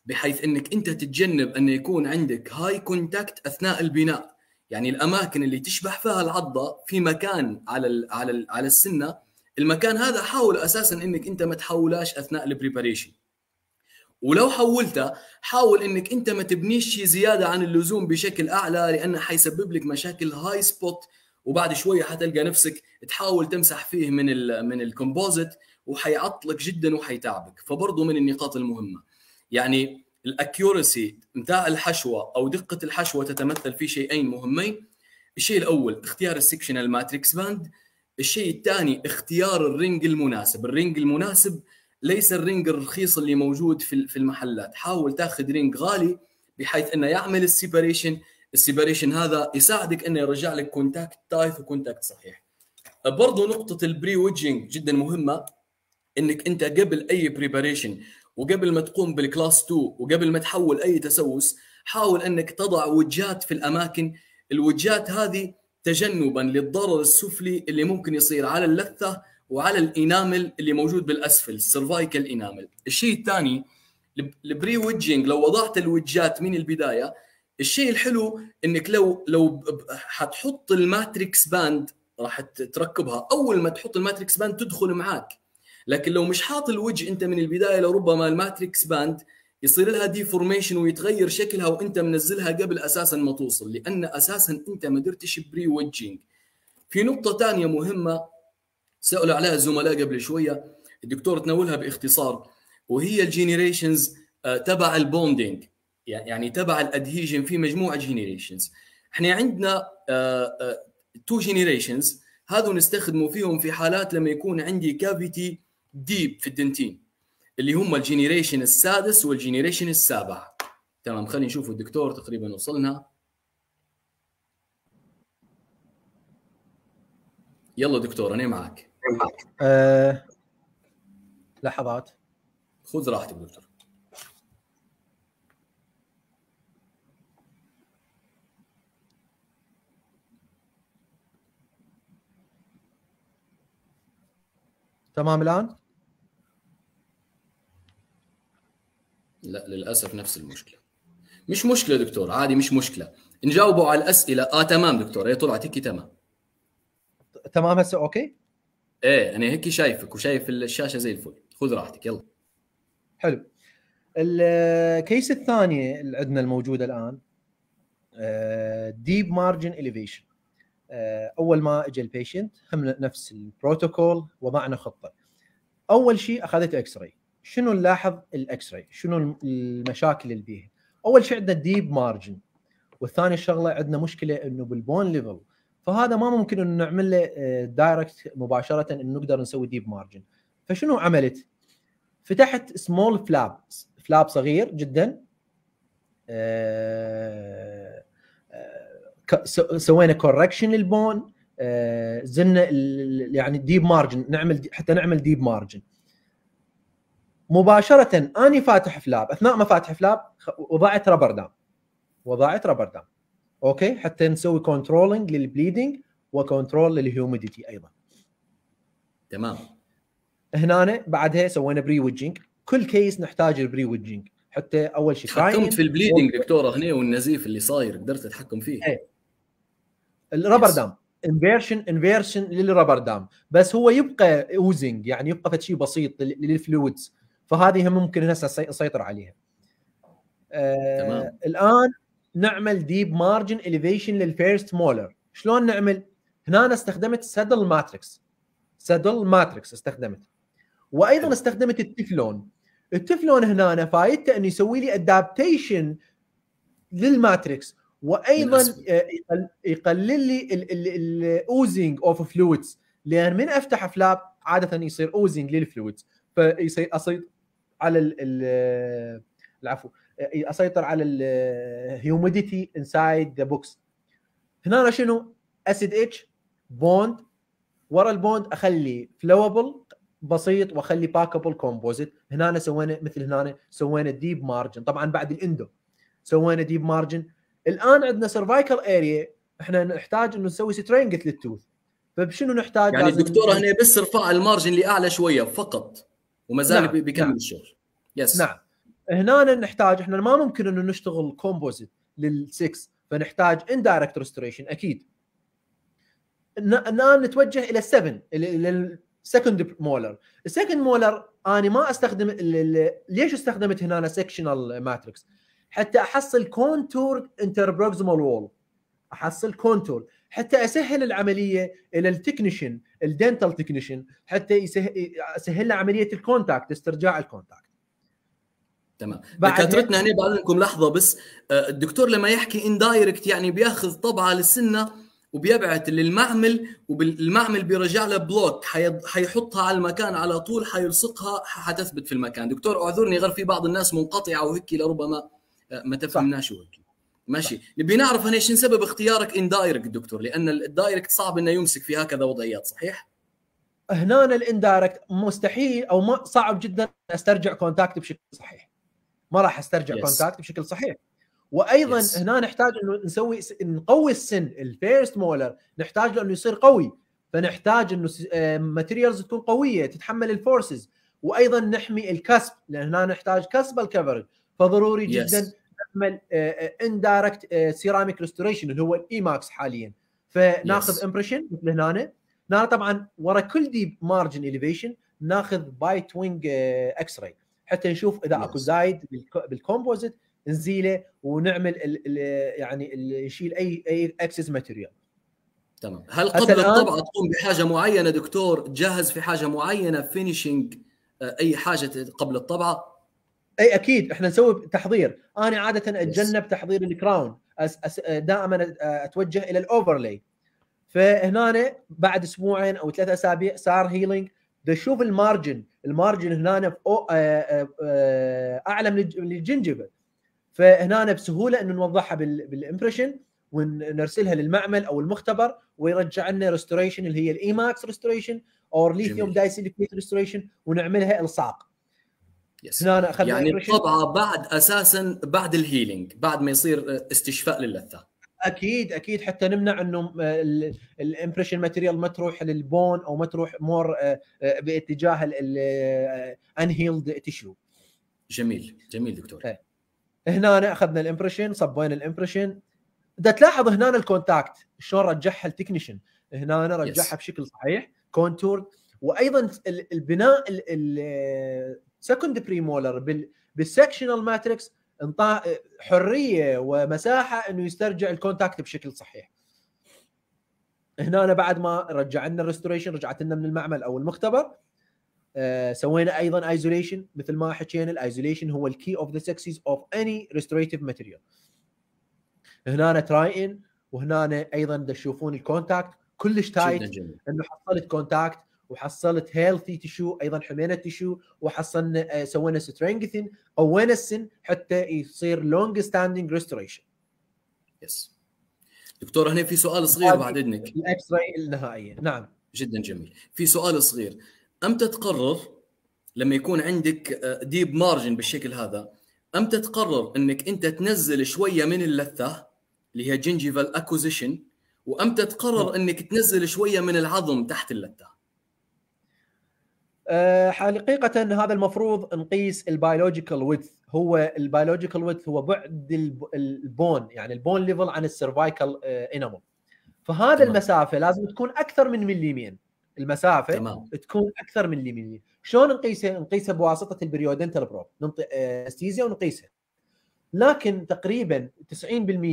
بحيث انك انت تتجنب ان يكون عندك هاي كونتاكت اثناء البناء يعني الاماكن اللي تشبح فيها العضه في مكان على الـ على الـ على السنه المكان هذا حاول اساسا انك انت ما تحولاش اثناء البريباريشن ولو حولته حاول انك انت ما تبنيش شيء زياده عن اللزوم بشكل اعلى لانه حيسبب لك مشاكل هاي سبوت وبعد شويه حتلقى نفسك تحاول تمسح فيه من الـ من الكومبوزيت وحيعطلك جدا وحيتعبك فبرضه من النقاط المهمه يعني الاكيورسي متاع الحشوه او دقه الحشوه تتمثل في شيئين مهمين الشيء الاول اختيار السكشنال ماتريكس باند الشيء الثاني اختيار الرنج المناسب الرنج المناسب ليس الرنج الرخيص اللي موجود في في المحلات حاول تاخذ رنج غالي بحيث انه يعمل السيبريشن السيبريشن هذا يساعدك انه يرجع لك كونتاكت تايث وكونتاكت صحيح برضو نقطة البري ويدجينج جدا مهمة انك انت قبل اي بريباريشن وقبل ما تقوم بالكلاس 2 وقبل ما تحول اي تسوس حاول انك تضع وجات في الاماكن الوجات هذه تجنبا للضرر السفلي اللي ممكن يصير على اللثه وعلى الانامل اللي موجود بالاسفل السرفايكال انامل الشيء الثاني البري ويدجينج لو وضعت الوجات من البدايه الشيء الحلو انك لو لو حتحط الماتريكس باند راح تركبها اول ما تحط الماتريكس باند تدخل معاك لكن لو مش حاط الوجه انت من البدايه لربما الماتريكس باند يصير لها ديفورميشن ويتغير شكلها وانت منزلها قبل اساسا ما توصل لان اساسا انت ما درتش بري ويدجينج في نقطه ثانيه مهمه سالوا عليها الزملاء قبل شويه الدكتور تناولها باختصار وهي الجينيريشنز آه، تبع البوندينج يعني تبع الادهيجن في مجموعه جينيريشنز احنا عندنا تو جينيريشنز هذو نستخدموا فيهم في حالات لما يكون عندي كافيتي ديب في الدنتين اللي هم الجينيريشن السادس والجينيريشن السابع تمام خلينا نشوف الدكتور تقريبا وصلنا يلا دكتور انا معك معك أه... لحظات خذ راحتك دكتور تمام الان؟ لا للاسف نفس المشكله مش مشكله دكتور عادي مش مشكله نجاوبه على الاسئله اه تمام دكتور هي طلعت هيك تمام تمام هسه اوكي ايه انا يعني هيك شايفك وشايف الشاشه زي الفل خذ راحتك يلا حلو الكيس آه، الثانيه اللي عندنا الموجوده الان ديب مارجن اليفيشن آه، اول ما اجى البيشنت هم نفس البروتوكول وضعنا خطه اول شيء اخذت اكس راي شنو نلاحظ الاكس راي شنو المشاكل اللي بيها اول شيء عندنا ديب مارجن والثاني شغله عندنا مشكله انه بالبون ليفل فهذا ما ممكن انه نعمل له دايركت آه، مباشره انه نقدر نسوي ديب مارجن فشنو عملت فتحت سمول فلاب فلاب صغير جدا أه سوينا كوركشن للبون آه، زلنا يعني ديب مارجن نعمل حتى نعمل ديب مارجن مباشره اني فاتح فلاب اثناء ما فاتح فلاب وضعت رابر دام وضعت رابر دام اوكي حتى نسوي كنترولنج للبليدنج وكنترول للهيوميديتي ايضا تمام هنا بعدها سوينا بري ويدجنج كل كيس نحتاج البري ويدجنج حتى اول شيء تحكمت في البليدنج دكتور هنا والنزيف اللي صاير قدرت اتحكم فيه ايه الرابر دام انفيرشن انفيرشن للرابر دام بس هو يبقى اوزنج يعني يبقى شيء بسيط للفلويدز فهذه ممكن هسه نسيطر عليها آه تمام. الان نعمل ديب مارجن اليفيشن للفيرست مولر شلون نعمل هنا أنا استخدمت سدل ماتريكس سدل ماتريكس استخدمت وايضا استخدمت التفلون التفلون هنا فايدته انه يسوي لي ادابتيشن للماتريكس وايضا آه، يقلل لي الاوزنج اوف فلويدز لان من افتح فلاب عاده يصير اوزنج للفلويدز فيصير اصيد على العفو اسيطر على الهيوميديتي انسايد ذا بوكس هنا شنو اسيد اتش بوند ورا البوند اخلي فلوبل بسيط واخلي باكبل كومبوزيت هنا سوينا مثل هنا سوينا ديب مارجن طبعا بعد الاندو سوينا ديب مارجن الان عندنا سيرفايكال اريا احنا نحتاج انه نسوي سترينجت للتوث فبشنو نحتاج يعني الدكتور هنا بس رفع المارجن لاعلى شويه فقط وما زال نعم. بيكمل نعم. الشغل يس نعم هنا نحتاج احنا ما ممكن انه نشتغل كومبوزيت لل6 فنحتاج اندايركت ريستوريشن اكيد الان نتوجه الى 7 الى السكند مولر السكند مولر انا ما استخدم ليش استخدمت هنا سكشنال ماتريكس حتى احصل كونتور انتربروكسيمال وول احصل كونتور حتى اسهل العمليه الى التكنيشن الدنتال تكنيشن حتى يسهل له عمليه الكونتاكت استرجاع الكونتاكت تمام دكاترتنا هنا بعد لكم لحظه بس آه، الدكتور لما يحكي اندايركت يعني بياخذ طبعه للسنه وبيبعث للمعمل والمعمل بيرجع له بلوك حيحطها على المكان على طول حيلصقها حتثبت في المكان دكتور اعذرني غير في بعض الناس منقطعه وهيك لربما آه، ما تفهمناش وهيك ماشي نبي نعرف هنا شنو سبب اختيارك اندايركت دكتور لان الدايركت صعب انه يمسك في هكذا وضعيات صحيح هنا الاندايركت مستحيل او ما صعب جدا استرجع كونتاكت بشكل صحيح ما راح استرجع yes. كونتاكت بشكل صحيح وايضا yes. هنا نحتاج انه نسوي نقوي السن الفيرست مولر نحتاج له انه يصير قوي فنحتاج انه ماتيريالز آه، تكون قويه تتحمل الفورسز وايضا نحمي الكسب لان هنا نحتاج كسب الكفرج فضروري yes. جدا نعمل اندايركت سيراميك ريستوريشن اللي هو الاي ماكس حاليا فناخذ امبريشن مثل هنا هنا طبعا ورا كل دي مارجن اليفيشن ناخذ بايت وينج اكس راي حتى نشوف اذا yes. اكو زايد بالكومبوزيت نزيله ونعمل الـ الـ يعني الـ نشيل اي اي اكسس ماتيريال تمام هل قبل الطبعه تقوم بحاجه معينه دكتور تجهز في حاجه معينه فينيشنج آه، اي حاجه قبل الطبعه اي اكيد احنا نسوي تحضير انا عاده اتجنب تحضير الكراون أس أس دائما اتوجه الى الاوفرلي فهنا بعد اسبوعين او ثلاثة اسابيع صار هيلينج تشوف المارجن المارجن هنا آه، آه، آه، اعلى من الجنجبه فهنا بسهوله انه نوضحها بالامبريشن ونرسلها للمعمل او المختبر ويرجع لنا ريستوريشن اللي هي الايماكس ريستوريشن او ليثيوم دايسيليكيت ريستوريشن ونعملها الصاق يس. هنا اخذنا يعني طبعا بعد اساسا بعد الهيلينج بعد ما يصير استشفاء للثه اكيد اكيد حتى نمنع انه الامبريشن ماتيريال ما تروح للبون او ما تروح مور آه، آه، باتجاه انهيلد آه، تيشو جميل جميل دكتور إيه. هنا اخذنا الامبريشن صبينا الامبريشن بدك تلاحظ هنا الكونتاكت شلون رجعها التكنيشن هنا رجعها yes. بشكل صحيح كونتور وايضا البناء سكندري مولر بال... بالسكشنال ماتريكس انطاه حريه ومساحه انه يسترجع الكونتاكت بشكل صحيح هنا أنا بعد ما رجع لنا الريستوريشن رجعت لنا من المعمل او المختبر آه، سوينا ايضا ايزوليشن مثل ما حكينا الايزوليشن هو الكي اوف ذا سكسيز اوف اني ريستوريتيف ماتيريال هنا تراي ان وهنا ايضا تشوفون الكونتاكت كلش تايت انه حصلت كونتاكت وحصلت هيلثي تشو ايضا حمينا تشو وحصلنا آه، سوينا سترينجثن قوينا السن حتى يصير لونج ستاندنج ريستوريشن يس دكتور هنا في سؤال صغير بعد اذنك الاكس راي النهائيه نعم جدا جميل في سؤال صغير امتى تقرر لما يكون عندك ديب آه، مارجن بالشكل هذا امتى تقرر انك انت تنزل شويه من اللثه اللي هي جنجيفال اكوزيشن وامتى تقرر انك تنزل شويه من العظم تحت اللثه آه، حقيقة هذا المفروض نقيس البيولوجيكال ويدث هو البيولوجيكال ويدث هو بعد البون يعني البون ليفل عن السيرفايكال آه، انامل فهذا تمام. المسافة لازم تكون أكثر من مليمين المسافة تمام. تكون أكثر من مليمين شلون نقيسها؟ نقيسها بواسطة البريودنتال بروب ننطي آه، استيزيا ونقيسها لكن تقريبا 90%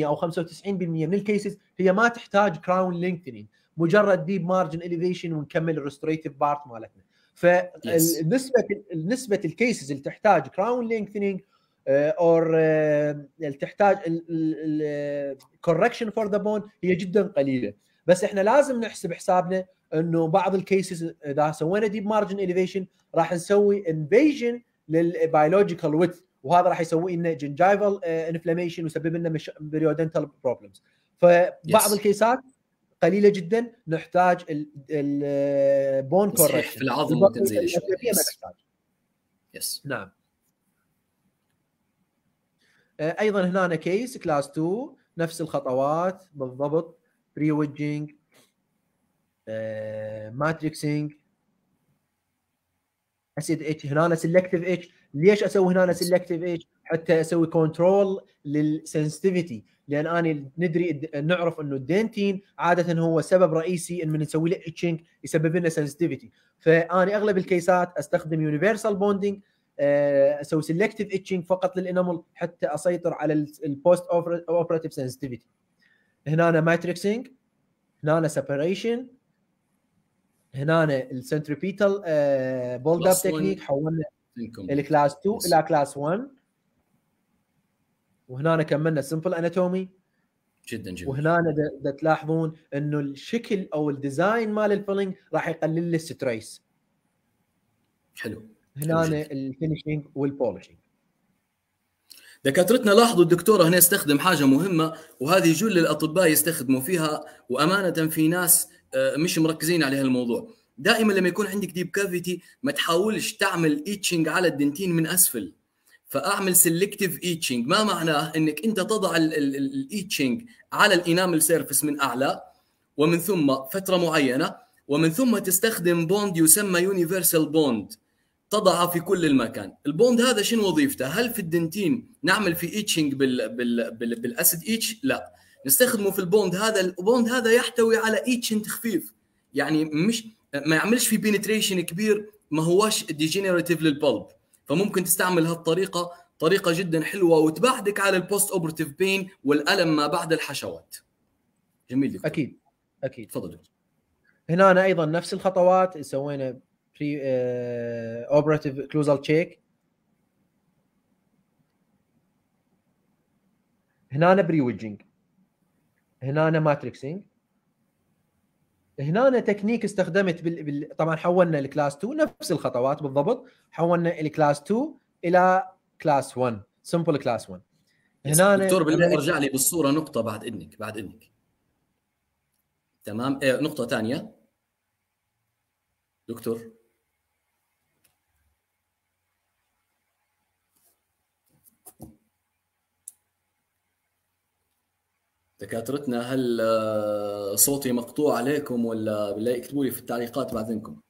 او 95% من الكيسز هي ما تحتاج كراون لينكتنين مجرد ديب مارجن اليفيشن ونكمل الريستوريتيف بارت مالتنا فنسبه نسبه الكيسز اللي تحتاج كراون لينكثنينج اور اللي تحتاج الكوركشن فور ذا بون هي جدا قليله بس احنا لازم نحسب حسابنا انه بعض الكيسز اذا سوينا ديب مارجن اليفيشن راح نسوي انفيجن للبيولوجيكال ويث وهذا راح يسوي لنا جنجايفل انفلاميشن آه، ويسبب لنا بريودنتال بروبلمز فبعض yes. الكيسات قليله جدا نحتاج البون كوركشن في العظم تنزيل شوي يس نعم آه، ايضا هنا كيس كلاس 2 نفس الخطوات بالضبط بري ويدجنج ماتريكسينج اسيد اتش هنا سلكتيف اتش ليش اسوي هنا سلكتيف اتش حتى اسوي كنترول للسنسيتيفيتي لان اني ندري نعرف انه الدنتين عاده هو سبب رئيسي ان من نسوي له اتشنج يسبب لنا سنسيتيفيتي فاني اغلب الكيسات استخدم يونيفرسال آه، بوندنج اسوي سيلكتيف اتشنج فقط للانامل حتى اسيطر على البوست اوبرتيف سنسيتيفيتي هنا ماتريكسينج هنا سيبريشن هنا السنتريبيتال بولد اب تكنيك حولنا الكلاس 2 الى كلاس 1 وهنا كملنا سمبل اناتومي جدا جميل وهنا اذا تلاحظون انه الشكل او الديزاين مال الفيلنج راح يقلل لي الستريس حلو هنا الفينشينج والبولشينج دكاترتنا لاحظوا الدكتوره هنا استخدم حاجه مهمه وهذه جل الاطباء يستخدموا فيها وامانه في ناس آه، مش مركزين على هالموضوع دائما لما يكون عندك ديب كافيتي ما تحاولش تعمل ايتشنج على الدنتين من اسفل فاعمل سيلكتيف ايتشنج ما معناه انك انت تضع الايتشنج على الانامل سيرفيس من اعلى ومن ثم فتره معينه ومن ثم تستخدم بوند يسمى يونيفرسال بوند تضعها في كل المكان البوند هذا شنو وظيفته هل في الدنتين نعمل في ايتشنج بال بال بال بالاسيد ايتش لا نستخدمه في البوند هذا البوند هذا يحتوي على ايتشن تخفيف يعني مش ما يعملش في بينتريشن كبير ما هواش ديجنريتيف للبلب فممكن تستعمل هالطريقه طريقه جدا حلوه وتبعدك على البوست اوبرتيف بين والالم ما بعد الحشوات جميل دكتور. اكيد اكيد تفضل هنا أنا ايضا نفس الخطوات سوينا بري اوبرتيف كلوزال تشيك هنا بري ويجنج هنا ماتريكسينج هنا تكنيك استخدمت بال... بال... طبعا حولنا الكلاس 2 نفس الخطوات بالضبط حولنا الكلاس 2 الى كلاس 1 سمبل كلاس 1 هنا دكتور بالله ارجع لي بالصوره نقطه بعد اذنك بعد اذنك تمام إيه نقطه ثانيه دكتور دكاترتنا هل آه، صوتي مقطوع عليكم ولا بالله اكتبوا لي في التعليقات بعد اذنكم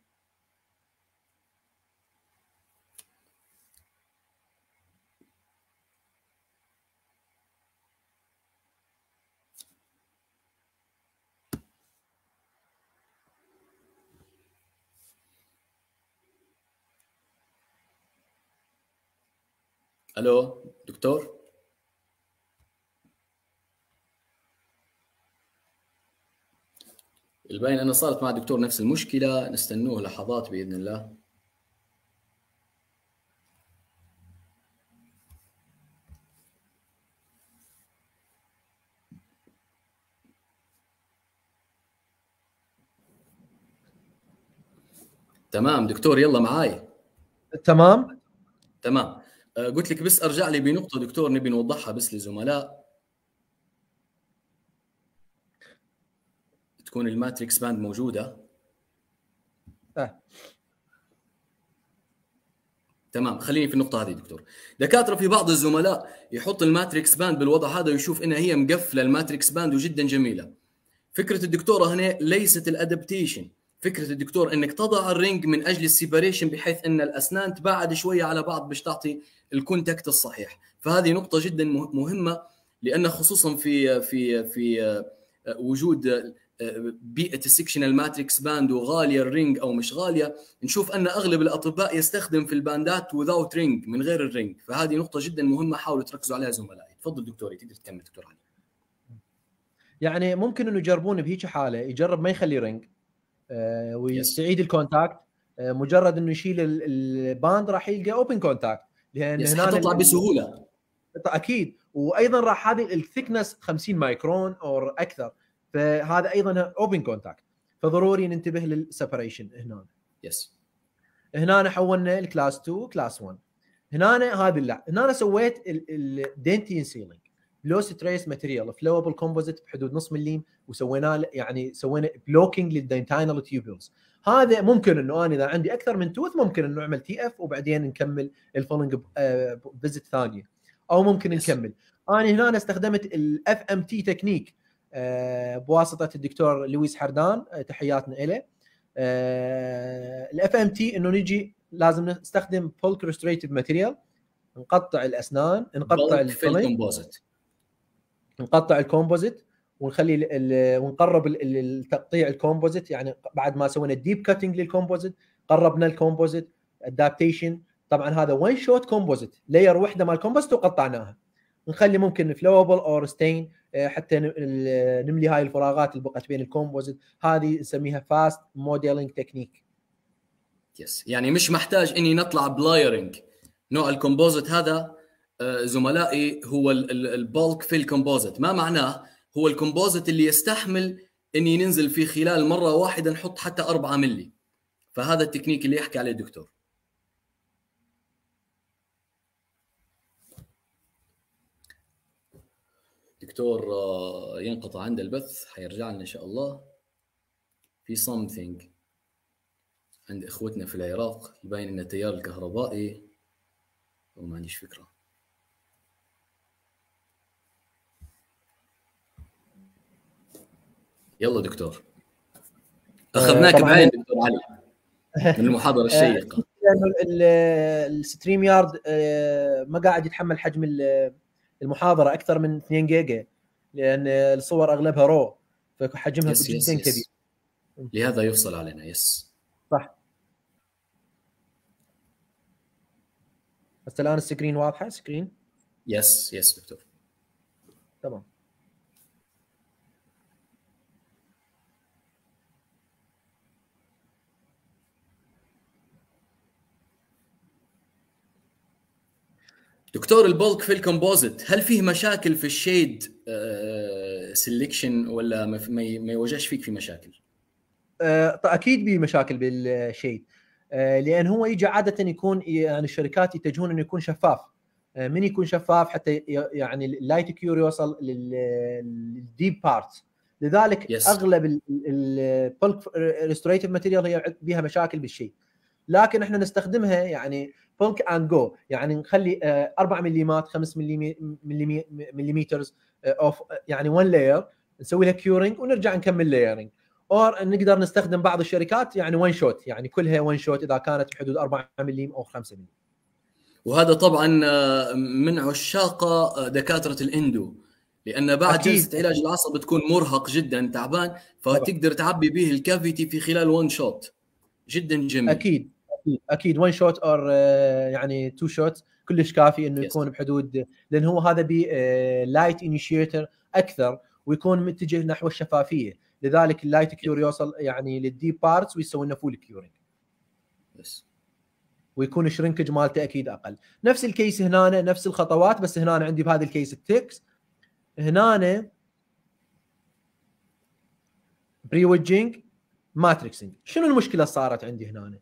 الو دكتور الباين انا صارت مع الدكتور نفس المشكله نستنوه لحظات باذن الله تمام دكتور يلا معاي تمام تمام آه، قلت لك بس ارجع لي بنقطه دكتور نبي نوضحها بس للزملاء تكون الماتريكس باند موجوده أه. تمام خليني في النقطه هذه دكتور دكاتره في بعض الزملاء يحط الماتريكس باند بالوضع هذا ويشوف انها هي مقفله الماتريكس باند وجدا جميله فكره الدكتوره هنا ليست الادابتيشن فكره الدكتور انك تضع الرينج من اجل السيبريشن بحيث ان الاسنان تبعد شويه على بعض باش تعطي الكونتاكت الصحيح فهذه نقطه جدا مهمه لان خصوصا في في في آه، وجود بيئه السكشنال ماتريكس باند وغاليه الرينج او مش غاليه نشوف ان اغلب الاطباء يستخدم في الباندات وذاوت رينج من غير الرينج فهذه نقطه جدا مهمه حاولوا تركزوا عليها زملائي تفضل دكتوري تقدر تكمل دكتور علي يعني ممكن انه يجربون بهيك حاله يجرب ما يخلي رينج آه، ويستعيد الكونتاكت آه، مجرد انه يشيل الباند راح يلقى اوبن كونتاكت لان هنا تطلع بسهوله اكيد وايضا راح هذه الثيكنس 50 مايكرون او اكثر فهذا ايضا اوبن كونتاكت فضروري ننتبه للسبريشن هنا يس هنا حولنا الكلاس 2 كلاس 1 هنا هذه لا هنا سويت الدينتين سيلينج لوس تريس ماتيريال فلوبل كومبوزيت بحدود نص مليم وسوينا يعني سوينا بلوكينج للدينتينال تيوبولز هذا ممكن انه انا اذا عندي اكثر من توث ممكن انه اعمل تي اف وبعدين نكمل الفولنج فيزت آه، ثانيه او ممكن نكمل انا هنا استخدمت الاف ام تي تكنيك آه، بواسطه الدكتور لويس حردان آه، تحياتنا له الاف ام تي انه نجي لازم نستخدم بولك ريستريتيف ماتيريال نقطع الاسنان نقطع الكومبوزيت نقطع الكومبوزيت ونخلي ونقرب التقطيع الكومبوزيت يعني بعد ما سوينا الديب كاتنج للكومبوزيت قربنا الكومبوزيت ادابتيشن طبعا هذا وين شوت كومبوزيت لاير وحده مال كومبوزيت وقطعناها نخلي ممكن فلوبل اور ستين حتى نملي هاي الفراغات اللي بقت بين الكومبوزيت هذه نسميها فاست موديلنج تكنيك يس يعني مش محتاج اني نطلع بلايرنج نوع الكومبوزيت هذا آه، زملائي هو البلك في الكومبوزيت ما معناه هو الكومبوزيت اللي يستحمل اني ننزل فيه خلال مره واحده نحط حتى 4 ملي فهذا التكنيك اللي يحكي عليه الدكتور الدكتور آه، ينقطع عند البث حيرجع لنا ان شاء الله في something عند اخوتنا في العراق يبين ان التيار الكهربائي وما عنديش فكره يلا دكتور آه، اخذناك بعين دكتور علي من المحاضره آه، الشيقه لانه الستريم يارد ما قاعد يتحمل حجم ال المحاضره اكثر من 2 جيجا لان الصور اغلبها رو فحجمها جدا كبير لهذا يفصل علينا يس صح بس الان السكرين واضحه سكرين يس يس دكتور تمام دكتور البولك في الكومبوزيت هل فيه مشاكل في الشيد آه، سيلكشن ولا ما يواجهش فيك في مشاكل؟ آه، اكيد في مشاكل بالشيد آه، لان هو يجي عاده يكون يعني الشركات يتجهون انه يكون شفاف من يكون شفاف حتى يعني اللايت كيور يوصل للديب بارتس لذلك yes. اغلب البولك ريستوريتيف ماتيريال هي بها مشاكل بالشيد لكن احنا نستخدمها يعني بونك اند جو يعني نخلي 4 آه، مليمات 5 ملم اوف يعني 1 لاير نسوي لها كيورنج ونرجع نكمل لايرنج اور نقدر نستخدم بعض الشركات يعني وان شوت يعني كلها وان شوت اذا كانت بحدود 4 مليم او 5 مليم وهذا طبعا آه، من عشاق آه، دكاتره الاندو لان بعد جلسه علاج العصب بتكون مرهق جدا تعبان فتقدر تعبي به الكافيتي في خلال وان شوت جدا جميل اكيد اكيد اكيد وان شوت اور يعني تو شوت كلش كافي انه يكون بحدود لان هو هذا بي لايت آه، انيشيتر اكثر ويكون متجه نحو الشفافيه لذلك اللايت كيور يوصل يعني للديب بارتس ويسوي لنا فول كيورنج yes. ويكون الشرنكج مالته اكيد اقل نفس الكيس هنا نفس الخطوات بس هنا عندي بهذا الكيس التكس هنا بري ويجينج ماتريكسنج شنو المشكله صارت عندي هنا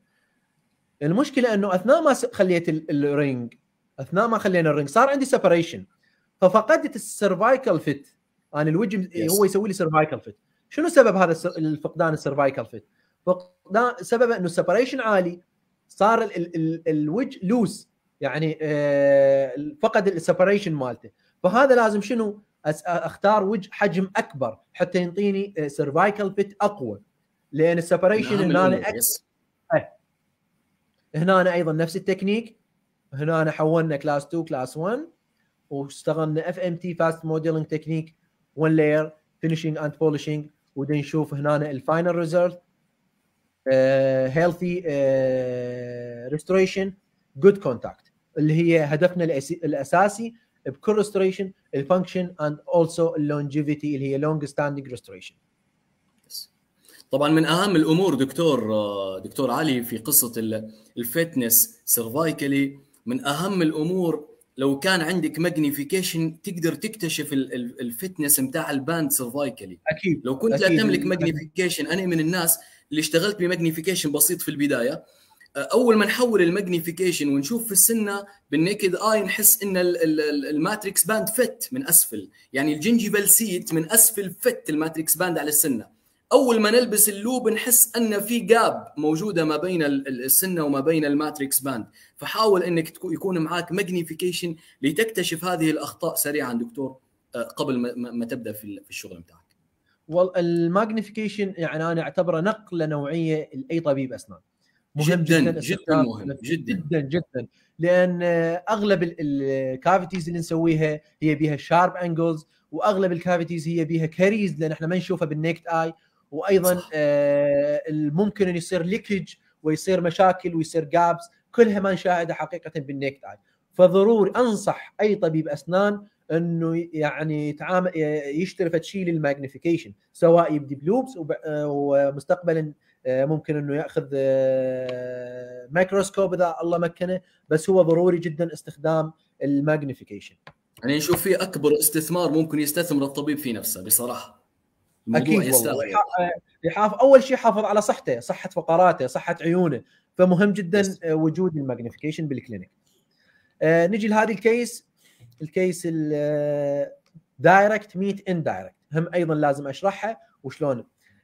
المشكله انه اثناء ما خليت الرينج اثناء ما خلينا الرينج صار عندي سيبريشن ففقدت السيرفايكال فيت انا الوجه yes. هو يسوي لي سيرفايكال فيت شنو سبب هذا الفقدان السيرفايكال فيت؟ فقدان سبب انه السيبريشن عالي صار ال ال يعني، آه، ال الوجه لوز يعني فقد السيبريشن مالته فهذا لازم شنو اختار وجه حجم اكبر حتى ينطيني سيرفايكال آه، فيت اقوى لان السيبريشن انا اكثر هنا أنا ايضا نفس التكنيك هنا أنا حولنا كلاس 2 كلاس 1 واشتغلنا اف ام تي فاست موديلنج تكنيك 1 لاير فينشينج اند بولشينج ودي نشوف هنا الفاينل ريزلت هيلثي ريستوريشن جود كونتاكت اللي هي هدفنا الاساسي بكل ريستوريشن الفانكشن اند اولسو اللونجيفيتي اللي هي لونج ستاندنج ريستوريشن طبعا من اهم الامور دكتور دكتور علي في قصه الفتنس سيرفايكلي من اهم الامور لو كان عندك ماجنيفيكيشن تقدر تكتشف الفتنس بتاع الباند سيرفايكلي اكيد لو كنت أكيد. لا تملك ماجنيفيكيشن انا من الناس اللي اشتغلت بماجنيفيكيشن بسيط في البدايه اول ما نحول الماجنيفيكيشن ونشوف في السنه بالنيكد اي نحس ان الماتريكس باند فت من اسفل يعني الجنجبل سيت من اسفل فت الماتريكس باند على السنه اول ما نلبس اللوب نحس ان في جاب موجوده ما بين السنه وما بين الماتريكس باند فحاول انك يكون معاك ماجنيفيكيشن لتكتشف هذه الاخطاء سريعا دكتور آه، قبل ما تبدا في الشغل بتاعك والماجنيفيكيشن يعني انا اعتبره نقله نوعيه لاي طبيب اسنان مهم جدا جدا, جدا مهم جدا جدا جدا لان اغلب الكافيتيز اللي نسويها هي بيها شارب انجلز واغلب الكافيتيز هي بيها كاريز لان احنا ما نشوفها بالنيكت اي وايضا آه، ممكن ان يصير ليكج ويصير مشاكل ويصير جابس كلها ما نشاهدها حقيقه بالنيك اي فضروري انصح اي طبيب اسنان انه يعني يتعامل يشتري فتشيل الماجنيفيكيشن سواء يبدي بلوبس آه، ومستقبلا آه، ممكن انه ياخذ مايكروسكوب اذا الله مكنه بس هو ضروري جدا استخدام الماجنيفيكيشن يعني نشوف في اكبر استثمار ممكن يستثمر الطبيب في نفسه بصراحه اكيد والله اول شيء يحافظ على صحته صحه فقراته صحه عيونه فمهم جدا يست. آه، وجود الماجنيفيكيشن بالكلينيك آه نجي لهذه الكيس الكيس الدايركت ميت ان دايركت هم ايضا لازم اشرحها وشلون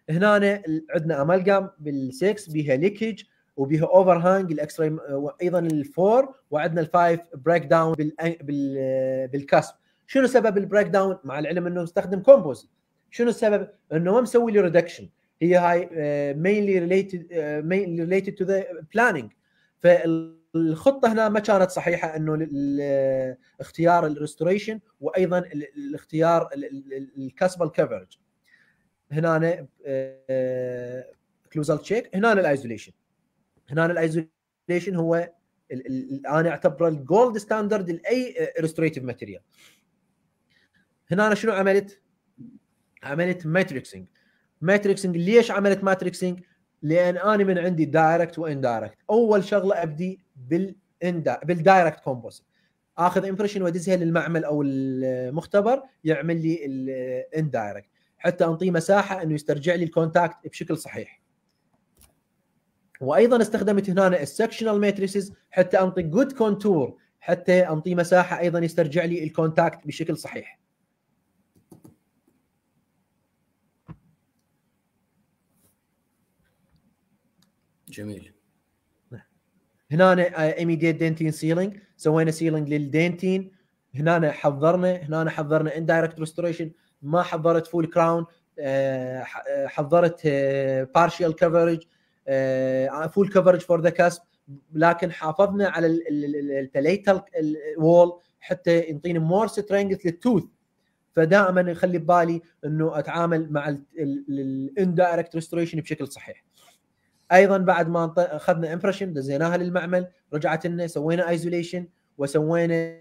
هنا عندنا امالجام بال6 بيها ليكج وبيها اوفر هانج الاكس راي وايضا آه، الفور وعندنا الفايف بريك داون آه، بالكسب شنو سبب البريك داون مع العلم انه استخدم كومبوزيت شنو السبب؟ انه ما مسوي لي ريدكشن هي هاي مينلي ريليتد مينلي ريليتد تو ذا بلاننج فالخطه هنا ما كانت صحيحه انه اختيار الريستوريشن وايضا الاختيار الكاسبل الكفرج هنا كلوزال تشيك هنا الايزوليشن هنا الايزوليشن هو انا اعتبره الجولد ستاندرد لاي ريستوريتيف ماتيريال هنا شنو عملت؟ عملت ماتريكسنج ماتريكسنج ليش عملت ماتريكسنج؟ لان انا من عندي دايركت واندايركت اول شغله ابدي بالاندايركت بالدايركت كومبوز اخذ امبريشن وادزها للمعمل او المختبر يعمل لي دايركت حتى انطيه مساحه انه يسترجع لي الكونتاكت بشكل صحيح وايضا استخدمت هنا السكشنال ماتريسز حتى انطي جود كونتور حتى انطيه مساحه ايضا يسترجع لي الكونتاكت بشكل صحيح جميل هنا آه، ايميديت دنتين سيلينج سوينا سيلينج للدنتين هنا حضرنا هنا حضرنا اندايركت ريستوريشن ما حضرت فول كراون آه، آه، حضرت بارشال كفرج فول كفرج فور ذا كاسب لكن حافظنا على البليتال وول حتى ينطيني مور سترينجث للتوث فدائما نخلي ببالي انه اتعامل مع الاندايركت ريستوريشن بشكل صحيح ايضا بعد ما اخذنا امبرشن دزيناها للمعمل رجعت لنا سوينا ايزوليشن وسوينا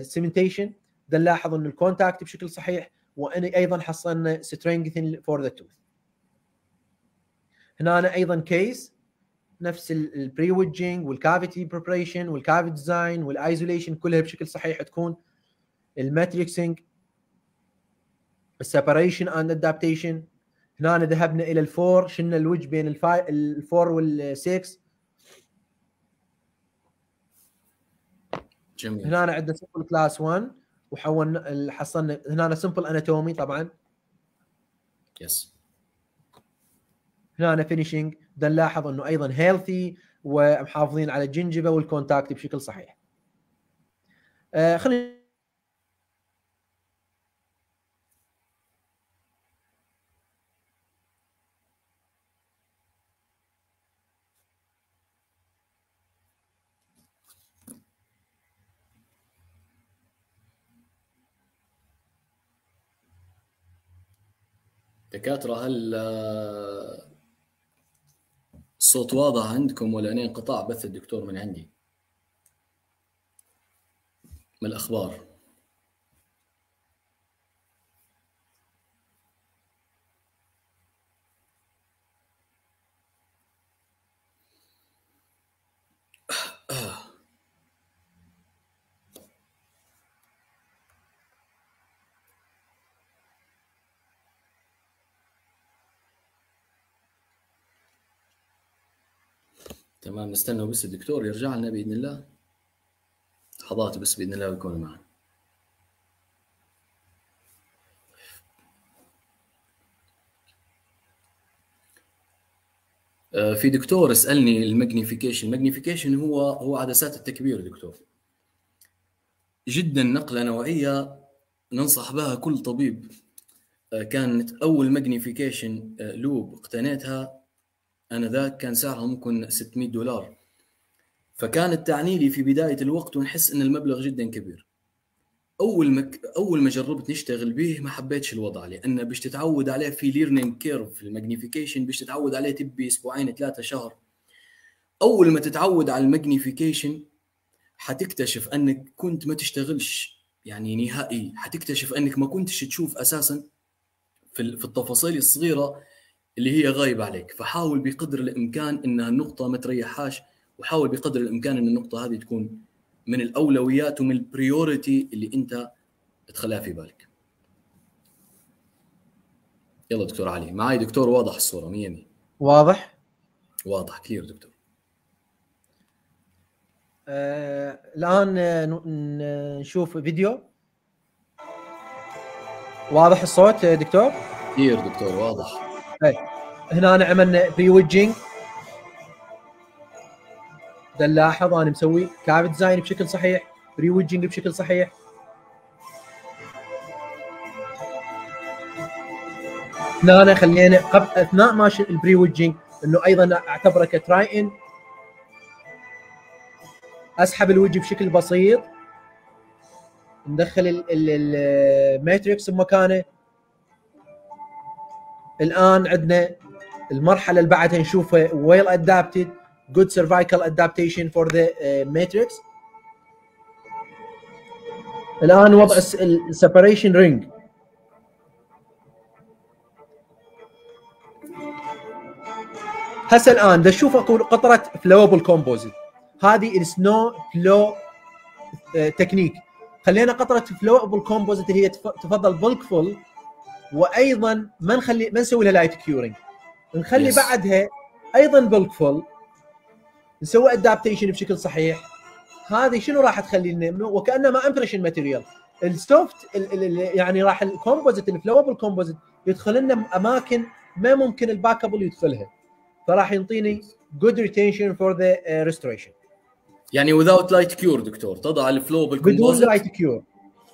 سيمنتيشن نلاحظ ان الكونتاكت بشكل صحيح وانا ايضا حصلنا سترينث فور ذا توث هنا أنا ايضا كيس نفس البري ويدجنج والكافيتي بريبريشن والكافيت ديزاين والايزوليشن كلها بشكل صحيح تكون الماتريكسنج السيبريشن اند ادابتيشن هنا ذهبنا الى الفور شلنا الوج بين الفاي... الفور وال6 جميل هنا عندنا سمبل كلاس 1 وحولنا حصلنا هنا سمبل اناتومي طبعا يس هنا فينيشنج نلاحظ انه ايضا هيلثي ومحافظين على الجنجبه والكونتاكت بشكل صحيح آه خلينا دكاترة هل الصوت آه، واضح عندكم ولا انقطاع بث الدكتور من عندي؟ ما الأخبار؟ نستنى بس الدكتور يرجع لنا باذن الله لحظات بس باذن الله ويكون معنا آه، في دكتور اسالني الماجنيفيكيشن الماجنيفيكيشن هو هو عدسات التكبير دكتور جدا نقله نوعيه ننصح بها كل طبيب آه، كانت اول ماجنيفيكيشن آه، لوب اقتنيتها انا ذاك كان سعرها ممكن 600 دولار فكانت تعني لي في بدايه الوقت ونحس ان المبلغ جدا كبير اول ما اول ما جربت نشتغل به ما حبيتش الوضع لانه باش تتعود عليه في ليرنينج كيرف في الماجنيفيكيشن باش تتعود عليه تبي اسبوعين ثلاثه شهر اول ما تتعود على الماجنيفيكيشن حتكتشف انك كنت ما تشتغلش يعني نهائي حتكتشف انك ما كنتش تشوف اساسا في التفاصيل الصغيره اللي هي غايبه عليك فحاول بقدر الامكان انها النقطه ما تريحهاش وحاول بقدر الامكان ان النقطه هذه تكون من الاولويات ومن البريوريتي اللي انت تخليها في بالك يلا دكتور علي معاي دكتور واضح الصوره 100 100 واضح واضح كثير دكتور آه، الان نشوف فيديو واضح الصوت دكتور كثير دكتور واضح Hey. إيه. هنا عملنا بري ويدجنج نلاحظ انا مسوي كعب ديزاين بشكل صحيح بري ويدجنج بشكل صحيح هنا خلينا قبل اثناء ما البري ويدجنج انه ايضا اعتبره كتراي ان اسحب الوجه بشكل بسيط ندخل الماتريكس بمكانه الان عندنا المرحله اللي بعدها نشوفها ويل ادابتد جود سيرفايكال ادابتيشن فور ذا ماتريكس الان وضع السبريشن رينج هسه الان بدي اشوف اقول قطره فلوبل كومبوزيت هذه السنو فلو تكنيك خلينا قطره فلوبل كومبوزيت اللي هي تفضل بلك فول وايضا ما نخلي ما نسوي لها لايت كيورنج نخلي yes. بعدها ايضا بلك فول نسوي ادابتيشن بشكل صحيح هذه شنو راح تخلي لنا وكانما امبريشن ماتيريال السوفت يعني راح الكومبوزيت الفلوبل كومبوزيت يدخل لنا اماكن ما ممكن الباكابل يدخلها فراح ينطيني جود ريتينشن فور ذا ريستوريشن يعني without لايت كيور دكتور تضع الفلو بالكومبوزيت بدون لايت كيور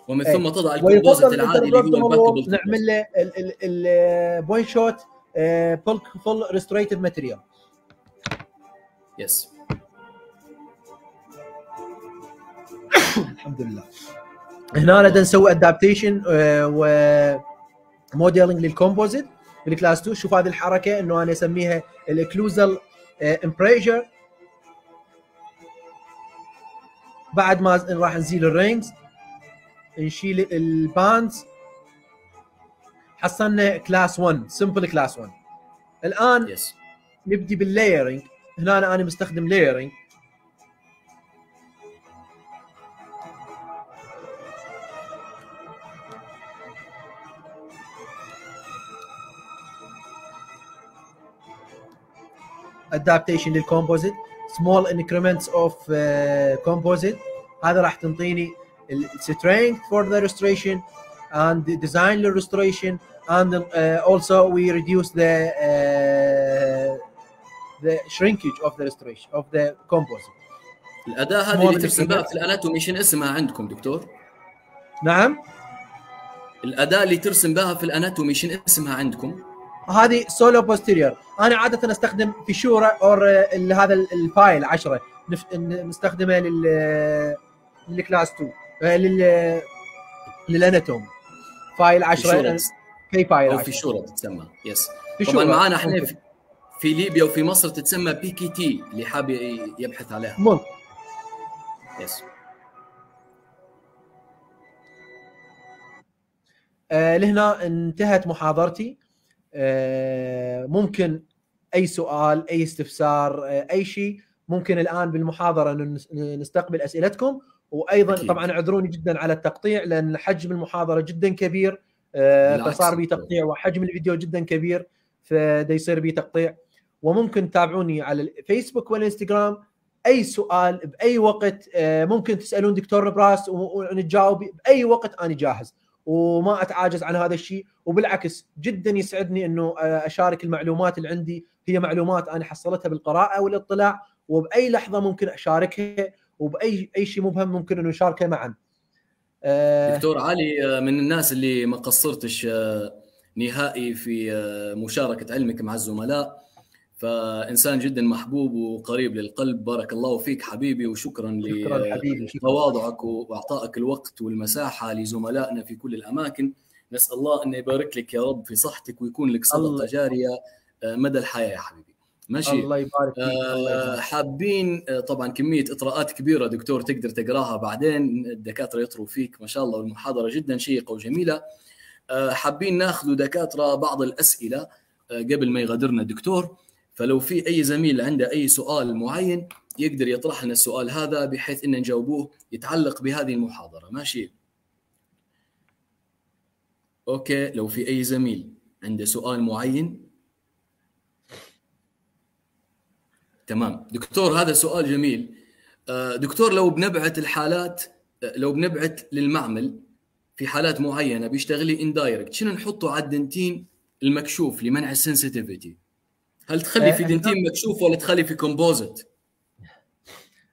ومن ثم إيه. تضع الكومبوزيت العادي اللي هو الباكابل نعمل له البوينت شوت uh, بولك فول ريستوريتد ماتيريال يس الحمد لله هنا بدنا نسوي ادابتيشن موديلنج للكومبوزيت بالكلاس 2 شوف هذه الحركه انه انا اسميها الاكلوزال امبريجر آه، بعد ما راح نزيل الرينجز نشيل الباندز حصلنا كلاس 1 سمبل كلاس 1 الان yes. نبدي باللايرنج هنا انا مستخدم لايرنج adaptation للكومبوزيت small increments of uh, composite هذا راح تنطيني strength for the restoration and design للrestoration and uh, also we reduce the uh, the shrinkage of the restoration of the composite الاداه هذه اللي ترسم بها في الاناتومي شنو اسمها عندكم دكتور؟ نعم الاداه اللي ترسم بها في الاناتومي شنو اسمها عندكم؟ هذه سولو بوستيريور انا عاده استخدم في شورة او هذا الفايل 10 نستخدمه لل للكلاس 2 آه، لل للاناتومي فايل 10 باي باي او شورى تتسمى يس في طبعا معنا احنا في, في ليبيا وفي مصر تتسمى بي كي تي اللي حاب يبحث عليها ممكن يس آه لهنا انتهت محاضرتي آه ممكن اي سؤال اي استفسار آه اي شيء ممكن الان بالمحاضره نستقبل اسئلتكم وايضا أكيد. طبعا اعذروني جدا على التقطيع لان حجم المحاضره جدا كبير آه، فصار بي تقطيع وحجم الفيديو جدا كبير فدا يصير بي تقطيع وممكن تتابعوني على الفيسبوك والانستغرام اي سؤال باي وقت آه، ممكن تسالون دكتور براس ونتجاوب باي وقت انا جاهز وما اتعاجز عن هذا الشيء وبالعكس جدا يسعدني انه آه، اشارك المعلومات اللي عندي هي معلومات انا حصلتها بالقراءه والاطلاع وباي لحظه ممكن اشاركها وباي اي شيء مبهم ممكن انه نشاركه معا آه، دكتور علي آه، من الناس اللي ما قصرتش آه، نهائي في مشاركه علمك مع الزملاء فانسان جدا محبوب وقريب للقلب بارك الله فيك حبيبي وشكرا لتواضعك واعطائك الوقت والمساحه لزملائنا في كل الاماكن نسال الله انه يبارك لك يا رب في صحتك ويكون لك صدقه جاريه مدى الحياه يا حبيبي ماشي الله يبارك فيك آه حابين آه، طبعا كميه اطراءات كبيره دكتور تقدر تقراها بعدين الدكاتره يطروا فيك ما شاء الله والمحاضره جدا شيقه وجميله آه حابين ناخذ دكاتره بعض الاسئله آه قبل ما يغادرنا الدكتور فلو في اي زميل عنده اي سؤال معين يقدر يطرح لنا السؤال هذا بحيث ان نجاوبوه يتعلق بهذه المحاضره ماشي اوكي لو في اي زميل عنده سؤال معين تمام دكتور هذا سؤال جميل آه، دكتور لو بنبعت الحالات آه، لو بنبعت للمعمل في حالات معينه بيشتغل لي اندايركت شنو نحطه على الدنتين المكشوف لمنع السنسيتيفيتي هل تخلي آه، في دنتين مكشوف ولا تخلي في كومبوزيت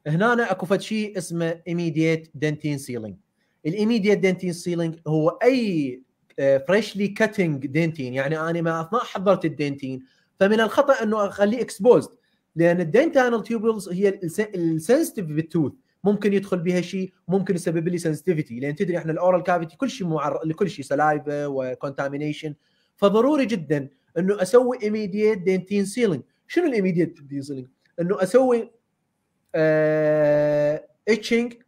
هنا اكو فد شيء اسمه ايميديت دنتين سيلينج الايميديت دنتين سيلينج هو اي فريشلي كاتنج دنتين يعني انا ما اثناء حضرت الدنتين فمن الخطا انه اخليه اكسبوزد لان الدنتانال تيوبلز هي السنسيتيف بالتوث ممكن يدخل بها شيء ممكن يسبب لي سنسيتيفيتي لان تدري احنا الاورال كافيتي كل شيء معرض لكل شيء سلايفا وكونتامينيشن فضروري جدا انه اسوي ايميديت دنتين سيلينج شنو الايميديت دنتين سيلينج؟ انه اسوي اتشنج آه,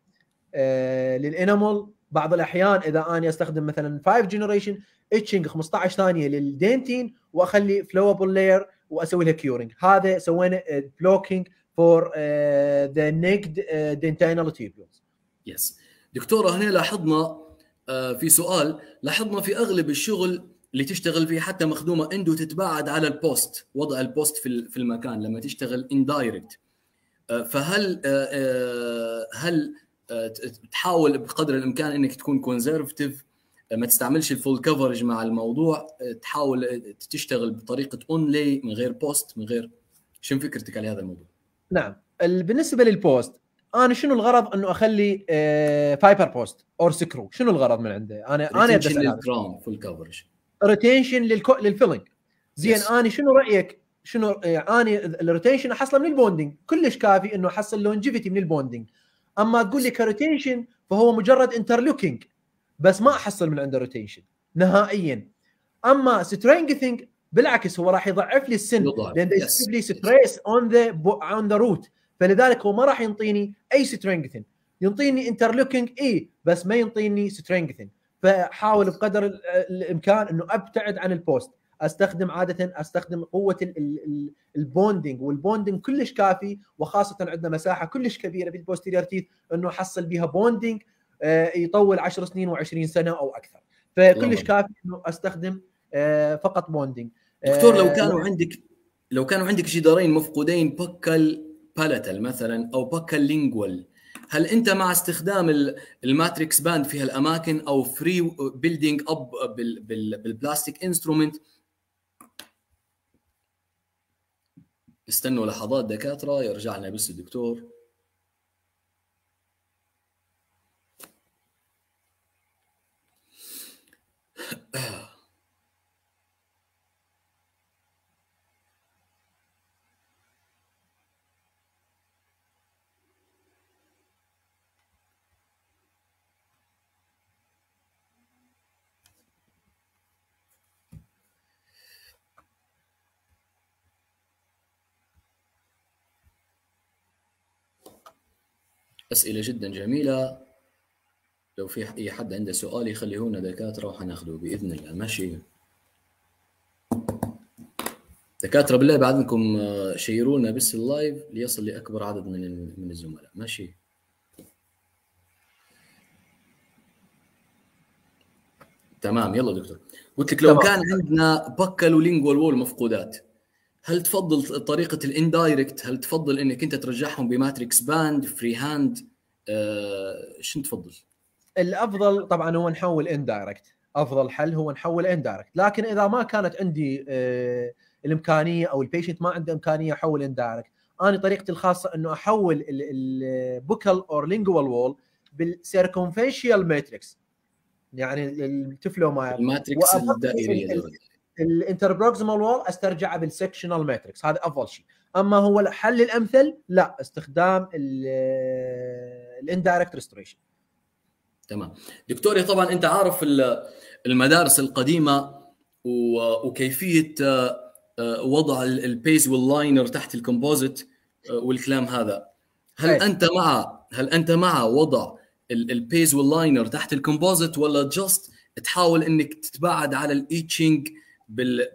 آه، للانيمال بعض الاحيان اذا انا استخدم مثلا 5 جنريشن اتشنج 15 ثانيه للدنتين واخلي فلوبل لاير واسوي لها كيورنج هذا سوينا بلوكينج فور ذا نيكد دنتينال تيبيولز يس دكتوره هنا لاحظنا آه، في سؤال لاحظنا في اغلب الشغل اللي تشتغل فيه حتى مخدومه اندو تتباعد على البوست وضع البوست في في المكان لما تشتغل اندايركت آه، فهل آه، هل تحاول بقدر الامكان انك تكون كونزرفتيف ما تستعملش الفول كفرج مع الموضوع تحاول تشتغل بطريقه اونلي من غير بوست من غير شنو فكرتك على هذا الموضوع؟ نعم بالنسبه للبوست انا شنو الغرض انه اخلي فايبر بوست اور سكرو شنو الغرض من عنده انا انا للجرام فول كفرج ريتنشن للفيلينج زين yes. انا شنو رايك شنو اني يعني الريتنشن احصله من البوندنج كلش كافي انه احصل لونجيفيتي من البوندنج اما تقول لي كروتيشن فهو مجرد انترلوكينج بس ما احصل من عنده روتيشن نهائيا اما سترينجثنج بالعكس هو راح يضعف لي السن لان يسبب لي ستريس اون ذا اون ذا روت فلذلك هو ما راح ينطيني اي سترينجثن ينطيني انترلوكينج اي e بس ما ينطيني سترينجثن فحاول بقدر الامكان انه ابتعد عن البوست استخدم عاده استخدم قوه البوندنج والبوندنج كلش كافي وخاصه عندنا مساحه كلش كبيره بالبوستيرير تيث انه احصل بها بوندنج آه، يطول 10 سنين و20 سنه او اكثر فكلش كافي انه استخدم آه، فقط بوندنج دكتور لو آه، كانوا عندك لو كانوا عندك جدارين مفقودين بكل بالاتال مثلا او بكل لينجوال هل انت مع استخدام الماتريكس باند في هالاماكن او فري بيلدينج اب بالبلاستيك انسترومنت استنوا لحظات دكاتره يرجع لنا بس الدكتور أسئلة جدا جميلة لو في اي حد عنده سؤال يخليهونا دكاتره وحناخذه باذن الله ماشي دكاتره بالله بعد انكم آه، شيرونا بس اللايف ليصل لاكبر عدد من من الزملاء ماشي تمام يلا دكتور قلت لك لو تمام. كان عندنا بكل ولينجوال وول مفقودات هل تفضل طريقه الاندايركت هل تفضل انك انت ترجعهم بماتريكس باند فري هاند آه تفضل الافضل طبعا هو نحول اندايركت افضل حل هو نحول اندايركت لكن اذا ما كانت عندي آه، الامكانيه او البيشنت ما عنده امكانيه احول اندايركت انا طريقتي الخاصه انه احول البوكال اور لينجوال وول بالسيركونفيشيال ماتريكس يعني التفلو ما الماتريكس الدائريه الانتربروكسيمال وول استرجعه بالسكشنال ماتريكس هذا افضل شيء اما هو الحل الامثل لا استخدام الاندايركت آه، ريستوريشن تمام دكتور طبعا انت عارف المدارس القديمه وكيفيه آه، وضع البيز واللاينر تحت الكومبوزيت آه، والكلام هذا هل أي. انت مع هل انت مع وضع البيز واللاينر تحت الكومبوزيت ولا جاست تحاول انك تتباعد على الايتشنج بال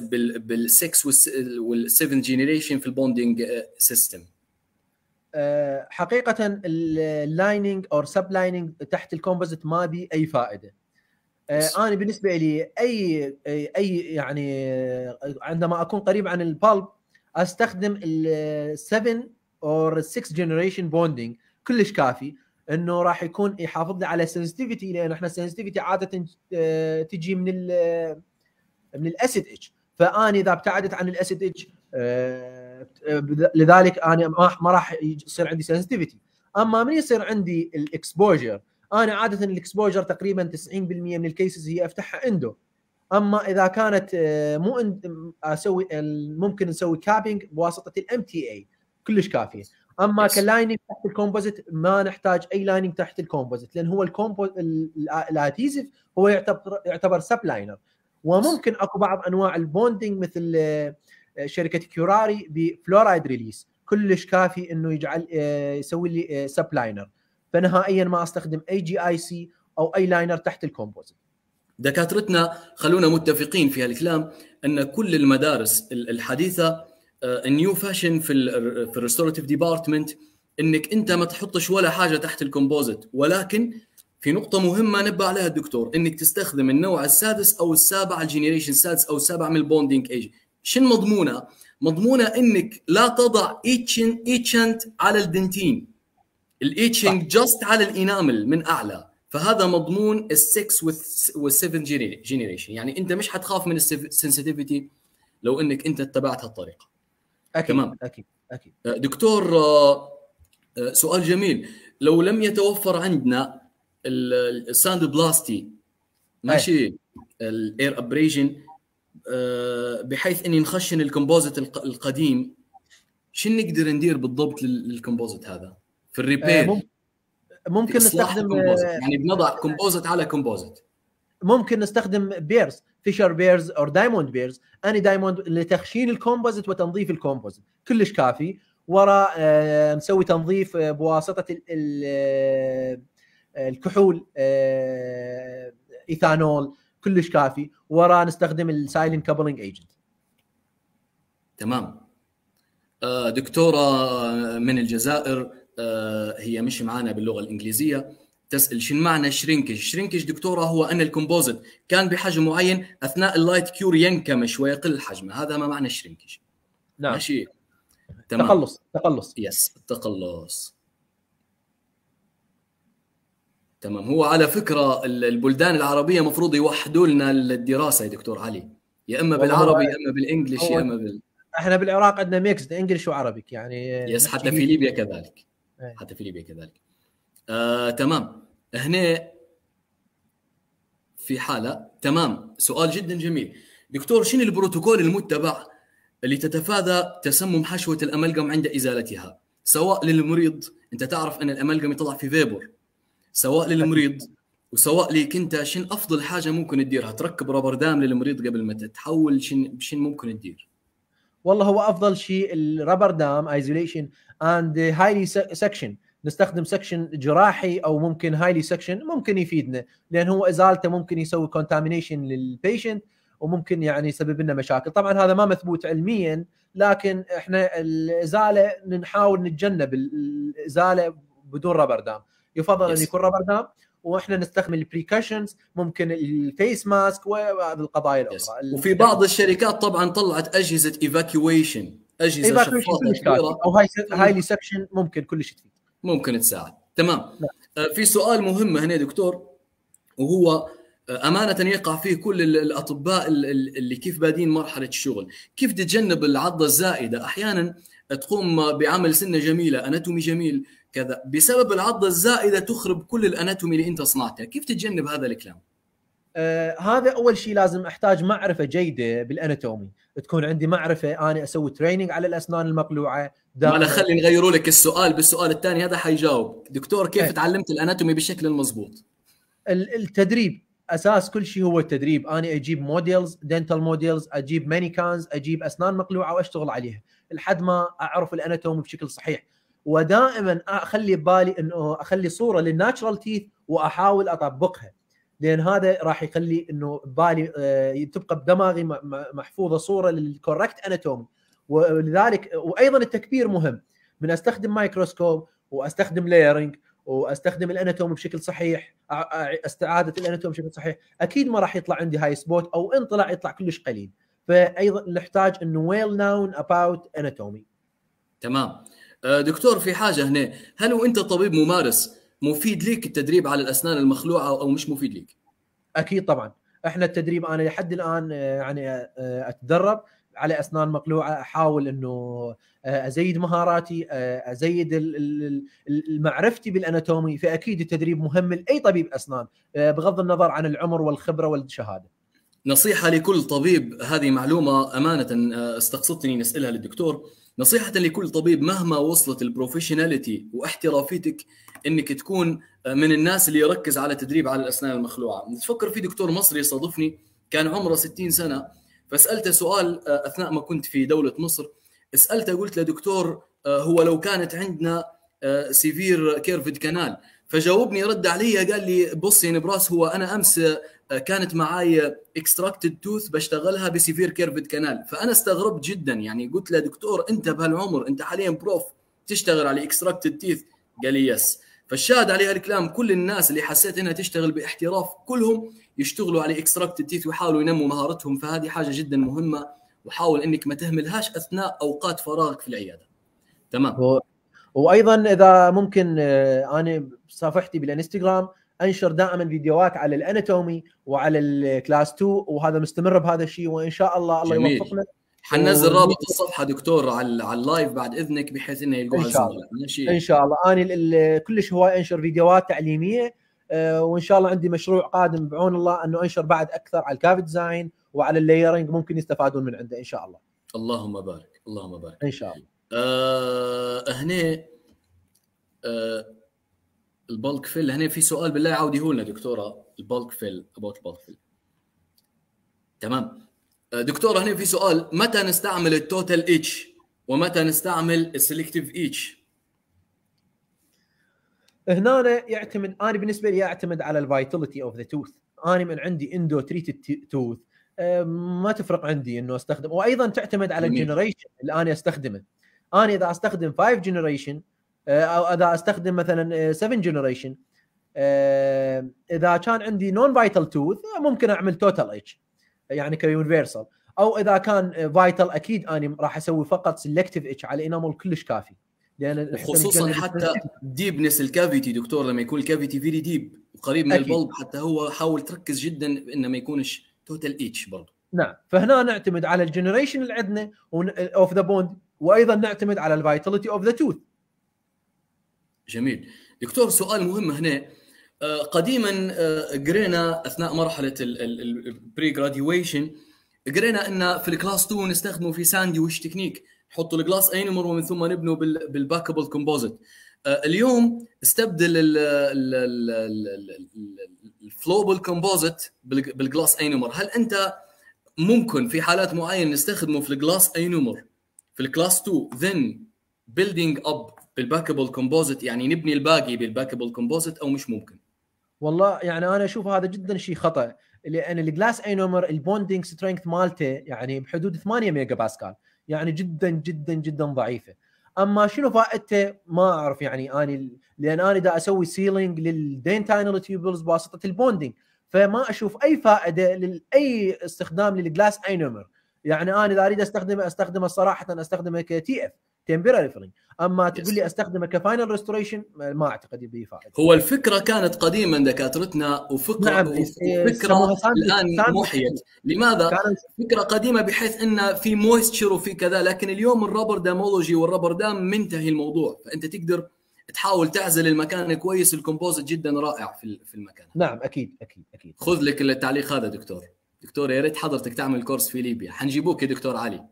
بال بال 6 وال 7 جينيريشن في البوندينج سيستم آه، حقيقه اللايننج او سب لايننج تحت الكومبوزيت ما بي اي فائده آه، انا بالنسبه لي اي اي يعني آه، عندما اكون قريب عن البالب استخدم ال7 او 6 جنريشن بوندنج كلش كافي انه راح يكون يحافظ لي على سنسيتيفيتي لان احنا سنسيتيفيتي عاده تجي من من الاسيد اتش فاني اذا ابتعدت عن الاسيد اتش آه، لذلك انا ما راح يصير عندي سنسيتيفيتي اما من يصير عندي الاكسبوجر انا عاده الاكسبوجر تقريبا 90% من الكيسز هي افتحها اندو اما اذا كانت آه، مو اسوي ممكن نسوي كابينج بواسطه الام تي اي كلش كافيه اما yes. كلايننج تحت الكومبوزيت ما نحتاج اي لايننج تحت الكومبوزيت لان هو الكومبوز الاتيزف هو يعتبر يعتبر سب لاينر وممكن اكو بعض انواع البوندنج مثل آه، آه، شركه كيوراري بفلورايد ريليس كلش كافي انه يجعل آه، يسوي لي آه، سب لاينر فنهائيا ما استخدم اي جي اي سي او اي لاينر تحت الكومبوزيت دكاترتنا خلونا متفقين في هالكلام ان كل المدارس الحديثه النيو فاشن في في الريستوراتيف ديبارتمنت انك انت ما تحطش ولا حاجه تحت الكومبوزيت ولكن في نقطه مهمه نبه عليها الدكتور انك تستخدم النوع السادس او السابع الجنريشن السادس او السابع من البوندينج ايج شن مضمونه؟ مضمونه انك لا تضع ايتشن ايتشنت على الدنتين الايتشنج جاست على الانامل من اعلى فهذا مضمون ال6 وال7 جينيريشن يعني انت مش حتخاف من السنسيتيفيتي لو انك انت اتبعت هالطريقه اكيد تمام اكيد اكيد أه، دكتور أه، أه، سؤال جميل لو لم يتوفر عندنا الساند بلاستي ماشي الاير ابريجن آه، بحيث اني نخشن الكومبوزيت القديم شو نقدر ندير بالضبط للكومبوزيت هذا في الريبير آه، يعني آه، ممكن نستخدم يعني بنضع كومبوزيت على كومبوزيت ممكن نستخدم بيرز فيشر بيرز او دايموند بيرز اني دايموند لتخشين الكومبوزيت وتنظيف الكومبوزيت كلش كافي وراء نسوي تنظيف بواسطه الكحول ايثانول كلش كافي وراه نستخدم السايلنت كابلنج ايجنت تمام آه، دكتوره آه، من الجزائر آه، هي مش معانا باللغه الانجليزيه تسال شنو معنى شرينكج؟ شرينكج دكتوره هو ان الكومبوزيت كان بحجم معين اثناء اللايت كيور ينكمش ويقل حجمه، هذا ما معنى شرينكج. نعم ماشي تمام. تقلص تقلص يس التقلص تمام هو على فكره البلدان العربيه مفروض يوحدوا لنا الدراسه يا دكتور علي يا اما بالعربي يا اما بالانجلش يا اما بال احنا بالعراق عندنا ميكس انجلش وعربي يعني يس حتى في ليبيا كذلك إيه. حتى في ليبيا كذلك آه، تمام هنا في حاله تمام سؤال جدا جميل دكتور شنو البروتوكول المتبع اللي تتفادى تسمم حشوه الاملجم عند ازالتها سواء للمريض انت تعرف ان الاملجم يطلع في فيبر سواء للمريض وسواء ليك انت شن افضل حاجه ممكن تديرها تركب رابر دام للمريض قبل ما تتحول شن شن ممكن تدير والله هو افضل شيء الرابر دام ايزوليشن اند هايلي سكشن نستخدم سكشن جراحي او ممكن هايلي سكشن ممكن يفيدنا لان هو ازالته ممكن يسوي كونتامينيشن للبيشنت وممكن يعني يسبب لنا مشاكل طبعا هذا ما مثبوت علميا لكن احنا الازاله نحاول نتجنب الازاله بدون رابر دام يفضل ان يكون رابر دام واحنا نستخدم البريكاشنز ممكن الفيس ماسك وبعض القضايا الاخرى yes. وفي بعض الشركات طبعا طلعت اجهزه ايفاكيويشن اجهزه شفافه شفاطه او هاي ريسبشن سكشن ممكن كلش تفيد ممكن تساعد تمام لا. نعم. آه، في سؤال مهم هنا دكتور وهو آه، امانه يقع فيه كل الاطباء اللي كيف بادين مرحله الشغل كيف تتجنب العضه الزائده احيانا تقوم بعمل سنه جميله اناتومي جميل كذا بسبب العضه الزائده تخرب كل الاناتومي اللي انت صنعته كيف تتجنب هذا الكلام آه هذا اول شيء لازم احتاج معرفه جيده بالاناتومي تكون عندي معرفه انا اسوي تريننج على الاسنان المقلوعه انا خلي نغيروا لك السؤال بالسؤال الثاني هذا حيجاوب دكتور كيف آه. تعلمت الاناتومي بالشكل المضبوط التدريب اساس كل شيء هو التدريب انا اجيب موديلز دنتال موديلز اجيب مانيكانز اجيب اسنان مقلوعه واشتغل عليها لحد ما اعرف الاناتومي بشكل صحيح ودائما اخلي ببالي انه اخلي صوره للناتشرال تيث واحاول اطبقها لان هذا راح يخلي انه ببالي آه، تبقى بدماغي محفوظه صوره للكوركت اناتومي ولذلك وايضا التكبير مهم من استخدم مايكروسكوب واستخدم لايرنج واستخدم الاناتوم بشكل صحيح استعاده الاناتوم بشكل صحيح اكيد ما راح يطلع عندي هاي سبوت او ان طلع يطلع كلش قليل فايضا نحتاج انه ويل ناون اباوت اناتومي تمام آه، دكتور في حاجه هنا هل وانت طبيب ممارس مفيد ليك التدريب على الاسنان المخلوعه او مش مفيد ليك اكيد طبعا احنا التدريب انا لحد الان آه، يعني آه، اتدرب على اسنان مقلوعه احاول انه ازيد مهاراتي ازيد معرفتي بالاناتومي فاكيد التدريب مهم لاي طبيب اسنان بغض النظر عن العمر والخبره والشهاده نصيحه لكل طبيب هذه معلومه امانه استقصدتني نسالها للدكتور نصيحة لكل طبيب مهما وصلت البروفيشناليتي واحترافيتك انك تكون من الناس اللي يركز على تدريب على الاسنان المخلوعة، تفكر في دكتور مصري صادفني كان عمره 60 سنة فسألته سؤال آه، اثناء ما كنت في دولة مصر سألته قلت له دكتور آه، هو لو كانت عندنا آه، سيفير كيرفد كانال فجاوبني رد علي قال لي بص يعني براس هو انا امس كانت معاي اكستراكتد توث بشتغلها بسيفير كيرفد كانال فانا استغربت جدا يعني قلت له دكتور انت بهالعمر انت حاليا بروف تشتغل على اكستراكتد تيث قال لي يس فالشاهد عليها الكلام كل الناس اللي حسيت انها تشتغل باحتراف كلهم يشتغلوا على اكستراكتد تيث ويحاولوا ينموا مهارتهم فهذه حاجه جدا مهمه وحاول انك ما تهملهاش اثناء اوقات فراغك في العياده تمام و... وايضا اذا ممكن آه، انا صفحتي بالانستغرام انشر دائما فيديوهات على الاناتومي وعلى الكلاس 2 وهذا مستمر بهذا الشيء وان شاء الله الله جميل. يوفقنا حننزل رابط الصفحه دكتور على اللايف بعد اذنك بحيث انه يلقوها ان شاء الله ان شاء الله انا كلش هواي انشر فيديوهات تعليميه آه، وان شاء الله عندي مشروع قادم بعون الله انه انشر بعد اكثر على الكاف ديزاين وعلى اللايرنج ممكن يستفادون من عنده ان شاء الله اللهم بارك اللهم بارك ان شاء الله آه هنا آه البلك فيل هنا في سؤال بالله عاوديه لنا دكتوره البلك فيل اباوت البلك فيل تمام آه، دكتوره هنا في سؤال متى نستعمل التوتال اتش ومتى نستعمل السلكتيف اتش هنا أنا يعتمد انا بالنسبه لي اعتمد على الفايتاليتي اوف ذا توث انا من عندي اندو تريتد توث ما تفرق عندي انه استخدم وايضا تعتمد على الجنريشن اللي انا استخدمه انا اذا استخدم 5 جنريشن آه، او اذا استخدم مثلا 7 آه، جنريشن آه، اذا كان عندي نون فايتال توث ممكن اعمل توتال اتش يعني كيونيفرسال او اذا كان فايتال اكيد اني راح اسوي فقط سلكتيف اتش على انامول كلش كافي لان خصوصا حتى ديبنس الكافيتي دكتور لما يكون الكافيتي فيري ديب وقريب من البلب حتى هو حاول تركز جدا انه ما يكونش توتال اتش برضه نعم فهنا نعتمد على الجنريشن اللي عندنا اوف ذا بوند وايضا نعتمد على الفيتاليتي اوف ذا توث جميل دكتور سؤال مهم هنا آه، قديما آه، قرينا اثناء مرحله البري جراديويشن قرينا ان في الكلاس 2 نستخدمه في ساندويش تكنيك نحط الجلاس نمر ومن ثم نبنوا بالباكبل كومبوزيت اليوم استبدل الفلوبل كومبوزيت بالجلاس نمر هل انت ممكن في حالات معينه نستخدمه في الجلاس نمر في الكلاس 2 ذن بيلدينج اب بالباكبل كومبوزيت يعني نبني الباقي بالباكبل كومبوزيت او مش ممكن والله يعني انا اشوف هذا جدا شيء خطا لان الجلاس اينومر البوندنج سترينث مالته يعني بحدود 8 ميجا باسكال يعني جدا جدا جدا ضعيفه اما شنو فائدته ما اعرف يعني اني لان انا دا اسوي سيلينج للدينتاينل تيوبلز بواسطه البوندنج فما اشوف اي فائده لاي استخدام للجلاس اينومر يعني انا اذا اريد استخدمه استخدمه صراحه استخدمه كتي اف تمبرري فيلينج اما تقول لي استخدمه كفاينل ريستوريشن ما اعتقد يبي فائده هو الفكره كانت قديما دكاترتنا وفكره نعم. إيه، فكره الان محيت لماذا فكره قديمه بحيث ان في مويستشر وفي كذا لكن اليوم الرابر دامولوجي والرابر دام منتهي الموضوع فانت تقدر تحاول تعزل المكان كويس الكومبوزيت جدا رائع في في المكان نعم اكيد اكيد اكيد خذ لك التعليق هذا دكتور دكتور يا ريت حضرتك تعمل كورس في ليبيا حنجيبوك يا دكتور علي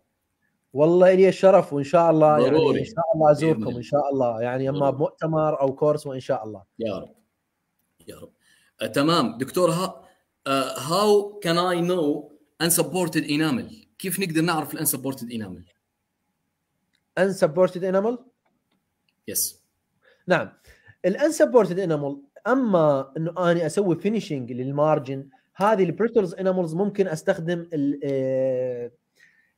والله لي الشرف وان شاء الله يعني ضروري. يعني ان شاء الله ازوركم ان شاء الله يعني اما بمؤتمر او كورس وان شاء الله يا رب يا رب آه تمام دكتور ها هاو كان اي نو انسبورتد انامل كيف نقدر نعرف الانسبورتد انامل؟ unsupported انامل يس نعم نعم الانسبورتد انامل اما انه اني اسوي فينيشنج للمارجن هذه البريتلز انامولز ممكن استخدم آه،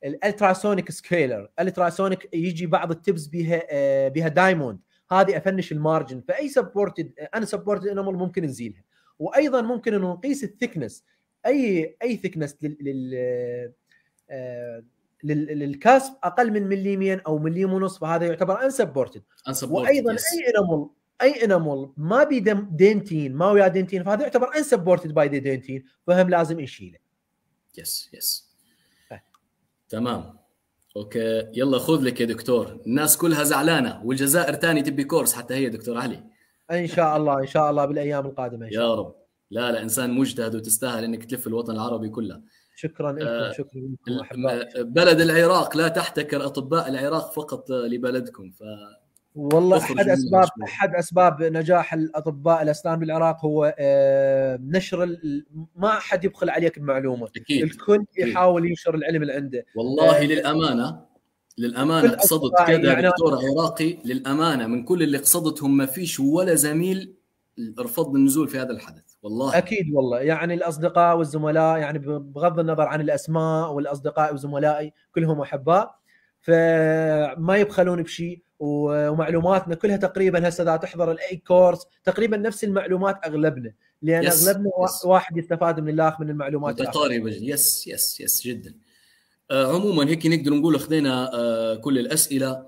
الالتراسونيك سكيلر الالتراسونيك يجي بعض التبس بها آه، بها دايموند هذه افنش المارجن فاي سبورتد ان سبورتد انامل ممكن نزيلها وايضا ممكن انه نقيس الثكنس اي اي ثكنس لل, لل... آه، للكاسب اقل من مليمين او مليم ونص فهذا يعتبر ان سبورتد وايضا اي انامل اي انامل ما بي دينتين ما ويا دينتين فهذا يعتبر ان سبورتد باي دينتين فهم لازم نشيله يس يس تمام اوكي يلا خذ لك يا دكتور الناس كلها زعلانه والجزائر تاني تبي كورس حتى هي دكتور علي ان شاء الله ان شاء الله بالايام القادمه إن شاء الله. يا رب لا لا انسان مجتهد وتستاهل انك تلف الوطن العربي كله شكرا لكم آه شكرا لكم بلد العراق لا تحتكر اطباء العراق فقط لبلدكم ف والله احد اسباب احد اسباب نجاح الاطباء الاسنان بالعراق هو آه، نشر ما احد يبخل عليك بمعلومه أكيد. الكل يحاول ينشر العلم اللي عنده والله آه، للامانه للامانه قصدت كذا يعني دكتور عراقي للامانه من كل اللي قصدتهم ما فيش ولا زميل رفض النزول في هذا الحدث والله اكيد والله يعني الاصدقاء والزملاء يعني بغض النظر عن الاسماء والاصدقاء وزملائي كلهم احباء فما يبخلون بشيء ومعلوماتنا كلها تقريبا هسه اذا تحضر الاي كورس تقريبا نفس المعلومات اغلبنا لان يس اغلبنا يس واحد يستفاد من الاخ من المعلومات متقاربه يس يس يس جدا آه عموما هيك نقدر نقول اخذنا آه كل الاسئله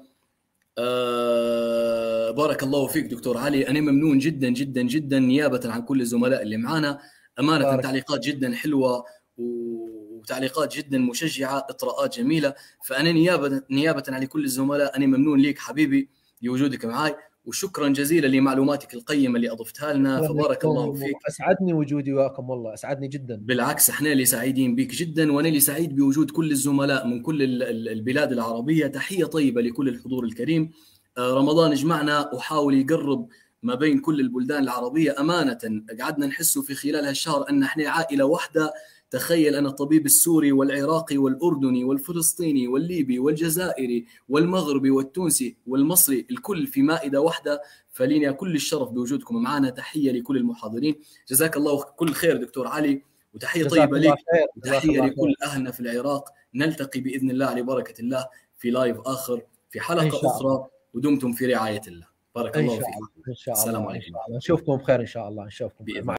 آه بارك الله فيك دكتور علي انا ممنون جدا جدا جدا نيابه عن كل الزملاء اللي معانا امانه بارك. تعليقات جدا حلوه وتعليقات جدا مشجعه اطراءات جميله فانا نيابه نيابه عن كل الزملاء انا ممنون ليك حبيبي لوجودك معي وشكرا جزيلا لمعلوماتك القيمه اللي اضفتها لنا فبارك الله فيك اسعدني وجودي وياكم والله اسعدني جدا بالعكس احنا اللي سعيدين بك جدا وانا اللي سعيد بوجود كل الزملاء من كل البلاد العربيه تحيه طيبه لكل الحضور الكريم آه، رمضان جمعنا وحاول يقرب ما بين كل البلدان العربيه امانه قعدنا نحسه في خلال هالشهر ان احنا عائله واحده تخيل أنا الطبيب السوري والعراقي والأردني والفلسطيني والليبي والجزائري والمغربي والتونسي والمصري الكل في مائدة واحدة فلينا كل الشرف بوجودكم معنا تحية لكل المحاضرين جزاك الله كل خير دكتور علي وتحية طيبة لك وتحية لكل أهلنا في العراق نلتقي بإذن الله على بركة الله في لايف آخر في حلقة أخرى ودمتم في رعاية الله بارك الله فيكم السلام عليكم نشوفكم بخير إن شاء الله نشوفكم